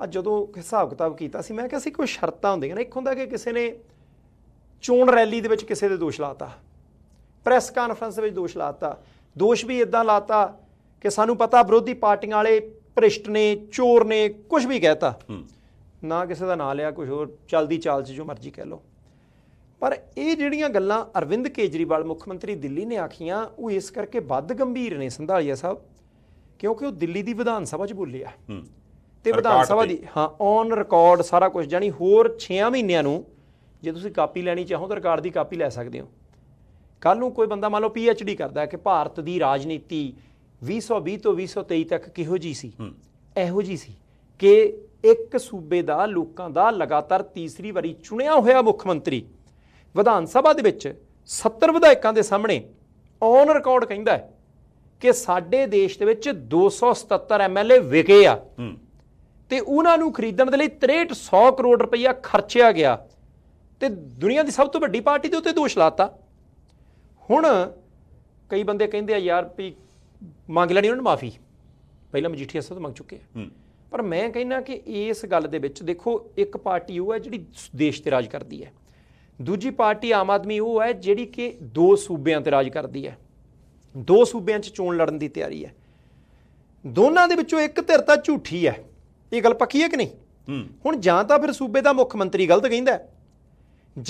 ਆ ਜਦੋਂ ਹਿਸਾਬ ਕਿਤਾਬ ਕੀਤਾ ਸੀ ਮੈਂ ਕਿਹਾ ਸੀ ਕੋਈ ਸ਼ਰਤਾਂ ਹੁੰਦੀਆਂ ਨੇ ਇੱਕ ਹੁੰਦਾ ਕਿ ਕਿਸੇ ਨੇ ਚੋਣ ਰੈਲੀ ਦੇ ਵਿੱਚ ਕਿਸੇ ਦੇ ਦੋਸ਼ ਲਾਤਾ ਪ੍ਰੈਸ ਕਾਨਫਰੰਸ ਵਿੱਚ ਦੋਸ਼ ਲਾਤਾ ਦੋਸ਼ ਵੀ ਇਦਾਂ ਲਾਤਾ ਕਿ ਸਾਨੂੰ ਪਤਾ ਵਿਰੋਧੀ ਪਾਰਟੀਆਂ ਵਾਲੇ ਭ੍ਰਿਸ਼ਟ ਨੇ ਚੋਰ ਨੇ ਕੁਝ ਵੀ ਕਹਿਤਾ ਨਾ ਕਿਸੇ ਦਾ ਨਾਂ ਲਿਆ ਕੁਝ ਹੋਰ ਚਲਦੀ ਚਾਲ 'ਚ ਜੋ ਮਰਜ਼ੀ ਕਹਿ ਲੋ ਪਰ ਇਹ ਜਿਹੜੀਆਂ ਗੱਲਾਂ ਅਰਵਿੰਦ ਕੇਜਰੀਵਾਲ ਮੁੱਖ ਮੰਤਰੀ ਦਿੱਲੀ ਨੇ ਆਖੀਆਂ ਉਹ ਇਸ ਕਰਕੇ ਵੱਧ ਗੰਭੀਰ ਨੇ ਸੰਧਾਲੀਆ ਸਾਹਿਬ ਕਿਉਂਕਿ ਉਹ ਦਿੱਲੀ ਦੀ ਵਿਧਾਨ ਸਭਾ 'ਚ ਬੋਲਿਆ ਤੇ ਵਿਧਾਨ ਸਭਾ ਦੀ ਹਾਂ ਔਨ ਰਿਕਾਰਡ ਸਾਰਾ ਕੁਝ ਜਾਨੀ ਹੋਰ 6 ਮਹੀਨਿਆਂ ਨੂੰ ਜੇ ਤੁਸੀਂ ਕਾਪੀ ਲੈਣੀ ਚਾਹੋ ਤਾਂ ਰਿਕਾਰਡ ਦੀ ਕਾਪੀ ਲੈ ਸਕਦੇ ਹੋ ਕੱਲ ਨੂੰ ਕੋਈ ਬੰਦਾ ਮੰਨ ਲਓ ਪੀ ਐਚ ਡੀ ਕਰਦਾ ਕਿ ਭਾਰਤ ਦੀ ਰਾਜਨੀਤੀ 2020 ਤੋਂ 2023 ਤੱਕ ਕਿਹੋ ਜੀ ਸੀ ਇਹੋ ਜੀ ਸੀ ਕਿ ਇੱਕ ਸੂਬੇ ਦਾ ਲੋਕਾਂ ਦਾ ਲਗਾਤਾਰ ਤੀਸਰੀ ਵਾਰੀ ਚੁਣਿਆ ਹੋਇਆ ਮੁੱਖ ਮੰਤਰੀ ਵਿਧਾਨ ਸਭਾ ਦੇ ਵਿੱਚ 70 ਵਿਧਾਇਕਾਂ ਦੇ ਸਾਹਮਣੇ ਔਨ ਰਿਕਾਰਡ ਕਹਿੰਦਾ ਕਿ ਸਾਡੇ ਦੇਸ਼ ਦੇ ਵਿੱਚ 277 ਐਮਐਲਏ ਵਿਕੇ ਆ ਤੇ ਉਹਨਾਂ ਨੂੰ ਖਰੀਦਣ ਦੇ ਲਈ 6300 ਕਰੋੜ ਰੁਪਈਆ ਖਰਚਿਆ ਗਿਆ ਤੇ ਦੁਨੀਆ ਦੀ ਸਭ ਤੋਂ ਵੱਡੀ ਪਾਰਟੀ ਦੇ ਉੱਤੇ ਦੋਸ਼ ਲਾਤਾ ਹੁਣ ਕਈ ਬੰਦੇ ਕਹਿੰਦੇ ਆ ਯਾਰ ਵੀ ਮੰਗ ਲੈਣੀ ਉਹਨਾਂ ਨੂੰ ਮਾਫੀ ਪਹਿਲਾਂ ਮਜੀਠੀਆ ਸਾਹਿਬ ਤੋਂ ਮੰਗ ਚੁੱਕੇ ਆ ਪਰ ਮੈਂ ਕਹਿੰਨਾ ਕਿ ਇਸ ਗੱਲ ਦੇ ਵਿੱਚ ਦੇਖੋ ਇੱਕ ਪਾਰਟੀ ਉਹ ਹੈ ਜਿਹੜੀ ਦੇਸ਼ ਤੇ ਰਾਜ ਕਰਦੀ ਹੈ ਦੂਜੀ ਪਾਰਟੀ ਆਮ ਆਦਮੀ ਉਹ ਹੈ ਜਿਹੜੀ ਕਿ ਦੋ ਸੂਬਿਆਂ ਤੇ ਰਾਜ ਕਰਦੀ ਹੈ ਦੋ ਸੂਬਿਆਂ 'ਚ ਚੋਣ ਲੜਨ ਦੀ ਤਿਆਰੀ ਹੈ ਦੋਨਾਂ ਦੇ ਵਿੱਚੋਂ ਇੱਕ ਧਿਰ ਤਾਂ ਝੂਠੀ ਹੈ ਇਹ ਗੱਲ ਪੱਕੀ ਹੈ ਕਿ ਨਹੀਂ ਹੁਣ ਜਾਂ ਤਾਂ ਫਿਰ ਸੂਬੇ ਦਾ ਮੁੱਖ ਮੰਤਰੀ ਗਲਤ ਕਹਿੰਦਾ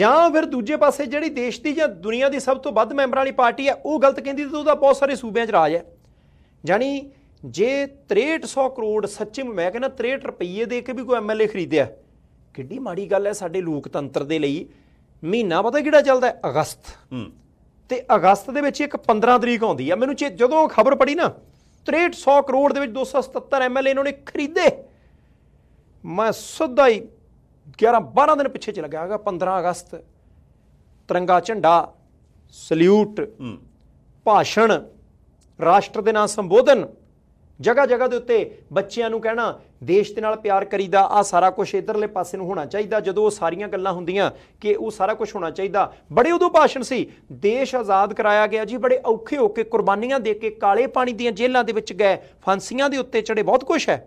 ਜਾਂ ਫਿਰ ਦੂਜੇ ਪਾਸੇ ਜਿਹੜੀ ਦੇਸ਼ ਦੀ ਜਾਂ ਦੁਨੀਆ ਦੀ ਸਭ ਤੋਂ ਵੱਧ ਮੈਂਬਰਾਂ ਵਾਲੀ ਪਾਰਟੀ ਹੈ ਉਹ ਗਲਤ ਕਹਿੰਦੀ ਤੇ ਉਹਦਾ ਬਹੁਤ ਸਾਰੇ ਸੂਬਿਆਂ 'ਚ ਰਾਜ ਹੈ ਯਾਨੀ ਜੇ 6300 ਕਰੋੜ ਸੱਚੇ ਮੈਂ ਕਹਿੰਦਾ 63 ਰੁਪਏ ਦੇ ਕੇ ਵੀ ਕੋਈ ਐਮਐਲਏ ਖਰੀਦਿਆ ਕਿੱਡੀ ਮਾੜੀ ਗੱਲ ਹੈ ਸਾਡੇ ਲੋਕਤੰਤਰ ਦੇ ਲਈ ਮਹੀਨਾ ਪਤਾ ਕਿਹੜਾ ਚੱਲਦਾ ਹੈ ਅਗਸਤ ਤੇ ਅਗਸਤ ਦੇ ਵਿੱਚ ਇੱਕ 15 ਤਰੀਕ ਆਉਂਦੀ ਆ ਮੈਨੂੰ ਜਦੋਂ ਖਬਰ ਪੜੀ ਨਾ 6300 ਕਰੋੜ ਦੇ ਵਿੱਚ 277 ਐਮਐਲਏ ਇਹਨਾਂ ਨੇ ਖਰੀਦੇ ਮੈਂ ਸਿੱਧਾ ਹੀ 11 12 ਦਿਨ ਪਿੱਛੇ ਚਲਾ ਗਿਆ 15 ਅਗਸਤ ਤਿਰੰਗਾ ਝੰਡਾ ਸਲੂਟ ਭਾਸ਼ਣ ਰਾਸ਼ਟਰ ਦੇ ਨਾਲ ਸੰਬੋਧਨ ਜਗ੍ਹਾ ਜਗ੍ਹਾ ਦੇ ਉੱਤੇ ਬੱਚਿਆਂ ਨੂੰ ਕਹਿਣਾ ਦੇਸ਼ ਦੇ ਨਾਲ ਪਿਆਰ ਕਰੀਦਾ ਆ ਸਾਰਾ ਕੁਝ ਇਧਰਲੇ ਪਾਸੇ ਨੂੰ ਹੋਣਾ ਚਾਹੀਦਾ ਜਦੋਂ ਉਹ ਸਾਰੀਆਂ ਗੱਲਾਂ ਹੁੰਦੀਆਂ ਕਿ ਉਹ ਸਾਰਾ ਕੁਝ ਹੋਣਾ ਚਾਹੀਦਾ ਬੜੇ ਉਦੋਂ ਭਾਸ਼ਣ ਸੀ ਦੇਸ਼ ਆਜ਼ਾਦ ਕਰਾਇਆ ਗਿਆ ਜੀ ਬੜੇ ਔਖੇ ਹੋ ਕੇ ਕੁਰਬਾਨੀਆਂ ਦੇ ਕੇ ਕਾਲੇ ਪਾਣੀ ਦੀਆਂ ਜੇਲ੍ਹਾਂ ਦੇ ਵਿੱਚ ਗਏ ਫਾਂਸੀਆਂ ਦੇ ਉੱਤੇ ਚੜੇ ਬਹੁਤ ਕੁਝ ਹੈ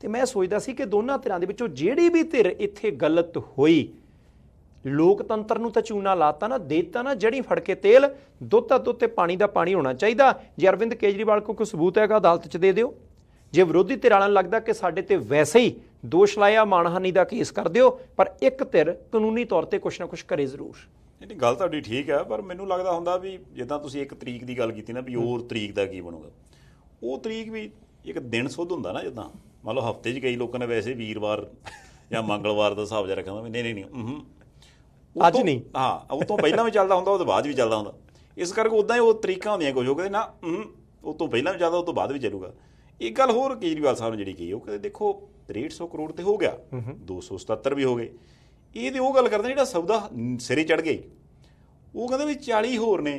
ਤੇ ਮੈਂ ਸੋਚਦਾ ਸੀ ਕਿ ਦੋਨਾਂ ਧਿਰਾਂ ਦੇ ਵਿੱਚੋਂ ਜਿਹੜੀ ਵੀ ਧਿਰ ਇੱਥੇ ਗਲਤ ਹੋਈ ਲੋਕਤੰਤਰ ਨੂੰ ਤਾਂ ਚੂਨਾ ਲਾਤਾ ਨਾ ਦੇਤਾ ਨਾ ਜੜੀ ਫੜ ਕੇ ਤੇਲ ਦੁੱਧ ਤਾਂ ਦੁੱਧ ਤੇ ਪਾਣੀ ਦਾ ਪਾਣੀ ਹੋਣਾ ਚਾਹੀਦਾ ਜੇ ਅਰਵਿੰਦ ਕੇਜਰੀਵਾਲ ਕੋ ਕੋਈ ਸਬੂਤ ਹੈਗਾ ਅਦਾਲਤ 'ਚ ਦੇ ਦਿਓ ਜੇ ਵਿਰੋਧੀ ਧਿਰਾਂ ਨਾਲ ਲੱਗਦਾ ਕਿ ਸਾਡੇ ਤੇ ਵੈਸੇ ਹੀ ਦੋਸ਼ ਲਾਇਆ ਮਾਨਹਾਨੀ ਦਾ ਕੇਸ ਕਰ ਦਿਓ ਪਰ ਇੱਕ ਧਿਰ ਕਾਨੂੰਨੀ ਤੌਰ ਤੇ ਕੁਛ ਨਾ ਕੁਛ ਕਰੇ ਜ਼ਰੂਰ ਨਹੀਂ ਗੱਲ ਤੁਹਾਡੀ ਠੀਕ ਹੈ ਪਰ ਮੈਨੂੰ ਲੱਗਦਾ ਹੁੰਦਾ ਵੀ ਜਿੱਦਾਂ ਤੁਸੀਂ ਇੱਕ ਤਰੀਕ ਦੀ ਗੱਲ ਕੀਤੀ ਨਾ ਵੀ ਹੋਰ ਤਰੀਕ ਦਾ ਕੀ ਬਣੂਗਾ ਉਹ ਤਰੀਕ ਵੀ ਇੱਕ ਦਿਨ ਸੋਧ ਹੁੰਦਾ ਨਾ ਜਿੱਦਾਂ ਮੰਨ ਲਓ ਹਫਤੇ 'ਚ ਕਈ ਲੋਕਾਂ ਨੇ ਵੈਸੇ ਵੀਰਵਾਰ ਜਾਂ ਮੰਗਲਵਾਰ ਦਾ ਹਿਸਾਬ ਜਿਹਾ ਰੱਖਿਆ ਹੁੰਦਾ ਨਹੀਂ ਨਹੀਂ ਨਹੀਂ ਅੱਜ ਨਹੀਂ ਹਾਂ ਉਹ ਤੋਂ ਪਹਿਲਾਂ ਵੀ ਚੱਲਦਾ ਹੁੰਦਾ ਉਹ ਤੋਂ ਬਾਅਦ ਵੀ ਚੱਲਦਾ ਹੁੰਦਾ ਇਸ ਕਰਕੇ ਉਦਾਂ ਹੀ ਉਹ ਤਰੀਕਾ ਹੁੰਦੀਆਂ ਕੁਝ ਉਹ ਕਹਿੰਦੇ ਨਾ ਉਹ ਤੋਂ ਪਹਿਲਾਂ ਵੀ ਜ਼ਿਆਦਾ ਉਹ ਤੋਂ ਬਾਅਦ ਵੀ ਚੱਲੂਗਾ ਇੱਕ ਗੱਲ ਹੋਰ ਕੇਜਰੀਵਾਲ ਸਾਹਿਬ ਨੇ ਜਿਹੜੀ ਕਹੀ ਉਹ ਕਹਿੰਦੇ ਦੇਖੋ 150 ਕਰੋੜ ਤੇ ਹੋ ਗਿਆ 277 ਵੀ ਹੋ ਗਏ ਇਹ ਦੀ ਉਹ ਗੱਲ ਕਰਦੇ ਜਿਹੜਾ ਸੌਦਾ ਸਿਰੇ ਚੜ ਗਈ ਉਹ ਕਹਿੰਦੇ ਵੀ 40 ਹੋਰ ਨੇ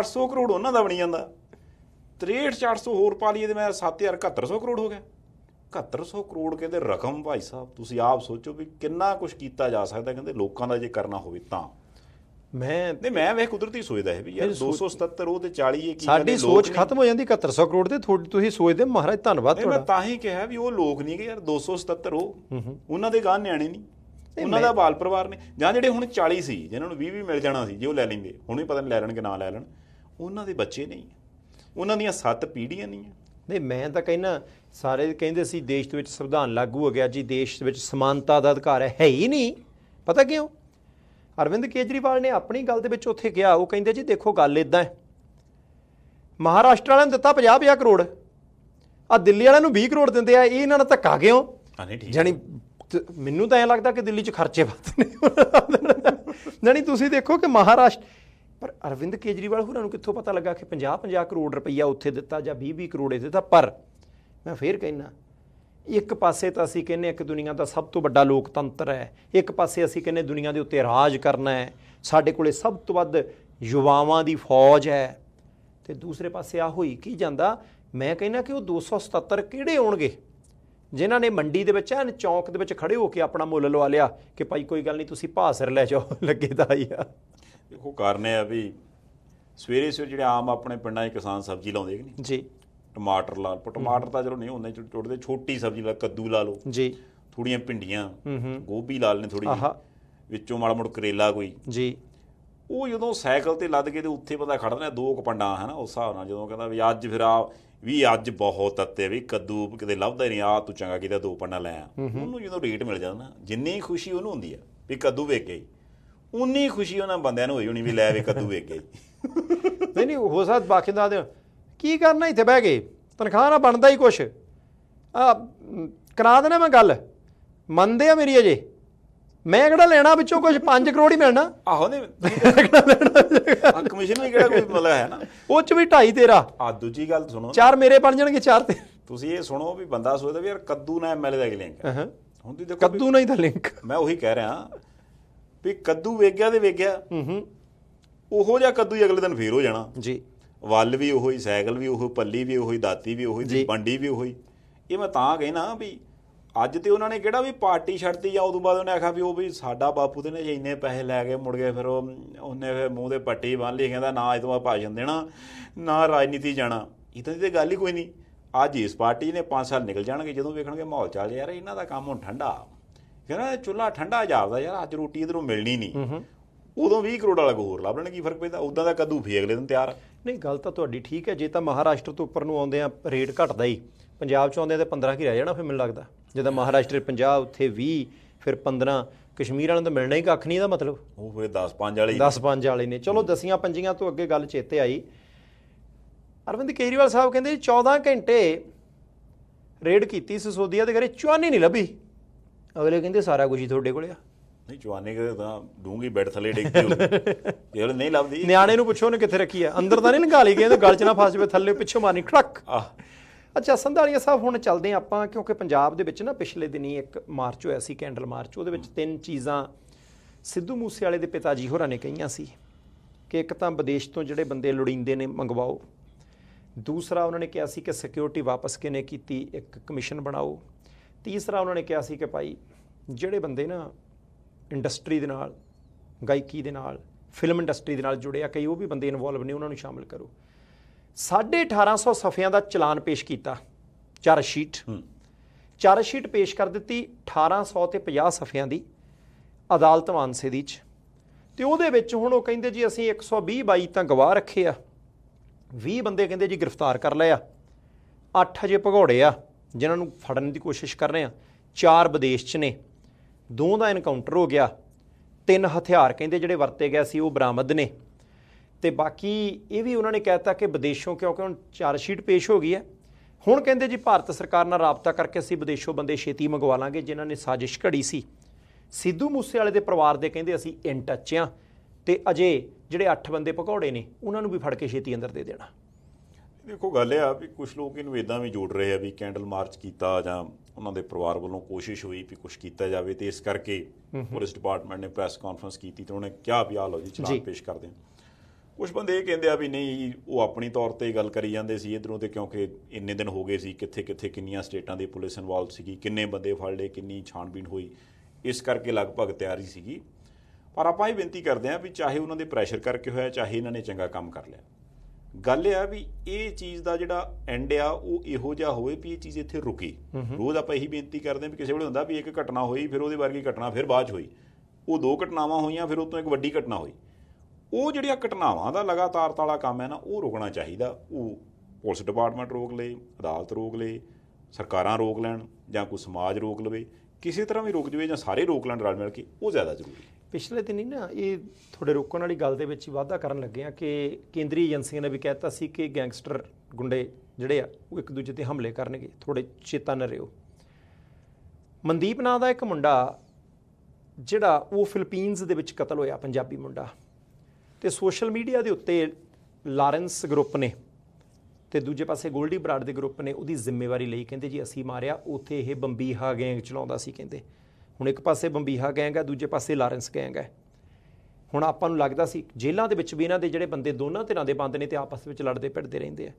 800 ਕਰੋੜ ਉਹਨਾਂ ਦਾ ਬਣ ਜਾਂਦਾ 63 400 ਹੋਰ ਪਾ ਲਈਏ ਤੇ ਮੈਂ 7700 ਕਰੋੜ ਹੋ ਗਿਆ 7100 ਕਰੋੜ ਕਹਿੰਦੇ ਰਕਮ ਭਾਈ ਸਾਹਿਬ ਤੁਸੀਂ ਆਪ ਸੋਚੋ ਵੀ ਕਿੰਨਾ ਕੁਝ ਕੀਤਾ ਜਾ ਸਕਦਾ ਕਹਿੰਦੇ ਲੋਕਾਂ ਦਾ ਜੇ ਕਰਨਾ ਹੋਵੇ ਤਾਂ ਮੈਂ ਨਹੀਂ ਮੈਂ ਵੇਖ ਕੁਦਰਤੀ ਸੋਚਦਾ ਹੈ ਵੀ ਯਾਰ 277 ਉਹ ਤੇ 40 ਇਹ ਕੀ ਸਾਡੀ ਸੋਚ ਖਤਮ ਹੋ ਜਾਂਦੀ 7100 ਕਰੋੜ ਤੇ ਤੁਸੀਂ ਸੋਚਦੇ ਮਹਾਰਾਜ ਧੰਨਵਾਦ ਤੁਹਾਡਾ ਮੈਂ ਤਾਂ ਹੀ ਕਿਹਾ ਵੀ ਉਹ ਲੋਕ ਨਹੀਂ ਕਿ ਯਾਰ 277 ਉਹ ਉਹਨਾਂ ਦੇ ਗਾਂ ਨਿਆਣੇ ਨਹੀਂ ਉਹਨਾਂ ਦਾ ਬਾਲ ਪਰਿਵਾਰ ਨੇ ਜਾਂ ਜਿਹੜੇ ਹੁਣ 40 ਸੀ ਜਿਨ੍ਹਾਂ ਨੂੰ 20 20 ਮਿਲ ਜਾਣਾ ਸੀ ਜੇ ਉਹ ਲੈ ਲੈਂਦੇ ਹੁਣ ਵੀ ਪਤਾ ਨਹੀਂ ਲੈ ਲੈਣ ਨਾ ਲੈ ਲੈਣ ਉਹਨਾਂ ਦੇ ਬੱਚੇ ਨਹੀਂ ਉਹਨਾਂ ਦੀਆਂ ਸੱਤ ਪੀੜ੍ਹੀਆਂ ਨਹੀਂ ਨਹੀਂ ਮੈਂ ਤਾਂ ਕਹਿੰਨਾ ਸਾਰੇ ਕਹਿੰਦੇ ਸੀ ਦੇਸ਼ ਦੇ ਵਿੱਚ ਸੰਵਿਧਾਨ ਲਾਗੂ ਹੋ ਗਿਆ ਜੀ ਦੇਸ਼ ਦੇ ਵਿੱਚ ਸਮਾਨਤਾ ਦਾ ਅਧਿਕਾਰ ਹੈ ਹੀ ਨਹੀਂ ਪਤਾ ਕਿਉਂ ਅਰਵਿੰਦ ਕੇਜਰੀਵਾਲ ਨੇ ਆਪਣੀ ਗੱਲ ਦੇ ਵਿੱਚ ਉੱਥੇ ਗਿਆ ਉਹ ਕਹਿੰਦੇ ਜੀ ਦੇਖੋ ਗੱਲ ਇਦਾਂ ਹੈ ਮਹਾਰਾਸ਼ਟਰ ਵਾਲਿਆਂ ਨੂੰ ਦਿੱਤਾ 50 50 ਕਰੋੜ ਆ ਦਿੱਲੀ ਵਾਲਿਆਂ ਨੂੰ 20 ਕਰੋੜ ਦਿੰਦੇ ਆ ਇਹ ਇਹਨਾਂ ਨਾਲ ਧੱਕਾ ਕਿਉਂ ਨਹੀਂ ਠੀਕ ਜਾਨੀ ਮੈਨੂੰ ਤਾਂ ਐ ਲੱਗਦਾ ਕਿ ਦਿੱਲੀ 'ਚ ਖਰਚੇ ਵੱਧ ਨੇ ਨਹੀਂ ਤੁਸੀਂ ਦੇਖੋ ਕਿ ਮਹਾਰਾਸ਼ਟਰ ਪਰ ਅਰਵਿੰਦ ਕੇਜਰੀਵਾਲ ਹੋਰਾਂ ਨੂੰ ਕਿੱਥੋਂ ਪਤਾ ਲੱਗਾ ਕਿ 50 50 ਕਰੋੜ ਰੁਪਈਆ ਉੱਥੇ ਦਿੱਤਾ ਜਾਂ 20 20 ਕਰੋੜ ਇਹ ਦਿੱਤਾ ਪਰ ਮੈਂ ਫੇਰ ਕਹਿਣਾ ਇੱਕ ਪਾਸੇ ਤਾਂ ਅਸੀਂ ਕਹਿੰਨੇ ਇੱਕ ਦੁਨੀਆ ਦਾ ਸਭ ਤੋਂ ਵੱਡਾ ਲੋਕਤੰਤਰ ਹੈ ਇੱਕ ਪਾਸੇ ਅਸੀਂ ਕਹਿੰਨੇ ਦੁਨੀਆ ਦੇ ਉੱਤੇ ਰਾਜ ਕਰਨਾ ਹੈ ਸਾਡੇ ਕੋਲੇ ਸਭ ਤੋਂ ਵੱਧ ਯੁਵਾਵਾਂ ਦੀ ਫੌਜ ਹੈ ਤੇ ਦੂਸਰੇ ਪਾਸੇ ਆ ਹੋਈ ਕੀ ਜਾਂਦਾ ਮੈਂ ਕਹਿੰਨਾ ਕਿ ਉਹ 277 ਕਿਹੜੇ ਹੋਣਗੇ ਜਿਨ੍ਹਾਂ ਨੇ ਮੰਡੀ ਦੇ ਵਿੱਚ ਐਨ ਚੌਂਕ ਦੇ ਵਿੱਚ ਖੜੇ ਹੋ ਕੇ ਆਪਣਾ ਮੁੱਲ ਲਵਾ ਲਿਆ ਕਿ ਭਾਈ ਕੋਈ ਗੱਲ ਨਹੀਂ ਤੁਸੀਂ ਭਾਸਰ ਲੈ ਜਾਓ ਲੱਗੇ ਤਾਂ ਆਈ ਆ ਦੇਖੋ ਕਾਰਨ ਇਹ ਆ ਵੀ ਸਵੇਰੇ ਸਵੇਰੇ ਜਿਹੜੇ ਆਮ ਆਪਣੇ ਪਿੰਡਾਂ 'ਚ ਕਿਸਾਨ ਸਬਜ਼ੀ ਲਾਉਂਦੇ ਕਿ ਨਹੀਂ ਜੀ ਟਮਾਟਰ ਲਾ ਲਓ ਟਮਾਟਰ ਤਾਂ ਚਲੋ ਨਹੀਂ ਹੁੰਦੇ ਟੁੱਟਦੇ ਛੋਟੀ ਸਬਜ਼ੀ ਲਾ ਕੱਦੂ ਲਾ ਲਓ ਜੀ ਥੋੜੀਆਂ ਭਿੰਡੀਆਂ ਹੂੰ ਹੂੰ ਗੋਭੀ ਲਾ ਲੈਣੇ ਥੋੜੀ ਜਿਹੀ ਵਿੱਚੋਂ ਮਾੜਾ ਮੋੜ ਕਰੇਲਾ ਕੋਈ ਜੀ ਉਹ ਜਦੋਂ ਸਾਈਕਲ ਤੇ ਲੱਦ ਕੇ ਤੇ ਉੱਥੇ ਬੰਦਾ ਖੜਦਾ ਦੋ ਕਪੰਡਾ ਹਨਾ ਉਸ ਹਿਸਾਬ ਨਾਲ ਜਦੋਂ ਕਹਿੰਦਾ ਵੀ ਅੱਜ ਫਿਰ ਆ ਵੀ ਅੱਜ ਬਹੁਤ ਤੱਤੇ ਵੀ ਕੱਦੂ ਕਿਤੇ ਲੱਭਦਾ ਨਹੀਂ ਆ ਤੂੰ ਚੰਗਾ ਕੀਤਾ ਦੋ ਪੰਡਾ ਲੈ ਆ ਉਹਨੂੰ ਜਦੋਂ ਰੇਟ ਮਿਲ ਜਾਂਦਾ ਨਾ ਜਿੰਨੀ ਖੁਸ਼ੀ ਉਹਨੂੰ ਹੁੰਦੀ ਆ ਵੀ ਕੱਦੂ ਗਈ ਉਨੀ ਖੁਸ਼ੀ ਉਹਨਾਂ ਬੰਦਿਆਂ ਨੂੰ ਹੋਈ ਹੋਣੀ ਵੀ ਲੈ ਵੇ ਕੱਦੂ ਵੇਖ ਗਏ ਨਹੀਂ ਨਹੀਂ ਹੋ ਸਕਦਾ ਬਾਕੀ ਦਾ ਕੀ ਕਰਨਾ ਇੱਥੇ ਬਹਿ ਗਏ ਤਨਖਾਹ ਨਾ ਬਣਦਾ ਹੀ ਕੁਛ ਆ ਕਰਾ ਦੇਣਾ ਮੈਂ ਗੱਲ ਮੰਨਦੇ ਆ ਮੇਰੀ ਅਜੇ ਮੈਂ ਕਿਹੜਾ ਲੈਣਾ ਵਿੱਚੋਂ ਕੁਝ 5 ਕਰੋੜ ਹੀ ਮਿਲਣਾ ਆਹੋ ਨੇ ਕਮਿਸ਼ਨ ਵੀ ਕਿਹੜਾ ਕੋਈ ਮਤਲਬ ਹੈ ਨਾ ਉਹ ਚ ਵੀ 2.5 ਤੇਰਾ ਆ ਦੂਜੀ ਗੱਲ ਸੁਣੋ ਚਾਰ ਮੇਰੇ ਬਣ ਜਾਣਗੇ ਚਾਰ ਤੇ ਤੁਸੀਂ ਇਹ ਸੁਣੋ ਵੀ ਬੰਦਾ ਸੋਚਦਾ ਵੀ ਯਾਰ ਕੱਦੂ ਨਾਲ ਐਮਐਲਏ ਦਾ ਕੀ ਲਿੰਕ ਹੈ ਹੁਣ ਤੁਸੀਂ ਦੇਖੋ ਕੱਦੂ ਨਾਲ ਹੀ ਦਾ ਲਿੰਕ ਮੈਂ ਉਹੀ ਕਹਿ ਰਿਹਾ ਵੀ ਕੱਦੂ ਵੇਗਿਆ ਤੇ ਵੇਗਿਆ ਹੂੰ ਹੂੰ ਉਹੋ ਜਿਹਾ ਕੱਦੂ ਹੀ ਅਗਲੇ ਦਿਨ ਫੇਰ ਹੋ ਜਾਣਾ ਜੀ ਵੱਲ ਵੀ ਉਹੋ ਹੀ ਸਾਈਕਲ ਵੀ ਉਹੋ ਪੱਲੀ ਵੀ ਉਹੋ ਹੀ ਦਾਤੀ ਵੀ ਉਹੋ ਹੀ ਪੰਡੀ ਵੀ ਉਹੋ ਹੀ ਇਹ ਮੈਂ ਤਾਂ ਕਹਿਣਾ ਵੀ ਅੱਜ ਤੇ ਉਹਨਾਂ ਨੇ ਕਿਹੜਾ ਵੀ ਪਾਰਟੀ ਛੱਡਤੀ ਆ ਉਦੋਂ ਬਾਅਦ ਉਹਨੇ ਆਖਿਆ ਵੀ ਉਹ ਵੀ ਸਾਡਾ ਬਾਪੂ ਤੇ ਨੇ ਇੰਨੇ ਪੈਸੇ ਲੈ ਕੇ ਮੁੜ ਗਏ ਫਿਰ ਉਹ ਉਹਨੇ ਫਿਰ ਮੂੰਹ ਦੇ ਪੱਟੀ ਬੰਨ ਲਈ ਕਹਿੰਦਾ ਨਾ ਇਹ ਤੋਂ ਆ ਭਾਜਨ ਦੇਣਾ ਨਾ ਰਾਜਨੀਤੀ ਜਾਣਾ ਇਦਾਂ ਦੀ ਤੇ ਗੱਲ ਹੀ ਕੋਈ ਨਹੀਂ ਅੱਜ ਇਸ ਪਾਰਟੀ ਨੇ 5 ਸਾਲ ਨਿਕਲ ਜਾਣਗੇ ਜਦੋਂ ਵੇਖਣਗੇ ਮਾਹੌਲ ਚੱਲ ਯਾਰ ਇਹਨਾਂ ਦਾ ਕੰਮ ਹੁਣ ਠੰਡਾ ਕਹਿੰਦਾ ਚੁੱਲਾ ਠੰਡਾ ਜਾਪਦਾ ਯਾਰ ਅੱਜ ਰੋਟੀ ਇਧਰੋਂ ਮਿਲਣੀ ਨਹੀਂ ਉਦੋਂ 20 ਕਰੋੜ ਵਾਲਾ ਗੋਰ ਲੱਭ ਲੈਣ ਕੀ ਫਰਕ ਪੈਂਦਾ ਉਦਾਂ ਦਾ ਕੱਦੂ ਫੇ ਅਗਲੇ ਦਿਨ ਤਿਆਰ ਨਹੀਂ ਗੱਲ ਤਾਂ ਤੁਹਾਡੀ ਠੀਕ ਹੈ ਜੇ ਤਾਂ ਮਹਾਰਾਸ਼ਟਰ ਤੋਂ ਉੱਪਰ ਨੂੰ ਆਉਂਦੇ ਆ ਰੇਟ ਘਟਦਾ ਹੀ ਪੰਜਾਬ ਚ ਆਉਂਦੇ ਤੇ 15 ਕੀ ਰਹਿ ਜਾਣਾ ਫਿਰ ਮੈਨੂੰ ਲੱਗਦਾ ਜਦੋਂ ਮਹਾਰਾਸ਼ਟਰ 50 ਉੱਥੇ 20 ਫਿਰ 15 ਕਸ਼ਮੀਰ ਵਾਲਿਆਂ ਨੂੰ ਮਿਲਣਾ ਹੀ ਕੱਖ ਨਹੀਂ ਇਹਦਾ ਮਤਲਬ ਉਹ ਫਿਰ 10 5 ਵਾਲੇ 10 5 ਵਾਲੇ ਨੇ ਚਲੋ ਦਸੀਆਂ ਪੰਜੀਆਂ ਤੋਂ ਅੱਗੇ ਗੱਲ ਚੇਤੇ ਆਈ ਅਰਵਿੰਦ ਕੇਰੀਵਾਲ ਸਾਹਿਬ ਕਹਿੰਦੇ 14 ਘੰਟੇ ਰੇਡ ਕੀਤੀ ਸਸੋਦੀਆ ਦੇ ਘਰੇ ਚੁਆਨੀ ਨਹੀਂ ਲੱਭੀ ਅਗਲੇ ਕਹਿੰਦੇ ਸਾਰਾ ਕੁਝ ਹੀ ਤੁਹਾਡੇ ਕੋਲੇ ਆ ਨਹੀਂ ਜਵਾਨੇ ਕਹਿੰਦੇ ਤਾਂ ਡੂੰਗੀ ਬੈੱਡ ਥੱਲੇ ਡਿੱਗਦੀ ਹੋਵੇ ਜੇ ਉਹ ਨਹੀਂ ਲੱਭਦੀ ਨਿਆਣੇ ਨੂੰ ਪੁੱਛੋ ਉਹਨੇ ਕਿੱਥੇ ਰੱਖੀ ਆ ਅੰਦਰ ਤਾਂ ਨਹੀਂ ਲੰਘਾ ਗਏ ਤਾਂ ਗਲ 'ਚ ਨਾ ਫਸ ਜਵੇ ਥੱਲੇ ਪਿੱਛੇ ਮਾਰਨੀ ਖੜਕ ਅੱਛਾ ਸੰਧਾਲੀਆ ਸਾਹਿਬ ਹੁਣ ਚੱਲਦੇ ਆਪਾਂ ਕਿਉਂਕਿ ਪੰਜਾਬ ਦੇ ਵਿੱਚ ਨਾ ਪਿਛਲੇ ਦਿਨੀ ਇੱਕ ਮਾਰਚ ਹੋਇਆ ਸੀ ਕੈਂਡਲ ਮਾਰਚ ਉਹਦੇ ਵਿੱਚ ਤਿੰਨ ਚੀਜ਼ਾਂ ਸਿੱਧੂ ਮੂਸੇ ਵਾਲੇ ਦੇ ਪਿਤਾ ਜੀ ਹੋਰਾਂ ਨੇ ਕਹੀਆਂ ਸੀ ਕਿ ਇੱਕ ਤਾਂ ਵਿਦੇਸ਼ ਤੋਂ ਜਿਹੜੇ ਬੰਦੇ ਲੋੜੀਂਦੇ ਨੇ ਮੰਗਵਾਓ ਦੂਸਰਾ ਉਹਨਾਂ ਨੇ ਕਿਹਾ ਸੀ ਕਿ ਸਿਕਿਉਰਿਟੀ ਵਾਪਸ ਕਿਨੇ ਕੀਤੀ ਇੱਕ ਕਮਿਸ਼ਨ ਬਣਾਓ ਤੀਸਰਾ ਉਹਨਾਂ ਨੇ ਕਿਹਾ ਸੀ ਕਿ ਭਾਈ ਜਿਹੜੇ ਬੰਦੇ ਨਾ ਇੰਡਸਟਰੀ ਦੇ ਨਾਲ ਗਾਇਕੀ ਦੇ ਨਾਲ ਫਿਲਮ ਇੰਡਸਟਰੀ ਦੇ ਨਾਲ ਜੁੜੇ ਆ ਕਈ ਉਹ ਵੀ ਬੰਦੇ ਇਨਵੋਲਵ ਨੇ ਉਹਨਾਂ ਨੂੰ ਸ਼ਾਮਿਲ ਕਰੋ 1850 ਸਫਿਆਂ ਦਾ ਚਲਾਨ ਪੇਸ਼ ਕੀਤਾ ਚਾਰ ਸ਼ੀਟ ਚਾਰ ਸ਼ੀਟ ਪੇਸ਼ ਕਰ ਦਿੱਤੀ 1800 ਤੇ 50 ਸਫਿਆਂ ਦੀ ਅਦਾਲਤ ਮਾਨਸੇ ਦੀ ਚ ਤੇ ਉਹਦੇ ਵਿੱਚ ਹੁਣ ਉਹ ਕਹਿੰਦੇ ਜੀ ਅਸੀਂ 120 ਬਾਈ ਤਾਂ ਗਵਾਹ ਰੱਖੇ ਆ 20 ਬੰਦੇ ਕਹਿੰਦੇ ਜੀ ਗ੍ਰਿਫਤਾਰ ਕਰ ਲਏ ਆ 8 ਜੇ ਭਗੌੜੇ ਆ ਜਿਨ੍ਹਾਂ ਨੂੰ ਫੜਨ ਦੀ ਕੋਸ਼ਿਸ਼ ਕਰ ਰਹੇ ਆ ਚਾਰ ਵਿਦੇਸ਼ 'ਚ ਨੇ ਦੋ ਦਾ ਐਨਕਾਊਂਟਰ ਹੋ ਗਿਆ ਤਿੰਨ ਹਥਿਆਰ ਕਹਿੰਦੇ ਜਿਹੜੇ ਵਰਤੇ ਗਏ ਸੀ ਉਹ ਬਰਾਮਦ ਨੇ ਤੇ ਬਾਕੀ ਇਹ ਵੀ ਉਹਨਾਂ ਨੇ ਕਹਿਤਾ ਕਿ ਵਿਦੇਸ਼ੋਂ ਕਿਉਂਕਿ ਹੁਣ ਚਾਰ ਸ਼ੀਟ ਪੇਸ਼ ਹੋ ਗਈ ਹੈ ਹੁਣ ਕਹਿੰਦੇ ਜੀ ਭਾਰਤ ਸਰਕਾਰ ਨਾਲ ਰਾਬਤਾ ਕਰਕੇ ਅਸੀਂ ਵਿਦੇਸ਼ੋਂ ਬੰਦੇ ਛੇਤੀ ਮੰਗਵਾ ਲਾਂਗੇ ਜਿਨ੍ਹਾਂ ਨੇ ਸਾਜ਼ਿਸ਼ ਘੜੀ ਸੀ ਸਿੱਧੂ ਮੂਸੇ ਵਾਲੇ ਦੇ ਪਰਿਵਾਰ ਦੇ ਕਹਿੰਦੇ ਅਸੀਂ ਇਨ ਟੱਚ ਆ ਤੇ ਅਜੇ ਜਿਹੜੇ 8 ਬੰਦੇ ਪਕੌੜੇ ਨੇ ਉਹਨਾਂ ਨੂੰ ਵੀ ਫੜ ਕੇ ਛੇਤੀ ਅੰਦਰ ਦੇ ਦੇਣਾ ਦੇਖੋ ਗੱਲ ਇਹ ਆ ਵੀ ਕੁਝ ਲੋਕ ਇਹਨੂੰ ਇਦਾਂ ਵੀ ਜੋੜ ਰਹੇ ਆ ਵੀ ਕੈਂਡਲ ਮਾਰਚ ਕੀਤਾ ਜਾਂ ਉਹਨਾਂ ਦੇ ਪਰਿਵਾਰ ਵੱਲੋਂ ਕੋਸ਼ਿਸ਼ ਹੋਈ ਵੀ ਕੁਝ ਕੀਤਾ ਜਾਵੇ ਤੇ ਇਸ ਕਰਕੇ ਪੁਲਿਸ ਡਿਪਾਰਟਮੈਂਟ ਨੇ ਪ੍ਰੈਸ ਕਾਨਫਰੰਸ ਕੀਤੀ ਤੇ ਉਹਨੇ ਕਿਹਾ ਵੀ ਆ ਲੋ ਜੀ ਚਲਾਨ ਪੇਸ਼ ਕਰਦੇ ਆ ਕੁਝ ਬੰਦੇ ਇਹ ਕਹਿੰਦੇ ਆ ਵੀ ਨਹੀਂ ਉਹ ਆਪਣੀ ਤੌਰ ਤੇ ਗੱਲ ਕਰੀ ਜਾਂਦੇ ਸੀ ਇਧਰੋਂ ਤੇ ਕਿਉਂਕਿ ਇੰਨੇ ਦਿਨ ਹੋ ਗਏ ਸੀ ਕਿੱਥੇ ਕਿੱਥੇ ਕਿੰਨੀਆਂ ਸਟੇਟਾਂ ਦੀ ਪੁਲਿਸ ਇਨਵੋਲਵ ਸੀਗੀ ਕਿੰਨੇ ਬੰਦੇ ਫੜ ਲਏ ਕਿੰਨੀ ਛਾਣਬੀਣ ਹੋਈ ਇਸ ਕਰਕੇ ਲਗਭਗ ਤਿਆਰੀ ਸੀਗੀ ਪਰ ਆਪਾਂ ਇਹ ਬੇਨਤੀ ਕਰਦੇ ਆ ਵੀ ਚਾਹੇ ਉਹਨਾਂ ਦੇ ਪ੍ਰੈਸ਼ਰ ਕਰਕੇ ਹੋਇਆ ਚਾਹੇ ਇਹਨਾਂ ਨੇ ਚੰਗਾ ਕੰਮ ਕਰ ਲਿਆ ਗੱਲ ਇਹ ਆ ਵੀ ਇਹ ਚੀਜ਼ ਦਾ ਜਿਹੜਾ ਐਂਡ ਆ ਉਹ ਇਹੋ ਜਿਹਾ ਹੋਵੇ ਵੀ ਇਹ ਚੀਜ਼ ਇੱਥੇ ਰੁਕੇ ਰੋਜ਼ ਆਪਾਂ ਇਹੀ ਬੇਨਤੀ ਕਰਦੇ ਆ ਵੀ ਕਿਸੇ ਵੇਲੇ ਹੁੰਦਾ ਵੀ ਇੱਕ ਘਟਨਾ ਹੋਈ ਫਿਰ ਉਹਦੇ ਵਰਗੀ ਘਟਨਾ ਫਿਰ ਬਾਅਦ ਚ ਹੋਈ ਉਹ ਦੋ ਘਟਨਾਵਾਂ ਹੋਈਆਂ ਫਿਰ ਤੋਂ ਇੱਕ ਵੱਡੀ ਘਟਨਾ ਹੋਈ ਉਹ ਜਿਹੜੀਆਂ ਘਟਨਾਵਾਂ ਦਾ ਲਗਾਤਾਰ ਤਾਲਾ ਕੰਮ ਹੈ ਨਾ ਉਹ ਰੁਕਣਾ ਚਾਹੀਦਾ ਉਹ ਪੁਲਿਸ ਡਿਪਾਰਟਮੈਂਟ ਰੋਕ ਲੇ ਅਦਾਲਤ ਰੋਕ ਲੇ ਸਰਕਾਰਾਂ ਰੋਕ ਲੈਣ ਜਾਂ ਕੋਈ ਸਮਾਜ ਰੋਕ ਲਵੇ ਕਿਸੇ ਤਰ੍ਹਾਂ ਵੀ ਰੁਕ ਜਵੇ ਜਾਂ ਸਾਰੇ ਰੋਕ ਲੈਣ ਰਲ ਮਿਲ ਕੇ ਉਹ ਜ਼ਿਆਦਾ ਜ਼ਰੂਰੀ ਹੈ ਪਿਛਲੇ ਦਿਨੀ ਨਾ ਇਹ ਥੋੜੇ ਰੋਕਣ ਵਾਲੀ ਗੱਲ ਦੇ ਵਿੱਚ ਹੀ ਵਾਅਦਾ ਕਰਨ ਲੱਗੇ ਆ ਕਿ ਕੇਂਦਰੀ ਏਜੰਸੀਆਂ ਨੇ ਵੀ ਕਹਿਤਾ ਸੀ ਕਿ ਗੈਂਗਸਟਰ ਗੁੰਡੇ ਜਿਹੜੇ ਆ ਉਹ ਇੱਕ ਦੂਜੇ ਤੇ ਹਮਲੇ ਕਰਨਗੇ ਥੋੜੇ ਚੇਤਨ ਰਹੋ ਮਨਦੀਪ ਨਾਂ ਦਾ ਇੱਕ ਮੁੰਡਾ ਜਿਹੜਾ ਉਹ ਫਿਲੀਪੀਨਸ ਦੇ ਵਿੱਚ ਕਤਲ ਹੋਇਆ ਪੰਜਾਬੀ ਮੁੰਡਾ ਤੇ ਸੋਸ਼ਲ ਮੀਡੀਆ ਦੇ ਉੱਤੇ ਲਾਰੈਂਸ ਗਰੁੱਪ ਨੇ ਤੇ ਦੂਜੇ ਪਾਸੇ 골ਡੀ ਬਰਾਡ ਦੇ ਗਰੁੱਪ ਨੇ ਉਹਦੀ ਜ਼ਿੰਮੇਵਾਰੀ ਲਈ ਕਹਿੰਦੇ ਜੀ ਅਸੀਂ ਮਾਰਿਆ ਉੱਥੇ ਇਹ ਬੰਬੀਹਾ ਗੈਂਗ ਚਲਾਉਂਦਾ ਸੀ ਕਹਿੰਦੇ ਹੁਣ ਇੱਕ ਪਾਸੇ ਬੰਬੀਹਾ ਗੈਂਗ ਹੈ ਦੂਜੇ ਪਾਸੇ ਲਾਰੈਂਸ ਗੈਂਗ ਹੈ ਹੁਣ ਆਪਾਂ ਨੂੰ ਲੱਗਦਾ ਸੀ ਜੇਲ੍ਹਾਂ ਦੇ ਵਿੱਚ ਵੀ ਇਹਨਾਂ ਦੇ ਜਿਹੜੇ ਬੰਦੇ ਦੋਨਾਂ ਧਿਰਾਂ ਦੇ ਬੰਦ ਨੇ ਤੇ ਆਪਸ ਵਿੱਚ ਲੜਦੇ ਪਿੱਟਦੇ ਰਹਿੰਦੇ ਆ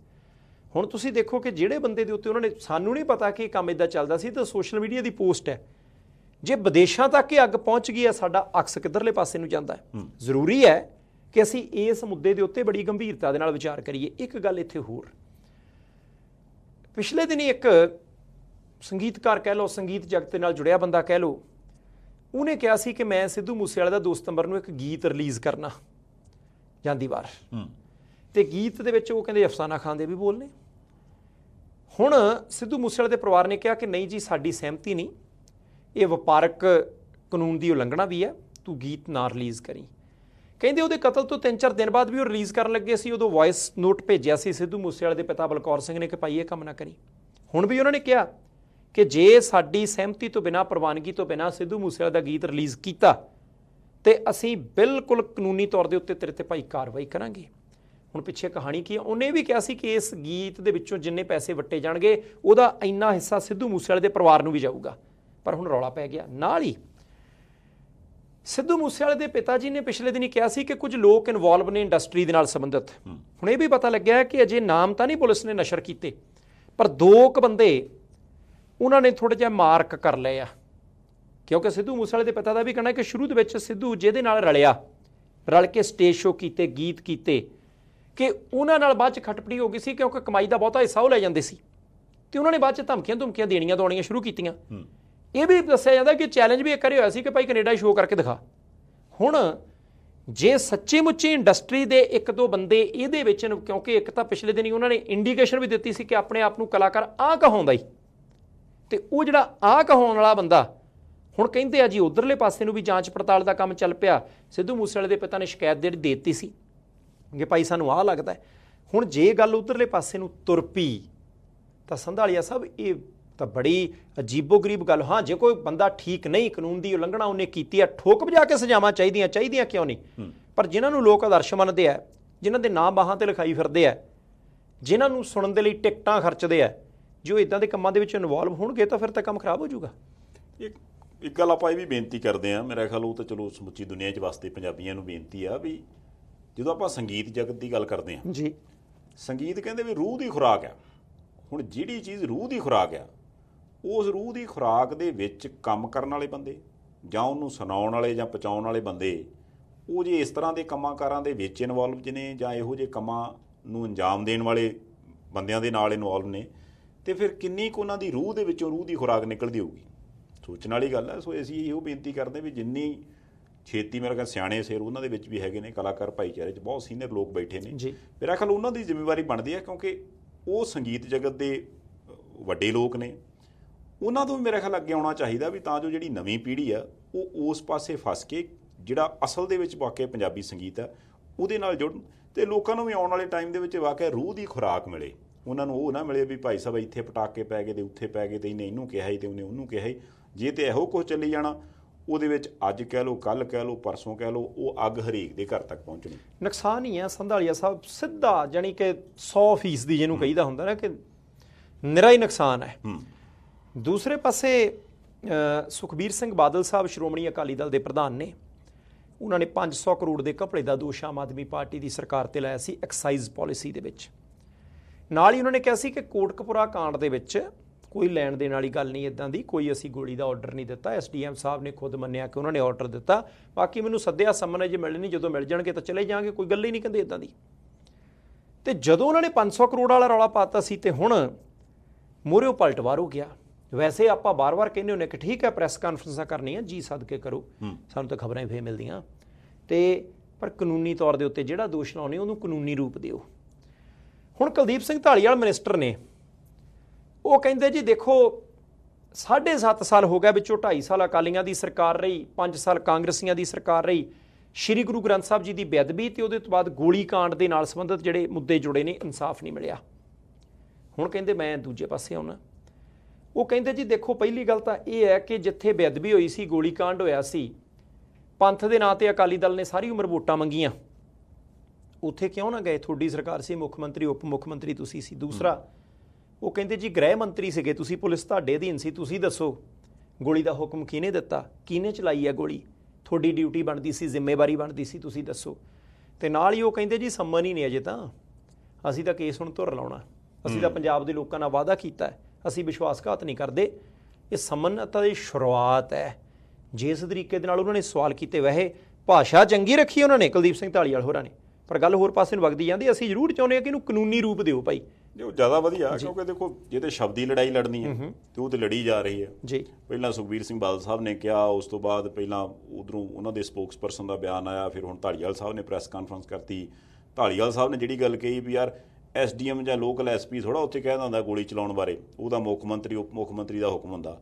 ਹੁਣ ਤੁਸੀਂ ਦੇਖੋ ਕਿ ਜਿਹੜੇ ਬੰਦੇ ਦੇ ਉੱਤੇ ਉਹਨਾਂ ਨੇ ਸਾਨੂੰ ਨਹੀਂ ਪਤਾ ਕਿ ਇਹ ਕੰਮ ਇਦਾਂ ਚੱਲਦਾ ਸੀ ਤਾਂ ਸੋਸ਼ਲ ਮੀਡੀਆ ਦੀ ਪੋਸਟ ਹੈ ਜੇ ਵਿਦੇਸ਼ਾਂ ਤੱਕ ਇਹ ਅੱਗ ਪਹੁੰਚ ਗਈ ਹੈ ਸਾਡਾ ਅਕਸ ਕਿੱਧਰਲੇ ਪਾਸੇ ਨੂੰ ਜਾਂਦਾ ਹੈ ਜ਼ਰੂਰੀ ਹੈ ਕਿ ਅਸੀਂ ਇਸ ਮੁੱਦੇ ਦੇ ਉੱਤੇ ਬੜੀ ਗੰਭੀਰਤਾ ਦੇ ਨਾਲ ਵਿਚਾਰ ਕਰੀਏ ਇੱਕ ਗੱਲ ਇੱਥੇ ਹੋਰ ਪਿਛਲੇ ਦਿਨੀ ਇੱਕ ਸੰਗੀਤਕਾਰ ਕਹਿ ਲਓ ਸੰਗੀਤ ਜਗਤ ਦੇ ਨਾਲ ਜੁੜਿਆ ਬੰਦਾ ਕਹਿ ਲਓ ਉਹਨੇ ਕਿਹਾ ਸੀ ਕਿ ਮੈਂ ਸਿੱਧੂ ਮੂਸੇਵਾਲੇ ਦਾ 2 ਸਤੰਬਰ ਨੂੰ ਇੱਕ ਗੀਤ ਰਿਲੀਜ਼ ਕਰਨਾ ਜਾਂਦੀ ਵਾਰ ਤੇ ਗੀਤ ਦੇ ਵਿੱਚ ਉਹ ਕਹਿੰਦੇ ਅਫਸਾਨਾ ਖਾਨ ਦੇ ਵੀ ਬੋਲ ਨੇ ਹੁਣ ਸਿੱਧੂ ਮੂਸੇਵਾਲੇ ਦੇ ਪਰਿਵਾਰ ਨੇ ਕਿਹਾ ਕਿ ਨਹੀਂ ਜੀ ਸਾਡੀ ਸਹਿਮਤੀ ਨਹੀਂ ਇਹ ਵਪਾਰਕ ਕਾਨੂੰਨ ਦੀ ਉਲੰਘਣਾ ਵੀ ਹੈ ਤੂੰ ਗੀਤ ਨਾ ਰਿਲੀਜ਼ ਕਰੀ ਕਹਿੰਦੇ ਉਹਦੇ ਕਤਲ ਤੋਂ 3-4 ਦਿਨ ਬਾਅਦ ਵੀ ਉਹ ਰਿਲੀਜ਼ ਕਰਨ ਲੱਗੇ ਸੀ ਉਦੋਂ ਵਾਇਸ ਨੋਟ ਭੇਜਿਆ ਸੀ ਸਿੱਧੂ ਮੂਸੇਵਾਲੇ ਦੇ ਪਿਤਾ ਬਲਕੌਰ ਸਿੰਘ ਨੇ ਕਿ ਭਾਈ ਇਹ ਕੰਮ ਨਾ ਕਰੀ ਹੁਣ ਵੀ ਉਹਨਾਂ ਨੇ ਕਿਹਾ ਕਿ ਜੇ ਸਾਡੀ ਸਹਿਮਤੀ ਤੋਂ ਬਿਨਾ ਪ੍ਰਵਾਨਗੀ ਤੋਂ ਬਿਨਾ ਸਿੱਧੂ ਮੂਸੇਵਾਲਾ ਦਾ ਗੀਤ ਰਿਲੀਜ਼ ਕੀਤਾ ਤੇ ਅਸੀਂ ਬਿਲਕੁਲ ਕਾਨੂੰਨੀ ਤੌਰ ਦੇ ਉੱਤੇ ਤੇਰੇ ਤੇ ਭਾਈ ਕਾਰਵਾਈ ਕਰਾਂਗੇ ਹੁਣ ਪਿੱਛੇ ਕਹਾਣੀ ਕੀ ਹੈ ਉਹਨੇ ਵੀ ਕਿਹਾ ਸੀ ਕਿ ਇਸ ਗੀਤ ਦੇ ਵਿੱਚੋਂ ਜਿੰਨੇ ਪੈਸੇ ਵੱਟੇ ਜਾਣਗੇ ਉਹਦਾ ਇੰਨਾ ਹਿੱਸਾ ਸਿੱਧੂ ਮੂਸੇਵਾਲੇ ਦੇ ਪਰਿਵਾਰ ਨੂੰ ਵੀ ਜਾਊਗਾ ਪਰ ਹੁਣ ਰੌਲਾ ਪੈ ਗਿਆ ਨਾਲ ਹੀ ਸਿੱਧੂ ਮੂਸੇਵਾਲੇ ਦੇ ਪਿਤਾ ਜੀ ਨੇ ਪਿਛਲੇ ਦਿਨੀ ਕਿਹਾ ਸੀ ਕਿ ਕੁਝ ਲੋਕ ਇਨਵੋਲਵ ਨੇ ਇੰਡਸਟਰੀ ਦੇ ਨਾਲ ਸੰਬੰਧਿਤ ਹੁਣ ਇਹ ਵੀ ਪਤਾ ਲੱਗਿਆ ਕਿ ਅਜੇ ਨਾਮ ਤਾਂ ਨਹੀਂ ਪੁਲਿਸ ਨੇ ਨਸ਼ਰ ਕੀਤੇ ਪਰ ਦੋ ਕੁ ਬੰਦੇ ਉਹਨਾਂ ਨੇ ਥੋੜਾ ਜਿਹਾ ਮਾਰਕ ਕਰ ਲਏ ਆ ਕਿਉਂਕਿ ਸਿੱਧੂ ਮੂਸੇਵਾਲੇ ਦੇ ਪਿਤਾ ਦਾ ਵੀ ਕਹਿਣਾ ਕਿ ਸ਼ੁਰੂ ਦੇ ਵਿੱਚ ਸਿੱਧੂ ਜਿਹਦੇ ਨਾਲ ਰਲਿਆ ਰਲ ਕੇ ਸਟੇਜ ਸ਼ੋਅ ਕੀਤੇ ਗੀਤ ਕੀਤੇ ਕਿ ਉਹਨਾਂ ਨਾਲ ਬਾਅਦ ਚ ਖਟਪੜੀ ਹੋ ਗਈ ਸੀ ਕਿਉਂਕਿ ਕਮਾਈ ਦਾ ਬਹੁਤਾ ਹਿੱਸਾ ਉਹ ਲੈ ਜਾਂਦੇ ਸੀ ਤੇ ਉਹਨਾਂ ਨੇ ਬਾਅਦ ਚ ਧਮਕੀਆਂ ਧਮਕੀਆਂ ਦੇਣੀਆਂ ਦੌਣੀਆਂ ਸ਼ੁਰੂ ਕੀਤੀਆਂ ਇਹ ਵੀ ਦੱਸਿਆ ਜਾਂਦਾ ਕਿ ਚੈਲੰਜ ਵੀ ਇੱਕ ਵਾਰੀ ਹੋਇਆ ਸੀ ਕਿ ਭਾਈ ਕੈਨੇਡਾ ਸ਼ੋਅ ਕਰਕੇ ਦਿਖਾ ਹੁਣ ਜੇ ਸੱਚੀ ਮੁੱਚੀ ਇੰਡਸਟਰੀ ਦੇ ਇੱਕ ਦੋ ਬੰਦੇ ਇਹਦੇ ਵਿੱਚ ਕਿਉਂਕਿ ਇੱਕ ਤਾਂ ਪਿਛਲੇ ਦਿਨ ਹੀ ਉਹਨਾਂ ਨੇ ਇੰਡੀਕੇਸ਼ਨ ਵੀ ਦਿੱਤੀ ਸੀ ਕਿ ਆਪਣੇ ਆਪ ਨੂੰ ਕਲਾਕਾਰ ਆ ਕਹਾਉਂਦਾ ਹੀ ਤੇ ਉਹ ਜਿਹੜਾ ਆ ਕਹਾਉਣ ਵਾਲਾ ਬੰਦਾ ਹੁਣ ਕਹਿੰਦੇ ਆ ਜੀ ਉਧਰਲੇ ਪਾਸੇ ਨੂੰ ਵੀ ਜਾਂਚ ਪੜਤਾਲ ਦਾ ਕੰਮ ਚੱਲ ਪਿਆ ਸਿੱਧੂ ਮੂਸੇਵਾਲੇ ਦੇ ਪਿਤਾ ਨੇ ਸ਼ਿਕਾਇਤ ਦੇ ਦਿੱਤੀ ਸੀ ਕਿ ਭਾਈ ਸਾਨੂੰ ਆਹ ਲੱਗਦਾ ਹੁਣ ਜੇ ਗੱਲ ਉਧਰਲੇ ਪਾਸੇ ਨੂੰ ਤੁਰਪੀ ਤਾਂ ਸੰਧਾਲੀਆ ਸਾਹਿਬ ਇਹ ਤਾਂ ਬੜੀ ਅਜੀਬੋ-ਗਰੀਬ ਗੱਲ ਹਾਂ ਜੇ ਕੋਈ ਬੰਦਾ ਠੀਕ ਨਹੀਂ ਕਾਨੂੰਨ ਦੀ ਉਲੰਘਣਾ ਉਹਨੇ ਕੀਤੀ ਆ ਠੋਕ ਵਜਾ ਕੇ ਸਜ਼ਾਵਾਂ ਚਾਹੀਦੀਆਂ ਚਾਹੀਦੀਆਂ ਕਿਉਂ ਨਹੀਂ ਪਰ ਜਿਨ੍ਹਾਂ ਨੂੰ ਲੋਕ ਆਦਰਸ਼ ਮੰਨਦੇ ਆ ਜਿਨ੍ਹਾਂ ਦੇ ਨਾਂ ਬਾਹਾਂ ਤੇ ਲਿਖਾਈ ਫਿਰਦੇ ਆ ਜਿਨ੍ਹਾਂ ਨੂੰ ਸੁਣਨ ਦੇ ਲਈ ਟਿਕਟਾਂ ਖਰਚਦੇ ਆ ਜੋ ਇਦਾਂ ਦੇ ਕੰਮਾਂ ਦੇ ਵਿੱਚ ਇਨਵੋਲਵ ਹੋਣਗੇ ਤਾਂ ਫਿਰ ਤਾਂ ਕੰਮ ਖਰਾਬ ਹੋ ਜਾਊਗਾ ਇੱਕ ਇੱਕ ਗੱਲ ਆਪਾਂ ਇਹ ਵੀ ਬੇਨਤੀ ਕਰਦੇ ਆ ਮੇਰਾ ਖਿਆਲ ਉਹ ਤਾਂ ਚਲੋ ਸਮੁੱਚੀ ਦੁਨੀਆ 'ਚ ਵਾਸਤੇ ਪੰਜਾਬੀਆਂ ਨੂੰ ਬੇਨਤੀ ਆ ਵੀ ਜਦੋਂ ਆਪਾਂ ਸੰਗੀਤ ਜਗਤ ਦੀ ਗੱਲ ਕਰਦੇ ਆ ਜੀ ਸੰਗੀਤ ਕਹਿੰਦੇ ਵੀ ਰੂਹ ਦੀ ਖੁਰਾਕ ਆ ਹੁਣ ਜਿਹੜੀ ਚੀਜ਼ ਰੂਹ ਦੀ ਖੁਰਾਕ ਆ ਉਸ ਰੂਹ ਦੀ ਖੁਰਾਕ ਦੇ ਵਿੱਚ ਕੰਮ ਕਰਨ ਵਾਲੇ ਬੰਦੇ ਜਾਂ ਉਹਨੂੰ ਸੁਣਾਉਣ ਵਾਲੇ ਜਾਂ ਪਚਾਉਣ ਵਾਲੇ ਬੰਦੇ ਉਹ ਜੇ ਇਸ ਤਰ੍ਹਾਂ ਦੇ ਕੰਮਾਂਕਾਰਾਂ ਦੇ ਵਿੱਚ ਇਨਵੋਲਵ ਜਨੇ ਜਾਂ ਇਹੋ ਜਿਹੇ ਕੰਮਾਂ ਨੂੰ ਅੰਜਾਮ ਦੇਣ ਵਾਲੇ ਬੰਦਿਆਂ ਦੇ ਨਾਲ ਇਨਵੋਲਵ ਨੇ ਤੇ ਫਿਰ ਕਿੰਨੀ ਕੁ ਉਹਨਾਂ ਦੀ ਰੂਹ ਦੇ ਵਿੱਚੋਂ ਰੂਹ ਦੀ ਖੁਰਾਕ ਨਿਕਲਦੀ ਹੋਊਗੀ ਸੋਚਣ ਵਾਲੀ ਗੱਲ ਹੈ ਸੋ ਅਸੀਂ ਇਹੋ ਬੇਨਤੀ ਕਰਦੇ ਵੀ ਜਿੰਨੀ ਛੇਤੀ ਮੇਰੇ ਕੋਲ ਸਿਆਣੇ ਸਿਰ ਉਹਨਾਂ ਦੇ ਵਿੱਚ ਵੀ ਹੈਗੇ ਨੇ ਕਲਾਕਾਰ ਭਾਈਚਾਰੇ 'ਚ ਬਹੁਤ ਸੀਨੀਅਰ ਲੋਕ ਬੈਠੇ ਨੇ ਮੇਰਾ ਖਿਆਲ ਉਹਨਾਂ ਦੀ ਜ਼ਿੰਮੇਵਾਰੀ ਬਣਦੀ ਹੈ ਕਿਉਂਕਿ ਉਹ ਸੰਗੀਤ ਜਗਤ ਦੇ ਵੱਡੇ ਲੋਕ ਨੇ ਉਹਨਾਂ ਤੋਂ ਵੀ ਮੇਰੇ ਖਿਆਲ ਅੱਗੇ ਆਉਣਾ ਚਾਹੀਦਾ ਵੀ ਤਾਂ ਜੋ ਜਿਹੜੀ ਨਵੀਂ ਪੀੜ੍ਹੀ ਆ ਉਹ ਉਸ ਪਾਸੇ ਫਸ ਕੇ ਜਿਹੜਾ ਅਸਲ ਦੇ ਵਿੱਚ ਵਾਕਿਆ ਪੰਜਾਬੀ ਸੰਗੀਤ ਆ ਉਹਦੇ ਨਾਲ ਜੁੜਨ ਤੇ ਲੋਕਾਂ ਨੂੰ ਵੀ ਆਉਣ ਵਾਲੇ ਟਾਈਮ ਦੇ ਵਿੱਚ ਵਾਕਿਆ ਰੂਹ ਦੀ ਖੁਰਾਕ ਮਿਲੇ ਉਹਨਾਂ ਨੂੰ ਉਹ ਨਾ ਮਿਲੇ ਵੀ ਭਾਈ ਸਾਹਿਬ ਇੱਥੇ ਪਟਾਕੇ ਪੈ ਗਏ ਤੇ ਉੱਥੇ ਪੈ ਗਏ ਤੇ ਇਹਨੇ ਇਹਨੂੰ ਕਿਹਾ ਹੀ ਤੇ ਉਹਨੇ ਉਹਨੂੰ ਕਿਹਾ ਹੀ ਜੇ ਤੇ ਇਹੋ ਕੁਝ ਚੱਲੀ ਜਾਣਾ ਉਹਦੇ ਵਿੱਚ ਅੱਜ ਕਹਿ ਲੋ ਕੱਲ ਕਹਿ ਲੋ ਪਰਸੋਂ ਕਹਿ ਲੋ ਉਹ ਅੱਗ ਹਰੀਕ ਦੇ ਘਰ ਤੱਕ ਪਹੁੰਚਣੀ ਨੁਕਸਾਨ ਹੀ ਆ ਸੰਧਾਲੀਆ ਸਾਹਿਬ ਸਿੱਧਾ ਜਾਨੀ ਕਿ 100% ਦੀ ਜਿਹਨੂੰ ਕਹੀਦਾ ਹੁੰਦਾ ਨਾ ਕਿ ਨਿਰਾਈ ਨੁਕਸਾਨ ਹੈ ਦੂਸਰੇ ਪਾਸੇ ਸੁਖਬੀਰ ਸਿੰਘ ਬਾਦਲ ਸਾਹਿਬ ਸ਼੍ਰੋਮਣੀ ਅਕਾਲੀ ਦਲ ਦੇ ਪ੍ਰਧਾਨ ਨੇ ਉਹਨਾਂ ਨੇ 500 ਕਰੋੜ ਦੇ ਕਪੜੇ ਦਾ ਦੋਸ਼ ਆਮ ਆਦਮੀ ਪਾਰਟੀ ਦੀ ਸਰਕਾਰ ਤੇ ਲਾਇਆ ਸੀ ਐਕਸਾਈਜ਼ ਪਾਲਿਸੀ ਦੇ ਵਿੱਚ ਨਾਲ ਹੀ ਉਹਨਾਂ ਨੇ ਕਿਹਾ ਸੀ ਕਿ ਕੋਟਕਪੁਰਾ ਕਾਂਡ ਦੇ ਵਿੱਚ ਕੋਈ ਲੈਣ ਦੇਣ ਵਾਲੀ ਗੱਲ ਨਹੀਂ ਇਦਾਂ ਦੀ ਕੋਈ ਅਸੀਂ ਗੋਲੀ ਦਾ ਆਰਡਰ ਨਹੀਂ ਦਿੱਤਾ ਐਸਡੀਐਮ ਸਾਹਿਬ ਨੇ ਖੁਦ ਮੰਨਿਆ ਕਿ ਉਹਨਾਂ ਨੇ ਆਰਡਰ ਦਿੱਤਾ ਬਾਕੀ ਮੈਨੂੰ ਸੱਦਿਆ ਸਮਨ ਜੇ ਮਿਲਣੀ ਜਦੋਂ ਮਿਲ ਜਾਣਗੇ ਤਾਂ ਚਲੇ ਜਾਾਂਗੇ ਕੋਈ ਗੱਲ ਹੀ ਨਹੀਂ ਕਹਿੰਦੇ ਇਦਾਂ ਦੀ ਤੇ ਜਦੋਂ ਉਹਨਾਂ ਨੇ 500 ਕਰੋੜ ਵਾਲਾ ਰੌਲਾ ਪਾਤਾ ਸੀ ਤੇ ਹੁਣ ਮੋਰਿਓ ਪਲਟਵਾਰ ਹੋ ਗਿਆ ਵੈਸੇ ਆਪਾਂ ਬਾਰ-ਬਾਰ ਕਹਿੰਦੇ ਹੁੰਨੇ ਕਿ ਠੀਕ ਹੈ ਪ੍ਰੈਸ ਕਾਨਫਰੰਸਾਂ ਕਰਨੀਆਂ ਜੀ ਸਦਕੇ ਕਰੋ ਸਾਨੂੰ ਤਾਂ ਖਬਰਾਂ ਹੀ ਫੇਰ ਮਿਲਦੀਆਂ ਤੇ ਪਰ ਕਾਨੂੰਨੀ ਤੌਰ ਦੇ ਉੱਤੇ ਜਿਹੜਾ ਦੋਸ਼ ਲਾਉਣੇ ਉਹਨੂੰ ਕਾਨੂੰਨੀ ਰੂਪ ਦਿਓ ਹੁਣ ਕੁਲਦੀਪ ਸਿੰਘ ਢਾਲੀਵਾਲ ਮਿਨਿਸਟਰ ਨੇ ਉਹ ਕਹਿੰਦੇ ਜੀ ਦੇਖੋ 7.5 ਸਾਲ ਹੋ ਗਿਆ ਵਿੱਚੋਂ 2.5 ਸਾਲ ਅਕਾਲੀਆਂ ਦੀ ਸਰਕਾਰ ਰਹੀ 5 ਸਾਲ ਕਾਂਗਰਸੀਆਂ ਦੀ ਸਰਕਾਰ ਰਹੀ ਸ਼੍ਰੀ ਗੁਰੂ ਗ੍ਰੰਥ ਸਾਹਿਬ ਜੀ ਦੀ ਬੇਅਦਬੀ ਤੇ ਉਹਦੇ ਤੋਂ ਬਾਅਦ ਗੋਲੀ ਕਾਂਡ ਦੇ ਨਾਲ ਸੰਬੰਧਿਤ ਜਿਹੜੇ ਮੁੱਦੇ ਜੁੜੇ ਨੇ ਇਨਸਾਫ ਨਹੀਂ ਮਿਲਿਆ ਹੁਣ ਕਹਿੰਦੇ ਮੈਂ ਦੂਜੇ ਪਾਸੇ ਆਉਣਾ ਉਹ ਕਹਿੰਦੇ ਜੀ ਦੇਖੋ ਪਹਿਲੀ ਗੱਲ ਤਾਂ ਇਹ ਹੈ ਕਿ ਜਿੱਥੇ ਬੇਅਦਬੀ ਹੋਈ ਸੀ ਗੋਲੀ ਕਾਂਡ ਹੋਇਆ ਸੀ ਪੰਥ ਦੇ ਨਾਂ ਤੇ ਅਕਾਲੀ ਦਲ ਨੇ ਸਾਰੀ ਉਮਰ ਵੋਟਾਂ ਮੰਗੀਆਂ ਉੱਥੇ ਕਿਉਂ ਨਾ ਗਏ ਤੁਹਾਡੀ ਸਰਕਾਰ ਸੀ ਮੁੱਖ ਮੰਤਰੀ ਉਪ ਮੁੱਖ ਮੰਤਰੀ ਤੁਸੀਂ ਸੀ ਦੂਸਰਾ ਉਹ ਕਹਿੰਦੇ ਜੀ ਗ੍ਰਹਿ ਮੰਤਰੀ ਸੀਗੇ ਤੁਸੀਂ ਪੁਲਿਸ ਤੁਹਾਡੇ ਅਧੀਨ ਸੀ ਤੁਸੀਂ ਦੱਸੋ ਗੋਲੀ ਦਾ ਹੁਕਮ ਕਿਹਨੇ ਦਿੱਤਾ ਕਿਹਨੇ ਚਲਾਈ ਹੈ ਗੋਲੀ ਤੁਹਾਡੀ ਡਿਊਟੀ ਬਣਦੀ ਸੀ ਜ਼ਿੰਮੇਵਾਰੀ ਬਣਦੀ ਸੀ ਤੁਸੀਂ ਦੱਸੋ ਤੇ ਨਾਲ ਹੀ ਉਹ ਕਹਿੰਦੇ ਜੀ ਸੰਮਨ ਹੀ ਨਹੀਂ ਅਜੇ ਤਾਂ ਅਸੀਂ ਤਾਂ ਕੇਸ ਹੁਣ ਧੁਰ ਲਾਉਣਾ ਅਸੀਂ ਤਾਂ ਪੰਜਾਬ ਦੇ ਲੋਕਾਂ ਨਾਲ ਵਾਅਦਾ ਕੀਤਾ ਹੈ ਅਸੀਂ ਵਿਸ਼ਵਾਸਘਾਤ ਨਹੀਂ ਕਰਦੇ ਇਹ ਸੰਮਨਤਾ ਦੀ ਸ਼ੁਰੂਆਤ ਹੈ ਜਿਸ ਤਰੀਕੇ ਦੇ ਨਾਲ ਉਹਨਾਂ ਨੇ ਸਵਾਲ ਕੀਤੇ ਵਹਿ ਭਾਸ਼ਾ ਚੰਗੀ ਰੱਖੀ ਉਹਨਾਂ ਨੇ ਕੁਲਦੀਪ ਸਿੰਘ ਢਾਲੀਵਾਲ ਹੋਰਾਂ ਨੇ ਪਰ ਗੱਲ ਹੋਰ ਪਾਸੇ ਨੂੰ ਵਗਦੀ ਜਾਂਦੀ ਅਸੀਂ ਜ਼ਰੂਰ ਚਾਹੁੰਦੇ ਹਾਂ ਕਿ ਇਹਨੂੰ ਕਾਨੂੰਨੀ ਰੂਪ ਦਿਓ ਭਾਈ ਜੋ ਜ਼ਿਆਦਾ ਵਧੀਆ ਕਿਉਂਕਿ ਦੇਖੋ ਜੇ ਤੇ ਸ਼ਬਦੀ ਲੜਾਈ ਲੜਨੀ ਹੈ ਤੇ ਉਹ ਤੇ ਲੜੀ ਜਾ ਰਹੀ ਹੈ ਜੀ ਪਹਿਲਾਂ ਸੁਖਵੀਰ ਸਿੰਘ ਬਾਦਲ ਸਾਹਿਬ ਨੇ ਕਿਹਾ ਉਸ ਤੋਂ ਬਾਅਦ ਪਹਿਲਾਂ ਉਧਰੋਂ ਉਹਨਾਂ ਦੇ ਸਪੋਕਸਪਰਸਨ ਦਾ ਬਿਆਨ ਆਇਆ ਫਿਰ ਹੁਣ ਢਾਲੀਵਾਲ ਸਾਹਿਬ ਨੇ ਪ੍ਰੈਸ ਕਾਨਫਰੰਸ ਕਰਤੀ ਢਾਲੀਵਾਲ ਸਾਹਿਬ ਨੇ ਜਿਹੜੀ ਗੱਲ ਕਹੀ ਵੀ ਯਾਰ ਐਸਡੀਐਮ ਜਾਂ ਲੋਕਲ ਐਸਪੀ ਥੋੜਾ ਉੱਥੇ ਕਹਿਦਾ ਹੁੰਦਾ ਗੋਲੀ ਚਲਾਉਣ ਬਾਰੇ ਉਹਦਾ ਮੁੱਖ ਮੰਤਰੀ ਉਪ ਮੁੱਖ ਮੰਤਰੀ ਦਾ ਹੁਕਮ ਹੁੰਦਾ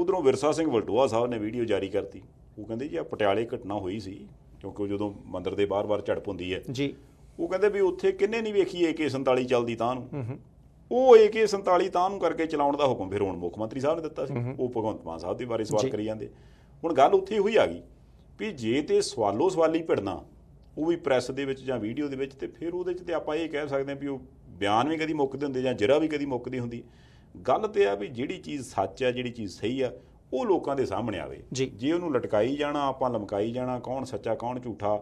ਉਧਰੋਂ ਵਿਰਸਾ ਸਿੰਘ ਵਲਟੋਆ ਸਾਹਿਬ ਨੇ ਵੀਡੀਓ ਜਾਰੀ ਕਰਤੀ ਉਹ ਕਹਿੰਦੇ ਜੀ ਆ ਪਟਿਆਲੇ ਘਟਨਾ ਹੋਈ ਸੀ ਕਿਉਂਕਿ ਉਹ ਜਦੋਂ ਮੰਦਰ ਦੇ ਬਾਹਰ-ਬਾਹਰ ਝੜਪ ਹੁੰਦੀ ਹੈ ਜੀ ਉਹ ਕਹਿੰਦੇ ਵੀ ਉੱਥੇ ਕਿੰਨੇ ਨਹੀਂ ਵੇਖੀ ਏਕੇ 47 ਚੱਲਦੀ ਤਾਂ ਨੂੰ ਉਹ ਏਕੇ 47 ਤਾਂ ਨੂੰ ਕਰਕੇ ਚਲਾਉਣ ਦਾ ਹੁਕਮ ਫਿਰ ਹੁਣ ਮੁੱਖ ਮੰਤਰੀ ਸਾਹਿਬ ਨੇ ਦਿੱਤਾ ਸੀ ਉਹ ਭਗਵੰਤ ਮਾਨ ਸਾਹਿਬ ਦੇ ਬਾਰੇ ਸਵਾਲ ਕਰੀ ਜਾਂਦੇ ਹੁਣ ਗੱਲ ਉੱਥੇ ਹੋਈ ਆ ਗਈ ਵੀ ਜੇ ਤੇ ਸਵਾਲੋ ਸਵਾਲੀ ਭਿੜਨਾ ਉਹ ਵੀ ਪ੍ਰੈਸ ਦੇ ਵਿੱਚ ਜਾਂ ਵੀਡੀਓ ਦੇ ਵਿੱਚ ਤੇ ਫਿਰ ਉਹਦੇ 'ਚ ਤੇ ਆਪਾਂ ਇਹ ਕਹਿ ਸਕਦੇ ਆ ਵੀ ਉਹ ਬਿਆਨ ਵੀ ਕਦੀ ਮੁੱਕਦੇ ਹੁੰਦੇ ਜਾਂ ਜਿਰਾ ਵੀ ਕਦੀ ਮੁੱਕਦੀ ਹੁੰਦੀ ਗੱਲ ਤੇ ਆ ਵੀ ਜਿਹੜੀ ਚੀਜ਼ ਸੱਚ ਆ ਜਿਹੜੀ ਚੀਜ਼ ਸਹੀ ਆ ਉਹ ਲੋਕਾਂ ਦੇ ਸਾਹਮਣੇ ਆਵੇ ਜੇ ਉਹਨੂੰ ਲਟਕਾਈ ਜਾਣਾ ਆਪਾਂ ਲਮਕਾਈ ਜਾਣਾ ਕੌਣ ਸੱਚਾ ਕੌਣ ਝੂਠਾ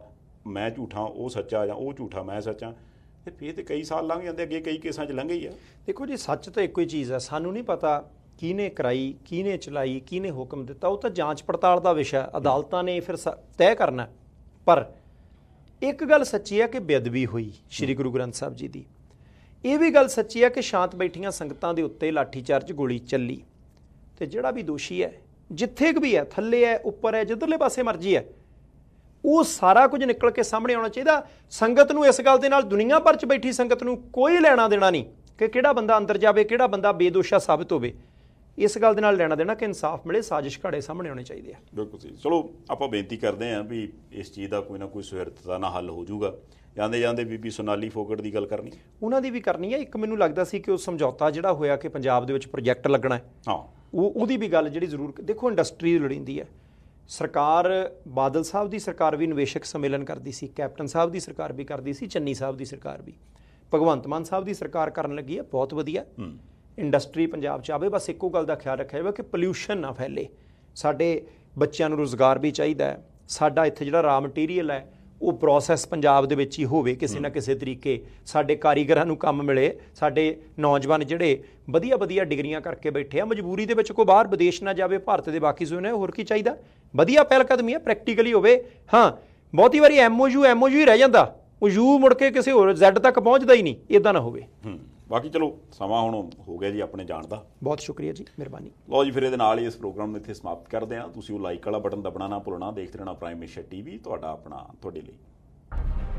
ਮੈਂ ਝੂਠਾ ਉਹ ਸੱਚਾ ਜਾਂ ਉਹ ਝੂਠਾ ਮੈਂ ਸੱਚਾ ਤੇ ਫੇਰ ਤੇ ਕਈ ਸਾਲ ਲੰਘ ਜਾਂਦੇ ਅੱਗੇ ਕਈ ਕੇਸਾਂ 'ਚ ਲੰਘੇ ਹੀ ਆ ਦੇਖੋ ਜੀ ਸੱਚ ਤਾਂ ਇੱਕੋ ਹੀ ਚੀਜ਼ ਆ ਸਾਨੂੰ ਨਹੀਂ ਪਤਾ ਕਿਹਨੇ ਕਰਾਈ ਕਿਹਨੇ ਚਲਾਈ ਕਿਹਨੇ ਹੁਕਮ ਦਿੱਤਾ ਉਹ ਤਾਂ ਜਾਂਚ ਪੜਤਾਲ ਦਾ ਵਿਸ਼ਾ ਅਦਾਲਤਾਂ ਨੇ ਫਿਰ ਤੈਅ ਕਰਨਾ ਪਰ ਇੱਕ ਗੱਲ ਸੱਚੀ ਆ ਕਿ ਬੇਅਦਬੀ ਹੋਈ ਸ੍ਰੀ ਗੁਰੂ ਗ੍ਰੰਥ ਸਾਹਿਬ ਜੀ ਦੀ ਇਹ ਵੀ ਗੱਲ ਸੱਚੀ ਆ ਕਿ ਸ਼ਾਂਤ ਬੈਠੀਆਂ ਸੰਗਤਾਂ ਦੇ ਉੱਤੇ ਲਾਠੀ ਚਾਰਜ ਗੋਲੀ ਚੱਲੀ ਤੇ ਜਿਹੜਾ ਵੀ ਦੋਸ਼ੀ ਹੈ ਜਿੱਥੇ ਕੁ ਵੀ ਹੈ ਥੱਲੇ ਹੈ ਉੱਪਰ ਹੈ ਜਿੱਧਰਲੇ ਪਾਸੇ ਮਰਜ਼ੀ ਹੈ ਉਹ ਸਾਰਾ ਕੁਝ ਨਿਕਲ ਕੇ ਸਾਹਮਣੇ ਆਉਣਾ ਚਾਹੀਦਾ ਸੰਗਤ ਨੂੰ ਇਸ ਗੱਲ ਦੇ ਨਾਲ ਦੁਨੀਆ ਭਰ 'ਚ ਬੈਠੀ ਸੰਗਤ ਨੂੰ ਕੋਈ ਲੈਣਾ ਦੇਣਾ ਨਹੀਂ ਕਿ ਕਿਹੜਾ ਬੰਦਾ ਅੰਦਰ ਜਾਵੇ ਕਿਹੜਾ ਬੰਦਾ ਬੇਦੋਸ਼ਾ ਸਾਬਤ ਹੋਵੇ ਇਸ ਗੱਲ ਦੇ ਨਾਲ ਲੈਣਾ ਦੇਣਾ ਕਿ ਇਨਸਾਫ ਮਿਲੇ ਸਾਜ਼ਿਸ਼ ਘੜੇ ਸਾਹਮਣੇ ਆਉਣੇ ਚਾਹੀਦੇ ਆ ਬਿਲਕੁਲ ਜੀ ਚਲੋ ਆਪਾਂ ਬੇਨਤੀ ਕਰਦੇ ਆਂ ਵੀ ਇਸ ਚੀਜ਼ ਦਾ ਕੋਈ ਨਾ ਕੋਈ ਸਵਿਰਤਤਾ ਨਾਲ ਹੱਲ ਹੋ ਜਾਊਗਾ ਜਾਂਦੇ ਜਾਂਦੇ ਬੀਬੀ ਸੋਨਾਲੀ ਫੋਗੜ ਦੀ ਗੱਲ ਕਰਨੀ ਉਹਨਾਂ ਦੀ ਵੀ ਕਰਨੀ ਹੈ ਇੱਕ ਮੈਨੂੰ ਲੱਗਦਾ ਸੀ ਕਿ ਉਹ ਸਮਝੌਤਾ ਜਿਹੜਾ ਹੋਇਆ ਕਿ ਪੰਜਾਬ ਦੇ ਵਿੱਚ ਪ੍ਰੋਜੈਕਟ ਲੱਗਣਾ ਹੈ ਹਾਂ ਉਹ ਉਹਦੀ ਵੀ ਗੱਲ ਜਿਹੜੀ ਜ਼ਰੂਰ ਦੇਖੋ ਇੰਡਸਟਰੀ ਲੜਿੰਦੀ ਹੈ ਸਰਕਾਰ ਬਾਦਲ ਸਾਹਿਬ ਦੀ ਸਰਕਾਰ ਵੀ ਨਿਵੇਸ਼ਕ ਸੰਮੇਲਨ ਕਰਦੀ ਸੀ ਕੈਪਟਨ ਸਾਹਿਬ ਦੀ ਸਰਕਾਰ ਵੀ ਕਰਦੀ ਸੀ ਚੰਨੀ ਸਾਹਿਬ ਦੀ ਸਰਕਾਰ ਵੀ ਭਗਵੰਤ ਮਾਨ ਸਾਹਿਬ ਦੀ ਸਰਕਾਰ ਕਰਨ ਲੱਗੀ ਹੈ ਬਹੁਤ ਵਧੀਆ ਇੰਡਸਟਰੀ ਪੰਜਾਬ 'ਚ ਆਵੇ ਬਸ ਇੱਕੋ ਗੱਲ ਦਾ ਖਿਆਲ ਰੱਖਿਆ ਜਾਵੇ ਕਿ ਪੋਲੂਸ਼ਨ ਨਾ ਫੈਲੇ ਸਾਡੇ ਬੱਚਿਆਂ ਨੂੰ ਰੋਜ਼ਗਾਰ ਵੀ ਚਾਹੀਦਾ ਹੈ ਸਾਡਾ ਇੱਥੇ ਜਿਹੜਾ ਰਾ ਮਟੀਰੀਅਲ ਹੈ ਉਹ ਪ੍ਰੋਸੈਸ ਪੰਜਾਬ ਦੇ ਵਿੱਚ ਹੀ ਹੋਵੇ ਕਿਸੇ ਨਾ ਕਿਸੇ ਤਰੀਕੇ ਸਾਡੇ ਕਾਰੀਗਰਾਂ ਨੂੰ ਕੰਮ ਮਿਲੇ ਸਾਡੇ ਨੌਜਵਾਨ ਜਿਹੜੇ ਵਧੀਆ ਵਧੀਆ ਡਿਗਰੀਆਂ ਕਰਕੇ ਬੈਠੇ ਆ ਮਜਬੂਰੀ ਦੇ ਵਿੱਚ ਕੋ ਬਾਹਰ ਵਿਦੇਸ਼ ਨਾ ਜਾਵੇ ਭਾਰਤ ਦੇ ਬਾਕੀ ਨੇ ਹੋਰ ਕੀ ਚਾਹੀਦਾ ਵਧੀਆ ਪਹਿਲ ਕਦਮੀ ਆ ਪ੍ਰੈਕਟੀਕਲੀ ਹੋਵੇ ਹਾਂ ਬਹੁਤੀ ਵਾਰੀ ਐਮਓਯੂ ਐਮਓਯੂ ਹੀ ਰਹਿ ਜਾਂਦਾ ਉਹ ਯੂ ਮੁੜ ਕੇ ਕਿਸੇ ਹੋਰ ਜ਼ੈਡ ਤੱਕ ਪਹੁੰਚਦਾ ਹੀ ਨਹੀਂ ਇਦਾਂ ਨਾ ਹੋਵੇ ਬਾਕੀ ਚਲੋ ਸਮਾਂ ਹੁਣ ਹੋ ਗਿਆ ਜੀ ਆਪਣੇ ਜਾਣ ਦਾ ਬਹੁਤ ਸ਼ੁਕਰੀਆ ਜੀ ਮਿਹਰਬਾਨੀ ਲਓ ਜੀ ਫਿਰ ਇਹਦੇ ਨਾਲ ਹੀ ਇਸ ਪ੍ਰੋਗਰਾਮ ਨੂੰ ਇੱਥੇ ਸਮਾਪਤ ਕਰਦੇ ਹਾਂ ਤੁਸੀਂ ਉਹ ਲਾਈਕ ਵਾਲਾ ਬਟਨ ਦਬਣਾ ਨਾ ਭੁੱਲਣਾ ਦੇਖਦੇ ਰਹਿਣਾ ਪ੍ਰਾਈਮ ਏਸ਼ੀਆ ਟੀਵੀ ਤੁਹਾਡਾ ਆਪਣਾ ਤੁਹਾਡੇ ਲਈ